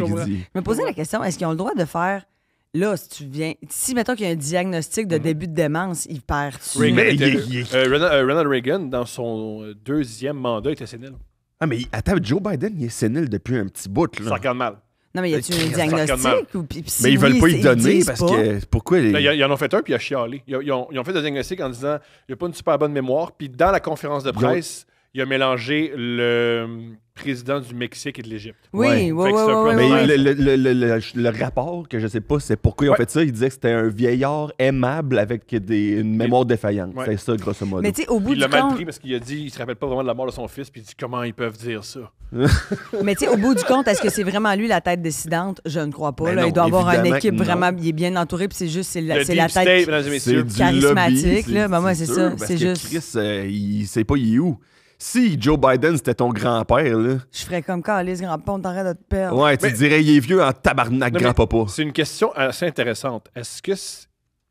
Je me posais la question, est-ce qu'ils ont le droit de faire là, si tu viens. Si, mettons qu'il y a un diagnostic de mm-hmm. début de démence, il perd. Reagan, Ronald, Reagan, dans son euh, deuxième mandat, était sénile. Ah, mais attends, Joe Biden, il est sénile depuis un petit bout. Là. Ça regarde mal. Non, mais y a-tu un diagnostic? mais ils veulent pas y donner parce que. Pourquoi? ils. ils en ont fait un puis il a chialé. Ils, ont, ils ont, fait le diagnostic en disant il n'y a pas une super bonne mémoire. Puis dans la conférence de presse, il a mélangé le hum, président du Mexique et de l'Égypte. Oui, oui, oui. Mais le, le, le, le, rapport, que je ne sais pas, c'est pourquoi ils ont fait ça. il disait que c'était un vieillard aimable avec des, une mémoire défaillante. C'est ça, grosso modo. Mais tu au bout du compte. Il l'a mal pris parce qu'il a dit il se rappelle pas vraiment de la mort de son fils, puis il dit comment ils peuvent dire ça. Mais tu sais, au bout du compte, est-ce que c'est vraiment lui la tête décidante Je ne crois pas. là, il doit avoir une équipe vraiment. Il est bien entouré, puis c'est juste c'est la, tête qui, charismatique. là, moi, c'est ben, ça. C'est juste. Chris, euh, il sait pas, il est où si Joe Biden, c'était ton grand-père, là. Je ferais comme Calis, grand père on t'arrête de te perdre. Ouais, tu dirais, il est vieux en tabarnak, grand-papa. C'est une question assez intéressante. Est-ce que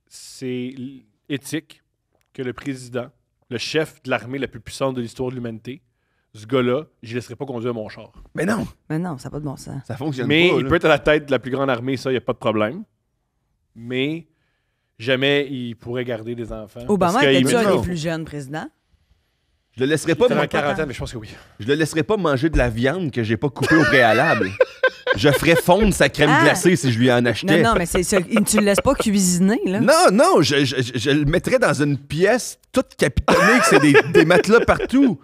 c'est éthique que le président, le chef de l'armée la plus puissante de l'histoire de l'humanité, ce gars-là, je ne laisserai pas conduire mon char. Mais non! Mais non, ça n'a pas de bon sens. Ça fonctionne Mais il peut être à la tête de la plus grande armée, ça, il n'y a pas de problème. Mais jamais il pourrait garder des enfants. Obama était déjà le plus jeunes présidents? Je le laisserai pas. manger. pas manger de la viande que j'ai pas coupée au préalable. je ferais fondre sa crème ah! glacée si je lui en achetais. Non, non, mais tu le laisses pas cuisiner, là. Non, non, je, le mettrais dans une pièce toute capitonnée, que c'est des, matelas partout.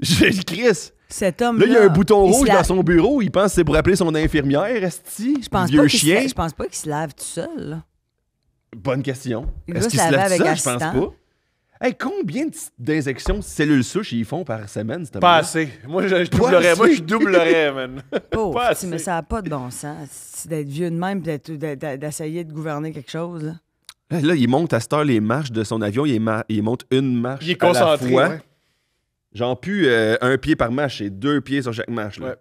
J'ai le Chris. Cet homme Là, il y a un bouton rouge dans son bureau. Il pense que c'est pour appeler son infirmière, Esti. Je pense, pas qu'il je pense pas qu'il se lave tout seul. Bonne question. Est-ce qu'il se lave avec ça? Je pense pas. Hey, combien d'injections de cellules souches ils font par semaine? Cette pas assez. Moi, je, je doublerais. Moi, je doublerais, man. pas mais ça n'a pas de bon sens d'être vieux de même et d'essayer de gouverner quelque chose. Là. ils montent il monte à cette heure les marches de son avion. Il, il monte une marche. Il est concentré. À la fois. Ouais. J'en pue euh, un pied par marche et deux pieds sur chaque marche. Là.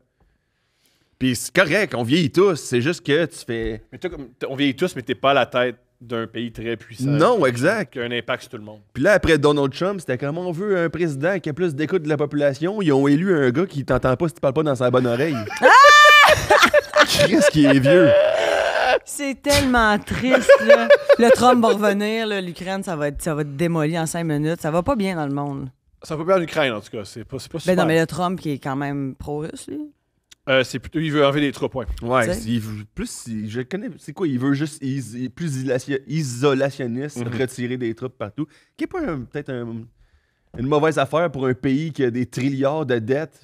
Puis c'est correct, on vieillit tous. C'est juste que tu fais. Mais toi, on vieillit tous, mais t'es pas à la tête d'un pays très puissant. Non, exact. Qui a un impact sur tout le monde. Puis là, après Donald Trump, c'était comme on veut un président qui a plus d'écoute de la population. Ils ont élu un gars qui t'entend pas si tu parles pas dans sa bonne oreille. Qu'est-ce ah! qui est vieux. C'est tellement triste, là. Le Trump va revenir, l'Ukraine, ça va être, ça démoli en cinq minutes. Ça va pas bien dans le monde. Ça va pas bien en Ukraine, en tout cas. C'est pas, super. Ben non, mais le Trump qui est quand même pro-russe, euh, c'est plutôt, il veut enlever des troupes, points. Ouais, plus, je connais, c'est quoi, il veut juste est plus isolationniste, mhm. retirer des troupes partout, qui est pas peut-être une mauvaise affaire pour un pays qui a des trilliards de dettes,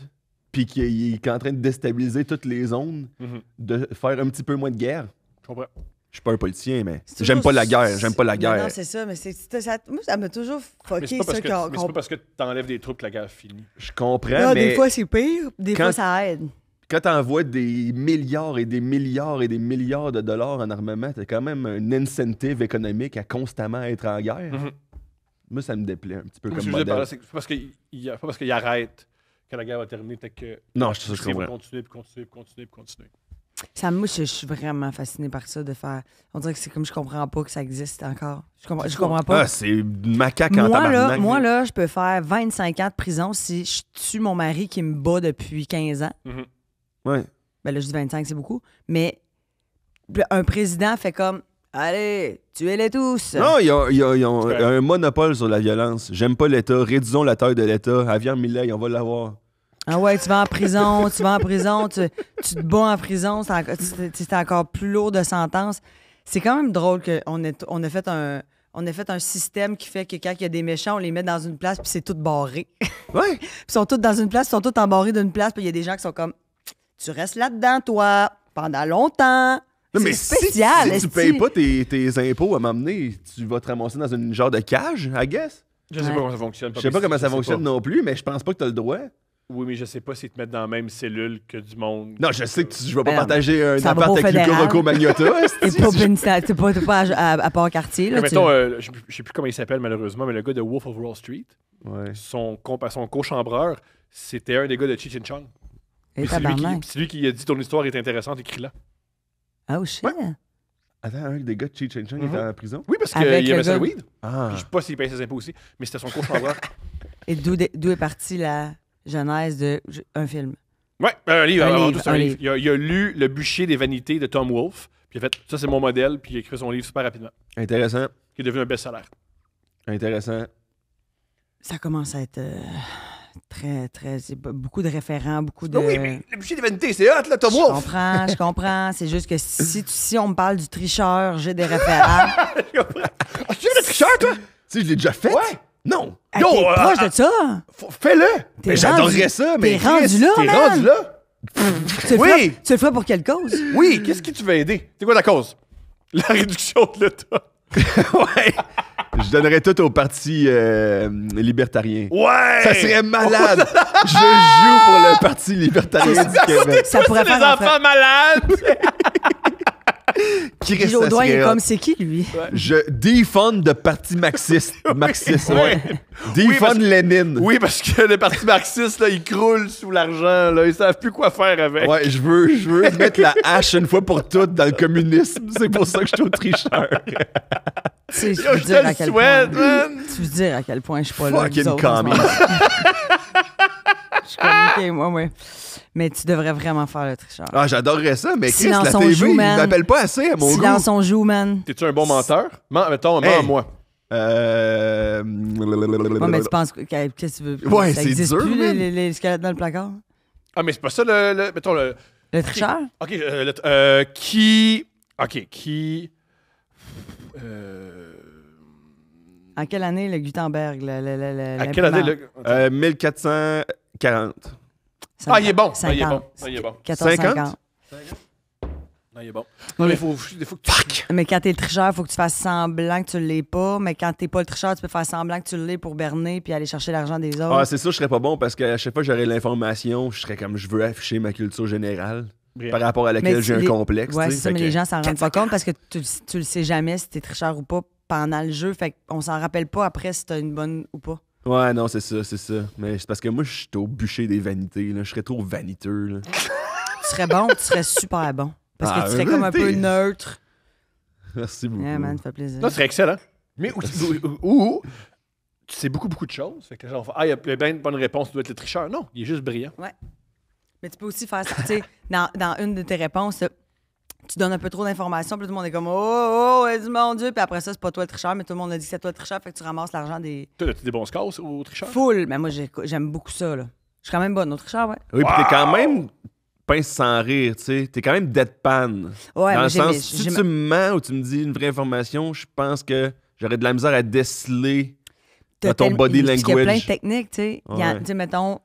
puis qui, est en train de déstabiliser toutes les zones, mhm. de faire un petit peu moins de guerre. Je comprends. Je suis pas un politicien, mais j'aime pas la guerre. J'aime pas la guerre. Non, c'est ça, mais ça, moi, m'a toujours fucké ça. C'est pas parce que tu t'enlèves des troupes que la guerre finit. Je comprends, mais. Des fois, c'est pire, des fois, ça aide quand tu envoies des milliards et des milliards et des milliards de dollars en armement, tu quand même un incentive économique à constamment être en guerre. Mhm. Moi, ça me déplaît un petit peu comme modèle. Pas parce qu'il arrête que la guerre va terminer, que non, je, continuer, continuer, continuer, continuer. Ça, moi, je, suis vraiment fasciné par ça de faire. On dirait que c'est comme je comprends pas que ça existe encore. Je comprends, je comprends pas. Ah, c'est macaque en moi, là, moi, là, je peux faire 25 ans de prison si je tue mon mari qui me bat depuis 15 ans. Mhm. Ouais. Ben là, je dis 25, c'est beaucoup. Mais un président fait comme Allez, tuez-les tous. Non, il y a un monopole sur la violence. J'aime pas l'État. Réduisons la taille de l'État. Avian Millet, on va l'avoir. Ah ouais, tu vas en prison, tu vas en prison, tu, te bats en prison, c'est encore, plus lourd de sentence. C'est quand même drôle qu'on ait, on a fait un on fait un système qui fait que quand il y a des méchants, on les met dans une place, puis c'est tout barré. ils sont tous dans une place, ils sont tous embarrés d'une place, puis il y a des gens qui sont comme tu restes là-dedans, toi, pendant longtemps. Non, mais spécial, si, si tu payes pas tes, impôts à m'emmener, tu vas te ramasser dans une genre de cage, I guess. Je sais pas comment ça fonctionne. Je sais pas comment ça fonctionne non plus, mais je pense pas que tu as le droit. Oui, mais je sais pas si te mettre dans la même cellule que du monde. Non, je sais que tu, ne vais pas partager un appart avec le Rocco Magnota. C'est pas, Tu pas, pas à, part quartier. Là, mettons, euh, je sais plus comment il s'appelle malheureusement, mais le gars de Wolf of Wall Street, son, co-chambreur, c'était un des gars de Chichin Chong c'est, lui qui, a dit ton histoire est intéressante, écris-la. Ah, oh, shit. Ouais. Attends, un des gars de Chi Cheng Chong était mhm. en prison? Oui, parce qu'il aimait sa weed. Ah. je sais pas s'il payait ses impôts aussi, mais c'était son coach en Et d'où, est partie la genèse d'un film? Oui, ben, un livre. Il, a, lu Le bûcher des vanités de Tom Wolfe, puis il a fait Ça, c'est mon modèle, puis il a écrit son livre super rapidement. Intéressant. Qui est devenu un best-seller. Intéressant. Ça commence à être. Euh, très, très. Beaucoup de référents, beaucoup de. Ah oui, mais le bûcher de c'est hot, là, Tom Je comprends, je comprends. C'est juste que si, si on me parle du tricheur, j'ai des référents. je comprends. Ah, tu le tricheur, toi? Tu sais, je l'ai déjà fait. Ouais. Non. Ah, Yo, euh, proche de ah, ça. Fais-le. J'adorerais ça, mais. T'es rendu là, T'es rendu là. oui. tu le feras pour quelle cause? Oui, qu'est-ce que tu veux aider? C'est quoi ta cause? La réduction de l'État. ouais. Je donnerais tout au parti euh, libertarien. Ouais! Ça serait malade! Je joue pour le parti libertarien du Québec. Ça pourrait faire les enfants malades! qui Gilles Audouin est comme, c'est qui, lui? Je défende le parti marxiste. marxiste, ouais. Défende oui, Lénine. Oui, parce que le parti marxiste, là, il croule sous l'argent, là. Ils savent plus quoi faire avec. Ouais, je veux, je veux mettre la hache une fois pour toutes dans le communisme. C'est pour ça que je suis au Tu sais, je dire à quel point... Man. Tu veux dire à quel point je suis pas là. Fucking je suis communiqué, moi, mais tu devrais vraiment faire le tricheur. Ah, j'adorerais ça, mais Chris, la TV, joue, il m'appelle pas assez à mon Silence goût. Silence on joue, man. T'es-tu un bon menteur? mettons, hey. moi Euh... mais tu penses... Qu'est-ce que tu veux? Ouais, c'est dur, plus, Les, les, squelettes dans le placard? Ah, mais c'est pas ça, le... le mettons, le... Le tricheur? OK, euh, le, euh, qui... OK, qui... Euh... En quelle année le Gutenberg? Le, le, le, à quelle année? Le... 1440. Ah, ah, ah, il est bon. il est bon. il est bon. Non, il est bon. Non, mais, il faut, que tu... Fuck! Mais quand t'es le tricheur, il faut que tu fasses semblant que tu l'es pas. Mais quand t'es pas le tricheur, tu peux faire semblant que tu l'es pour berner puis aller chercher l'argent des ah, autres. Ah, c'est ça, je serais pas bon parce qu'à chaque fois que j'aurais l'information, je serais comme je veux afficher ma culture générale. Par rapport à laquelle j'ai un complexe. Ouais, c'est ça, mais les gens s'en rendent pas compte parce que tu, tu le sais jamais si t'es tricheur ou pas pendant le jeu. Fait qu'on s'en rappelle pas après si t'as une bonne ou pas. Ouais, non, c'est ça, c'est ça. Mais c'est parce que moi, je suis au bûcher des vanités. Là. Je serais trop vaniteux. Là. tu serais bon, tu serais super bon. Parce que ah, tu serais comme un peu neutre. Merci beaucoup. Yeah, man, fait plaisir. Non, serais excellent. Mais où, tu sais beaucoup, beaucoup de choses. Fait que genre, ah, il y a bien une bonne réponse, tu dois être le tricheur. Non, il est juste brillant. Ouais. Mais tu peux aussi faire ça. tu sais, dans, dans une de tes réponses, tu donnes un peu trop d'informations, puis tout le monde est comme Oh, oh, oh mon Dieu. Puis après ça, c'est pas toi le tricheur, mais tout le monde a dit que c'est toi le tricheur, fait que tu ramasses l'argent des. Toi, as des bons scores au tricheur? Full. Mais moi, j'aime beaucoup ça, là. Je suis quand même bonne au tricheur, ouais. Oui, puis t'es quand même pince sans rire, tu sais. T'es quand même deadpan. Ouais, Dans le sens, si tu me mens ou tu me dis une vraie information, je pense que j'aurais de la misère à déceler ton body language. Il y a plein de techniques, tu sais. mettons,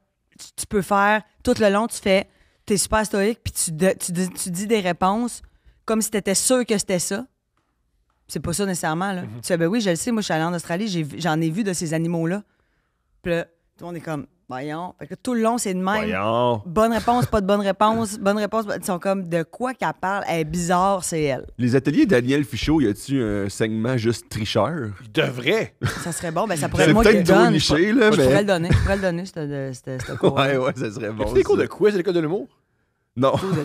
tu, peux faire, tout le long, tu fais, t'es super stoïque, puis tu dis des réponses comme si t'étais sûr que c'était ça. C'est pas ça nécessairement, là. Mhm. Tu fais, ben oui, je le sais, moi, je suis allé en Australie, j'en ai, vu de ces animaux-là. Puis là, tout le monde est comme, voyons. Fait que tout le long, c'est de même. Voyons. Bonne réponse, pas de bonne réponse, bonne réponse. Ils sont comme, de quoi qu'elle parle, elle est bizarre, c'est elle. Les ateliers Daniel Fichot, y a t il un segment juste tricheur? Il devrait. Ça serait bon, ben ça pourrait moi peut-être donne. Je pourrais le donner, je pourrais le donner, c'était Ouais, ouais, ça serait bon. C'est des cours de quoi? C'est l'école de l'humour? Non.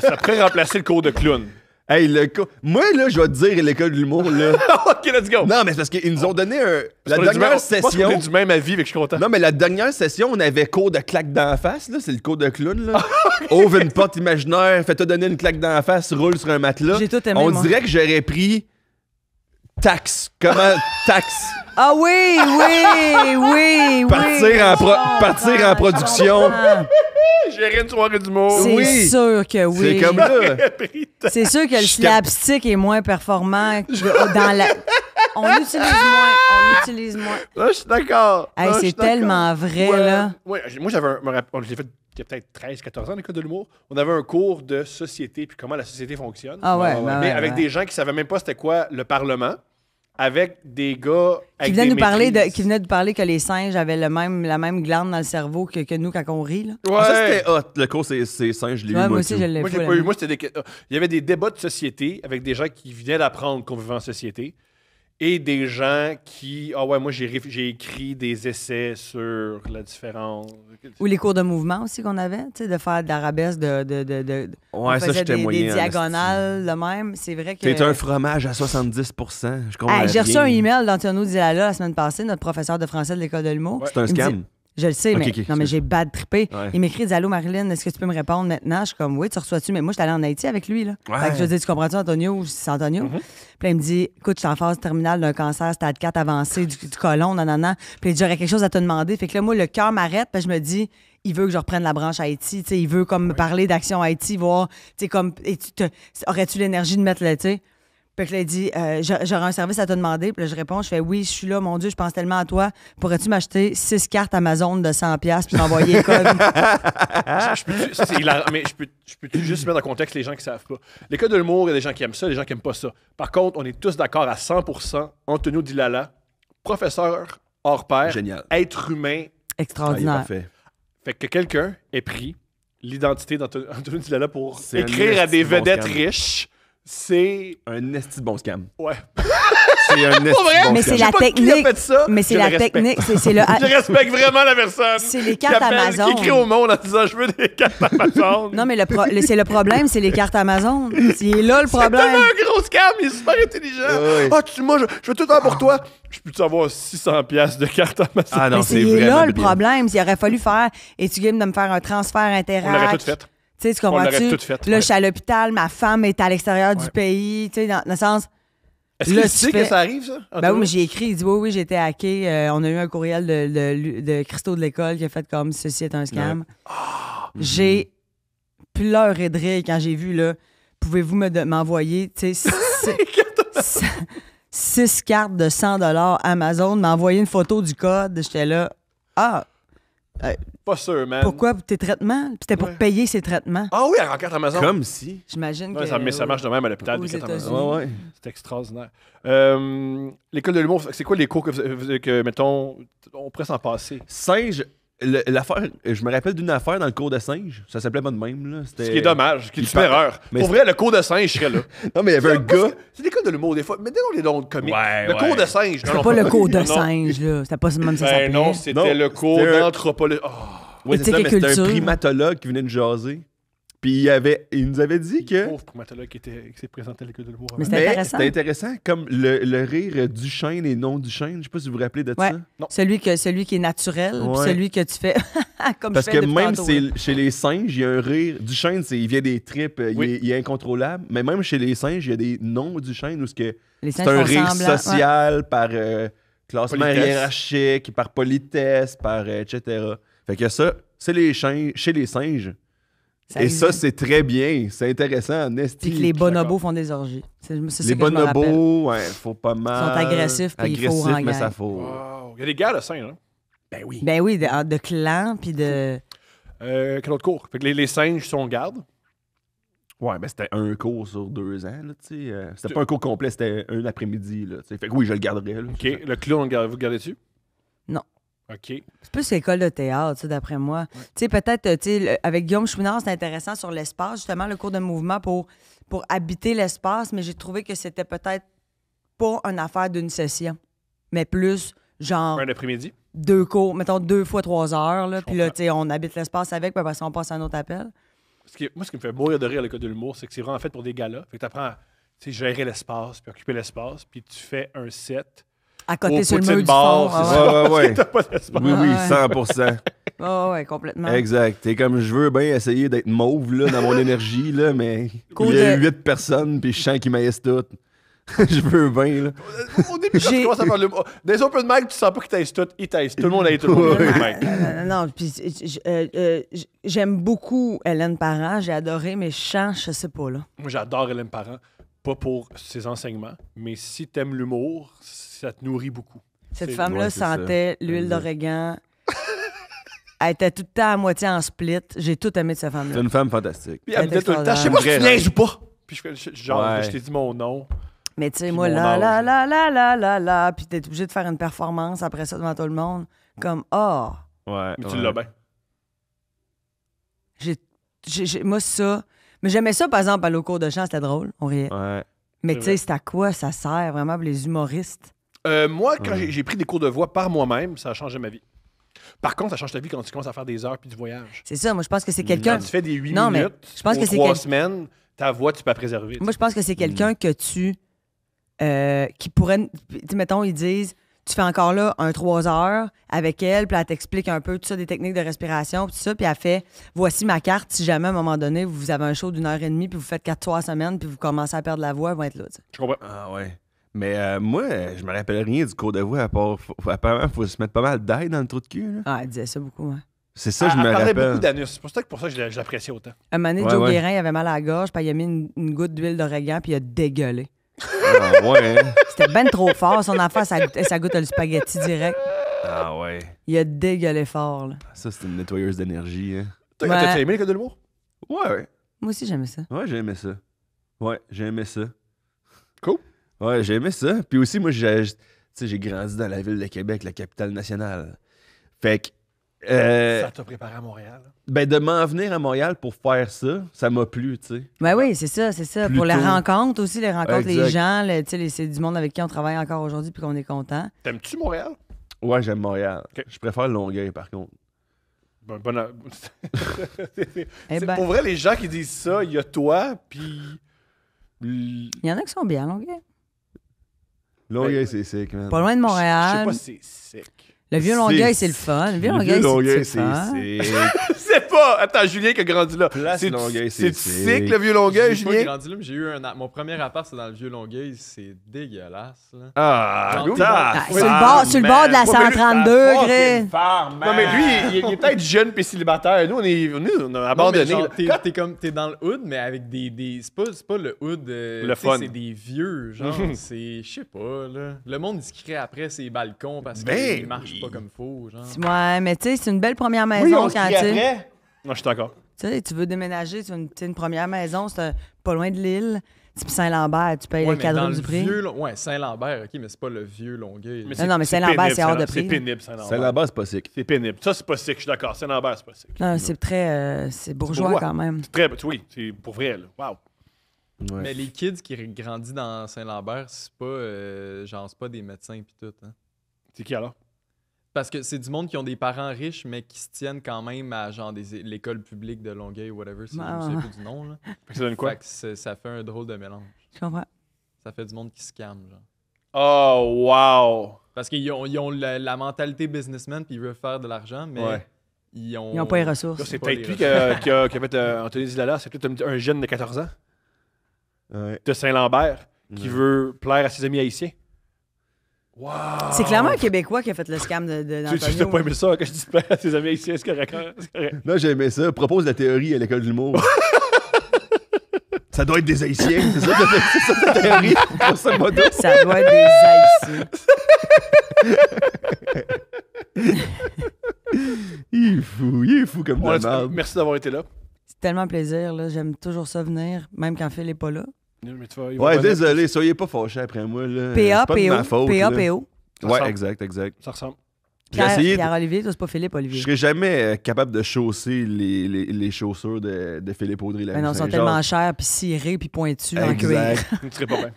Ça pourrait, remplacer le cours de clown. Hey, le Moi, là, je vais te dire l'école de l'humour, là. ok, let's go. Non, mais c'est parce qu'ils nous ont donné un. La dernière session. du même avis, je content. Non, mais la dernière session, on avait cours de claque d'en face, là. C'est le cours de clown, là. Ouvre une porte imaginaire, fais-toi donner une claque d'en face, roule sur un matelas. J'ai tout aimé, On dirait que j'aurais pris. Taxe. Comment. Taxe. Ah oui, oui, oui, Partir, oui. en, partir en production. Gérer une soirée d'humour. C'est sûr que oui. C'est comme ça. C'est sûr que le slapstick est moins performant dans la. On utilise moins. On utilise moins. Là, je suis d'accord. c'est tellement vrai, là. moi, j'avais un. J'ai fait peut-être 13, 14 ans, l'école de l'humour. On avait un cours de société, puis comment la société fonctionne. Ah ouais, mais avec des gens qui ne savaient même pas c'était quoi le Parlement avec des gars qui venaient nous parler de, qui venaient parler que les singes avaient le même la même glande dans le cerveau que, nous quand on rit là. Ah, ouais. ça c'était hot le cours c'est singes je moi, aussi je l'ai moi, pas eu. moi c'était des... Euh, il y avait des débats de société avec des gens qui venaient d'apprendre qu'on vivait en société et des gens qui. Ah ouais, moi, j'ai écrit des essais sur la différence. Ou les cours de mouvement aussi qu'on avait, tu sais, de faire de l'arabesque, de, de, de, ouais, ça, des, diagonales, le même. C'est vrai que. T'es un fromage à 70 Je comprends. j'ai reçu un email d'Antonio Dilala la semaine passée, notre professeur de français de l'École de l'humour. C'est un scam. Je le sais, mais, non, mais j'ai bad tripé. Il m'écrit Allô, Marilyn, est-ce que tu peux me répondre maintenant? Je suis comme Oui, tu reçois-tu? Mais moi, je suis allée en Haïti avec lui. Là. lui dis Tu comprends-tu, Antonio? C'est Antonio. Mm-hmm. Puis il me dit Écoute, je suis en phase terminale d'un cancer stade 4 avancé du, du colon, nanana. » Puis il dit, « j'aurais quelque chose à te demander. Fait que là, moi, le cœur m'arrête. Puis je me dis il veut que je reprenne la branche Haïti, il veut comme me parler d'action Haïti, voir, comme, aurais-tu l'énergie de mettre le, puis je dit, euh, j'aurais un service à te demander. Puis là, je réponds, je fais, oui, je suis là, mon Dieu, je pense tellement à toi. Pourrais-tu m'acheter six cartes Amazon de 100$ puis m'envoyer comme? je, peux, mais je peux, juste mettre en contexte les gens qui savent pas. Les codes de l'humour, il y a des gens qui aiment ça, des gens qui aiment pas ça. Par contre, on est tous d'accord à 100%, Antonio Dilala, professeur hors pair, être humain. Extraordinaire. Ah, fait que quelqu'un ait pris l'identité d'Antonio Dilala pour écrire à des vedettes riches c'est un esti de bon scam. Ouais. C'est un esti bon Mais c'est la technique. Mais c'est la technique. C'est le. Je respecte vraiment la personne. C'est les cartes Amazon. Qui écrit au monde en disant je veux des cartes Amazon. non mais c'est le problème, c'est les cartes Amazon. C'est là le problème. C'est un gros scam, il est super intelligent. Ah tu moi je, veux tout temps pour toi. Je peux tu avoir 600 pièces de cartes Amazon. Ah non, c'est là le problème, il aurait fallu faire et tu de me faire un transfert interact. On l'aurait tout fait tu tu Là, je suis à l'hôpital, ma femme est à l'extérieur du pays, tu sais, dans, le sens. Est-ce que tu que ça arrive, ça? Ben oui, j'ai écrit, il dit oui, oui, j'ai été hacké. Euh, on a eu un courriel de, de, de Christo de l'école qui a fait comme ceci est un scam. Ah! Mm-hmm. j'ai pleuré de rire quand j'ai vu, là, pouvez-vous m'envoyer, tu sais, six, cartes de 100 Amazon, m'envoyer une photo du code. J'étais là, ah, pas sûr, man. Pourquoi tes traitements? C'était pour payer ses traitements. Ah oui, elle rencontre Amazon. Comme si. J'imagine que. ça, marche de même à l'hôpital. Ouais, ouais. C'est extraordinaire. Euh, l'école de l'humour, c'est quoi les cours que, que, mettons, on pourrait s'en passer? Singe L'affaire, je me rappelle d'une affaire dans le cours de singe, ça s'appelait pas de même. Là. Ce qui est dommage, qui est une super erreur. Mais Pour vrai, le cours de singe serait là. non, mais il y avait un gars. C'est des de l'humour des fois. Mais on les noms de le cours de singe. C'était pas le cours de singe, là. C'était pas même ça. Ben non, c'était le cours d'anthropologie. Oh. c'est ça, mais c'était un primatologue qui venait de jaser. Puis il, avait, il nous avait dit que. Le pauvre primatologue qui, était, s'est présenté à l'école de l'humour. Mais c'était intéressant. intéressant, comme le, rire du chêne et non du chêne. Je sais pas si vous vous rappelez de ça. Celui, que, celui qui est naturel, celui que tu fais comme Parce que même chez les singes, il y a un rire. Du chêne, il vient des tripes, il, est, incontrôlable. Mais même chez les singes, il y a des noms du chêne où c'est un rire social par euh, classement hiérarchique, par politesse, par euh, etc. Fait que ça, c'est les chez les singes. Et ça, c'est très bien. C'est intéressant, Puis que les bonobos font des orgies. C'est, les bonobos, ouais, faut pas mal. Ils sont agressifs, puis il faut en mais ça Il y a des gars de singes, hein? Ben oui. Ben oui, de, ah, clan, puis de. Euh, quel autre cours? Fait que les, singes sont gardes. Ouais, ben c'était un cours sur deux ans, là, tu sais. Euh, c'était pas un cours complet, c'était un après-midi, là, Fait que oui, je le garderai. OK. Le clown, vous le gardez-tu? Non. C'est plus l'école de théâtre, d'après moi. Tu sais, peut-être, euh, avec Guillaume Chouinard, c'est intéressant sur l'espace, justement, le cours de mouvement pour, pour habiter l'espace, mais j'ai trouvé que c'était peut-être pas une affaire d'une session, mais plus genre. Un après-midi? Deux cours, mettons deux fois trois heures, là, puis là, tu sais, on habite l'espace avec, puis après ça, on passe à un autre appel. Ce qui, moi, ce qui me fait mourir de rire à l'école de l'humour, c'est que c'est vraiment fait pour des gars-là. Fait que apprends à gérer l'espace, puis occuper l'espace, puis tu fais un set à côté sur le mur du bar, fond. Ah ouais, ouais, oui, oui, 100 ah Oui, ouais, complètement. Exact. Et comme je veux bien essayer d'être mauve là, dans mon énergie, là, mais il y a huit personnes, puis je sens qu'ils toutes. je veux bien, là. Au début, quand tu commences à faire le. Des open mic, tu sens pas qu'ils t'aissent toutes, ils t'aissent. Tout le monde a été le monde. Ah, non, non, non, puis euh, euh, j'aime beaucoup Hélène Parent, j'ai adoré, mais je chante, je sais pas, là. Moi, j'adore Hélène Parent, pas pour ses enseignements, mais si t'aimes l'humour, ça te nourrit beaucoup. Cette femme-là sentait l'huile d'origan. Elle était tout le temps à moitié en split. J'ai tout aimé de cette femme-là. C'est une femme fantastique. Puis elle, me tout le temps, je sais pas si tu l'aimes ou pas. Puis je fais genre, je t'ai dit mon nom. Mais tu sais, moi, là, là, là, là, là, là, là, puis t'es obligé de faire une performance après ça devant tout le monde. Comme, oh. Ouais. Mais tu l'as bien. J'ai, j'ai, moi, ça. Mais j'aimais ça, par exemple, à l'eau cours de chant, c'était drôle, on riait. Ouais. Mais tu sais, c'est à quoi ça sert vraiment pour les humoristes? Euh, moi, quand j'ai pris des cours de voix par moi-même, ça a changé ma vie. Par contre, ça change ta vie quand tu commences à faire des heures puis du voyage. C'est ça, moi je pense que c'est quelqu'un. Quand tu fais des 8 minutes, mais je pense que c'est trois semaines, ta voix, tu peux la préserver. Moi, je pense que c'est quelqu'un que tu. Euh, qui pourrait. Mettons, ils disent tu fais encore là un 3 heures avec elle, puis elle t'explique un peu tout ça, des techniques de respiration, puis tout ça, puis elle fait voici ma carte. Si jamais à un moment donné, vous avez un show d'une heure et demie, puis vous faites quatre, trois semaines, puis vous commencez à perdre la voix, elle va être là. Je comprends? Ah ouais. Mais euh, moi, je me rappelle rien du cours de voix, à part. Apparemment, il faut se mettre pas mal d'ail dans le trou de cul. Là. Ah, elle disait ça beaucoup, ouais. Hein. C'est ça, je me rappelle. Elle parlait beaucoup d'anus. C'est pour ça que pour ça, je l'appréciais autant. À un moment donné, Joe Guérin il avait mal à la gorge, puis il a mis une, goutte d'huile d'oregan, puis il a dégueulé. Ah, ouais. Hein? C'était ben trop fort. Son affaire, ça, ça goûte le spaghetti direct. Ah ouais. Il a dégueulé fort, là. Ça, c'était une nettoyeuse d'énergie, hein. T'as aimé le cas de l'humour? Ouais, ouais. Moi aussi, j'aimais ça. Ouais, j'aimais ça. Ouais, j'aimais ça. Cool. Ouais, j'ai aimé ça. Puis aussi, moi, j'ai, j'ai grandi dans la ville de Québec, la capitale nationale. Fait que. Euh, ça t'a préparé à Montréal? Hein? Ben, de m'en venir à Montréal pour faire ça, ça m'a plu, tu sais. Ben oui, c'est ça, c'est ça. Pour la rencontre aussi, les rencontres, les gens, tu sais, c'est du monde avec qui on travaille encore aujourd'hui puis qu'on est content. T'aimes-tu Montréal? Ouais, j'aime Montréal. Je préfère Longueuil, par contre. Ben, ah, eh ben Pour vrai, les gens qui disent ça, il y a toi, puis... Il y en a qui sont bien à Laurier, ben, c'est sick, man. Pas loin de Montréal. Je sais pas si c'est sick. Le vieux Longueuil, c'est le fun. Le vieux Longueuil, c'est fun. C'est pas. Attends, Julien qui a grandi là. C'est c'est sick, le vieux Longueuil, Julien. J'ai grandi là, mais j'ai eu un. Mon premier appart, c'est dans le vieux Longueuil. C'est dégueulasse, là. Ah, ah Sur le bord de la 132, Gré. Non, mais lui, il est peut-être jeune puis célibataire. Nous, on est on a abandonné. T'es comme. T'es dans le hood, mais avec des. C'est pas le hood. Euh, le fun. C'est des vieux, genre. C'est. Je sais pas, là. Le monde crée après ses balcons parce ben que marche pas comme faux, genre. Ouais, mais tu sais, c'est une belle première maison oui, on quand tu. Non, je suis d'accord. Tu sais, tu veux déménager, tu une, première maison, c'est euh, pas loin de l'île. c'est Saint-Lambert, tu payes le cadre du prix. Vieux, ouais, Saint-Lambert, OK, mais c'est pas le vieux Longueuil. non, mais Saint-Lambert, c'est hors de prix. C'est pénible, Saint-Lambert. Saint-Lambert, c'est pas sick. C'est pénible. Ça, c'est pas sick, je suis d'accord. Saint-Lambert, c'est pas sick. Non, c'est très. Euh, c'est bourgeois, quand même. C'est très. Oui, c'est pour vrai, là. Waouh. Mais les kids qui grandissent dans Saint-Lambert, c'est pas. Euh, genre, c'est pas des médecins pis tout, hein. C'est qui alors? Parce que c'est du monde qui ont des parents riches, mais qui se tiennent quand même à genre des, l'école publique de Longueuil ou whatever, si je ne sais plus du nom. Là. Ça Fait ça fait un drôle de mélange. Je comprends. Ça fait du monde qui se calme, genre. Oh, wow! Parce qu'ils ont, la, mentalité businessman, puis ils veulent faire de l'argent, mais... Ils n'ont ont pas les ressources. C'est peut-être lui qui a, fait euh, Anthony Zilala, c'est peut un, jeune de 14 ans de Saint-Lambert qui veut plaire à ses amis haïtiens. C'est clairement un Québécois qui a fait le scam de, de Tu n'as pas aimé ça quand je dis pas à tes amis ici, hein? c'est correct? Non, j'ai aimé ça. Propose la théorie à l'école du monde. ça doit être des Haïtiens, c'est ça, c'est ça théorie, Ça doit être des Haïtiens. il est fou, il est fou comme ça. Merci d'avoir été là. C'est tellement un plaisir, là. J'aime toujours ça venir, même quand Phil n'est pas là. Mais ouais, désolé, soyez pas fâchés après moi. Là. c'est pas de ma faute, PA, PO. Ouais, exact, exact. Ça ressemble. J'ai Pierre, Olivier, toi, c'est pas Philippe olivier Je serais jamais euh, capable de chausser les, les, les chaussures de, de Philippe Audrey Mais non, ils sont tellement chers, puis cirées puis pointues en cuir. Exact. Tu serais pas bien.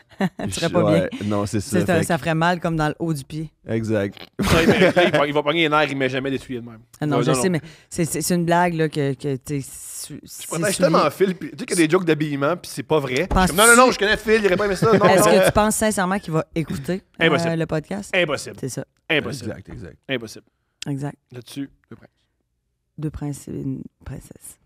tu serais pas bien. Non, c'est ça. Ça, ferait mal comme dans le haut du pied. Exact. il va- pogner les nerfs, il met jamais des tuyaux de même. Ah non, je sais, mais c'est- une blague là, que, que tu tu. connais justement tellement Phil. tu sais qu'il y a des jokes d'habillement, puis c'est pas vrai. non, non, non, je connais Phil, il aurait pas aimé ça. Est-ce que tu penses sincèrement qu'il va écouter euh, le podcast? Impossible. C'est ça. Impossible. Exact, exact. Impossible. Exact. Là-dessus, deux princes. Deux princes et une princesse.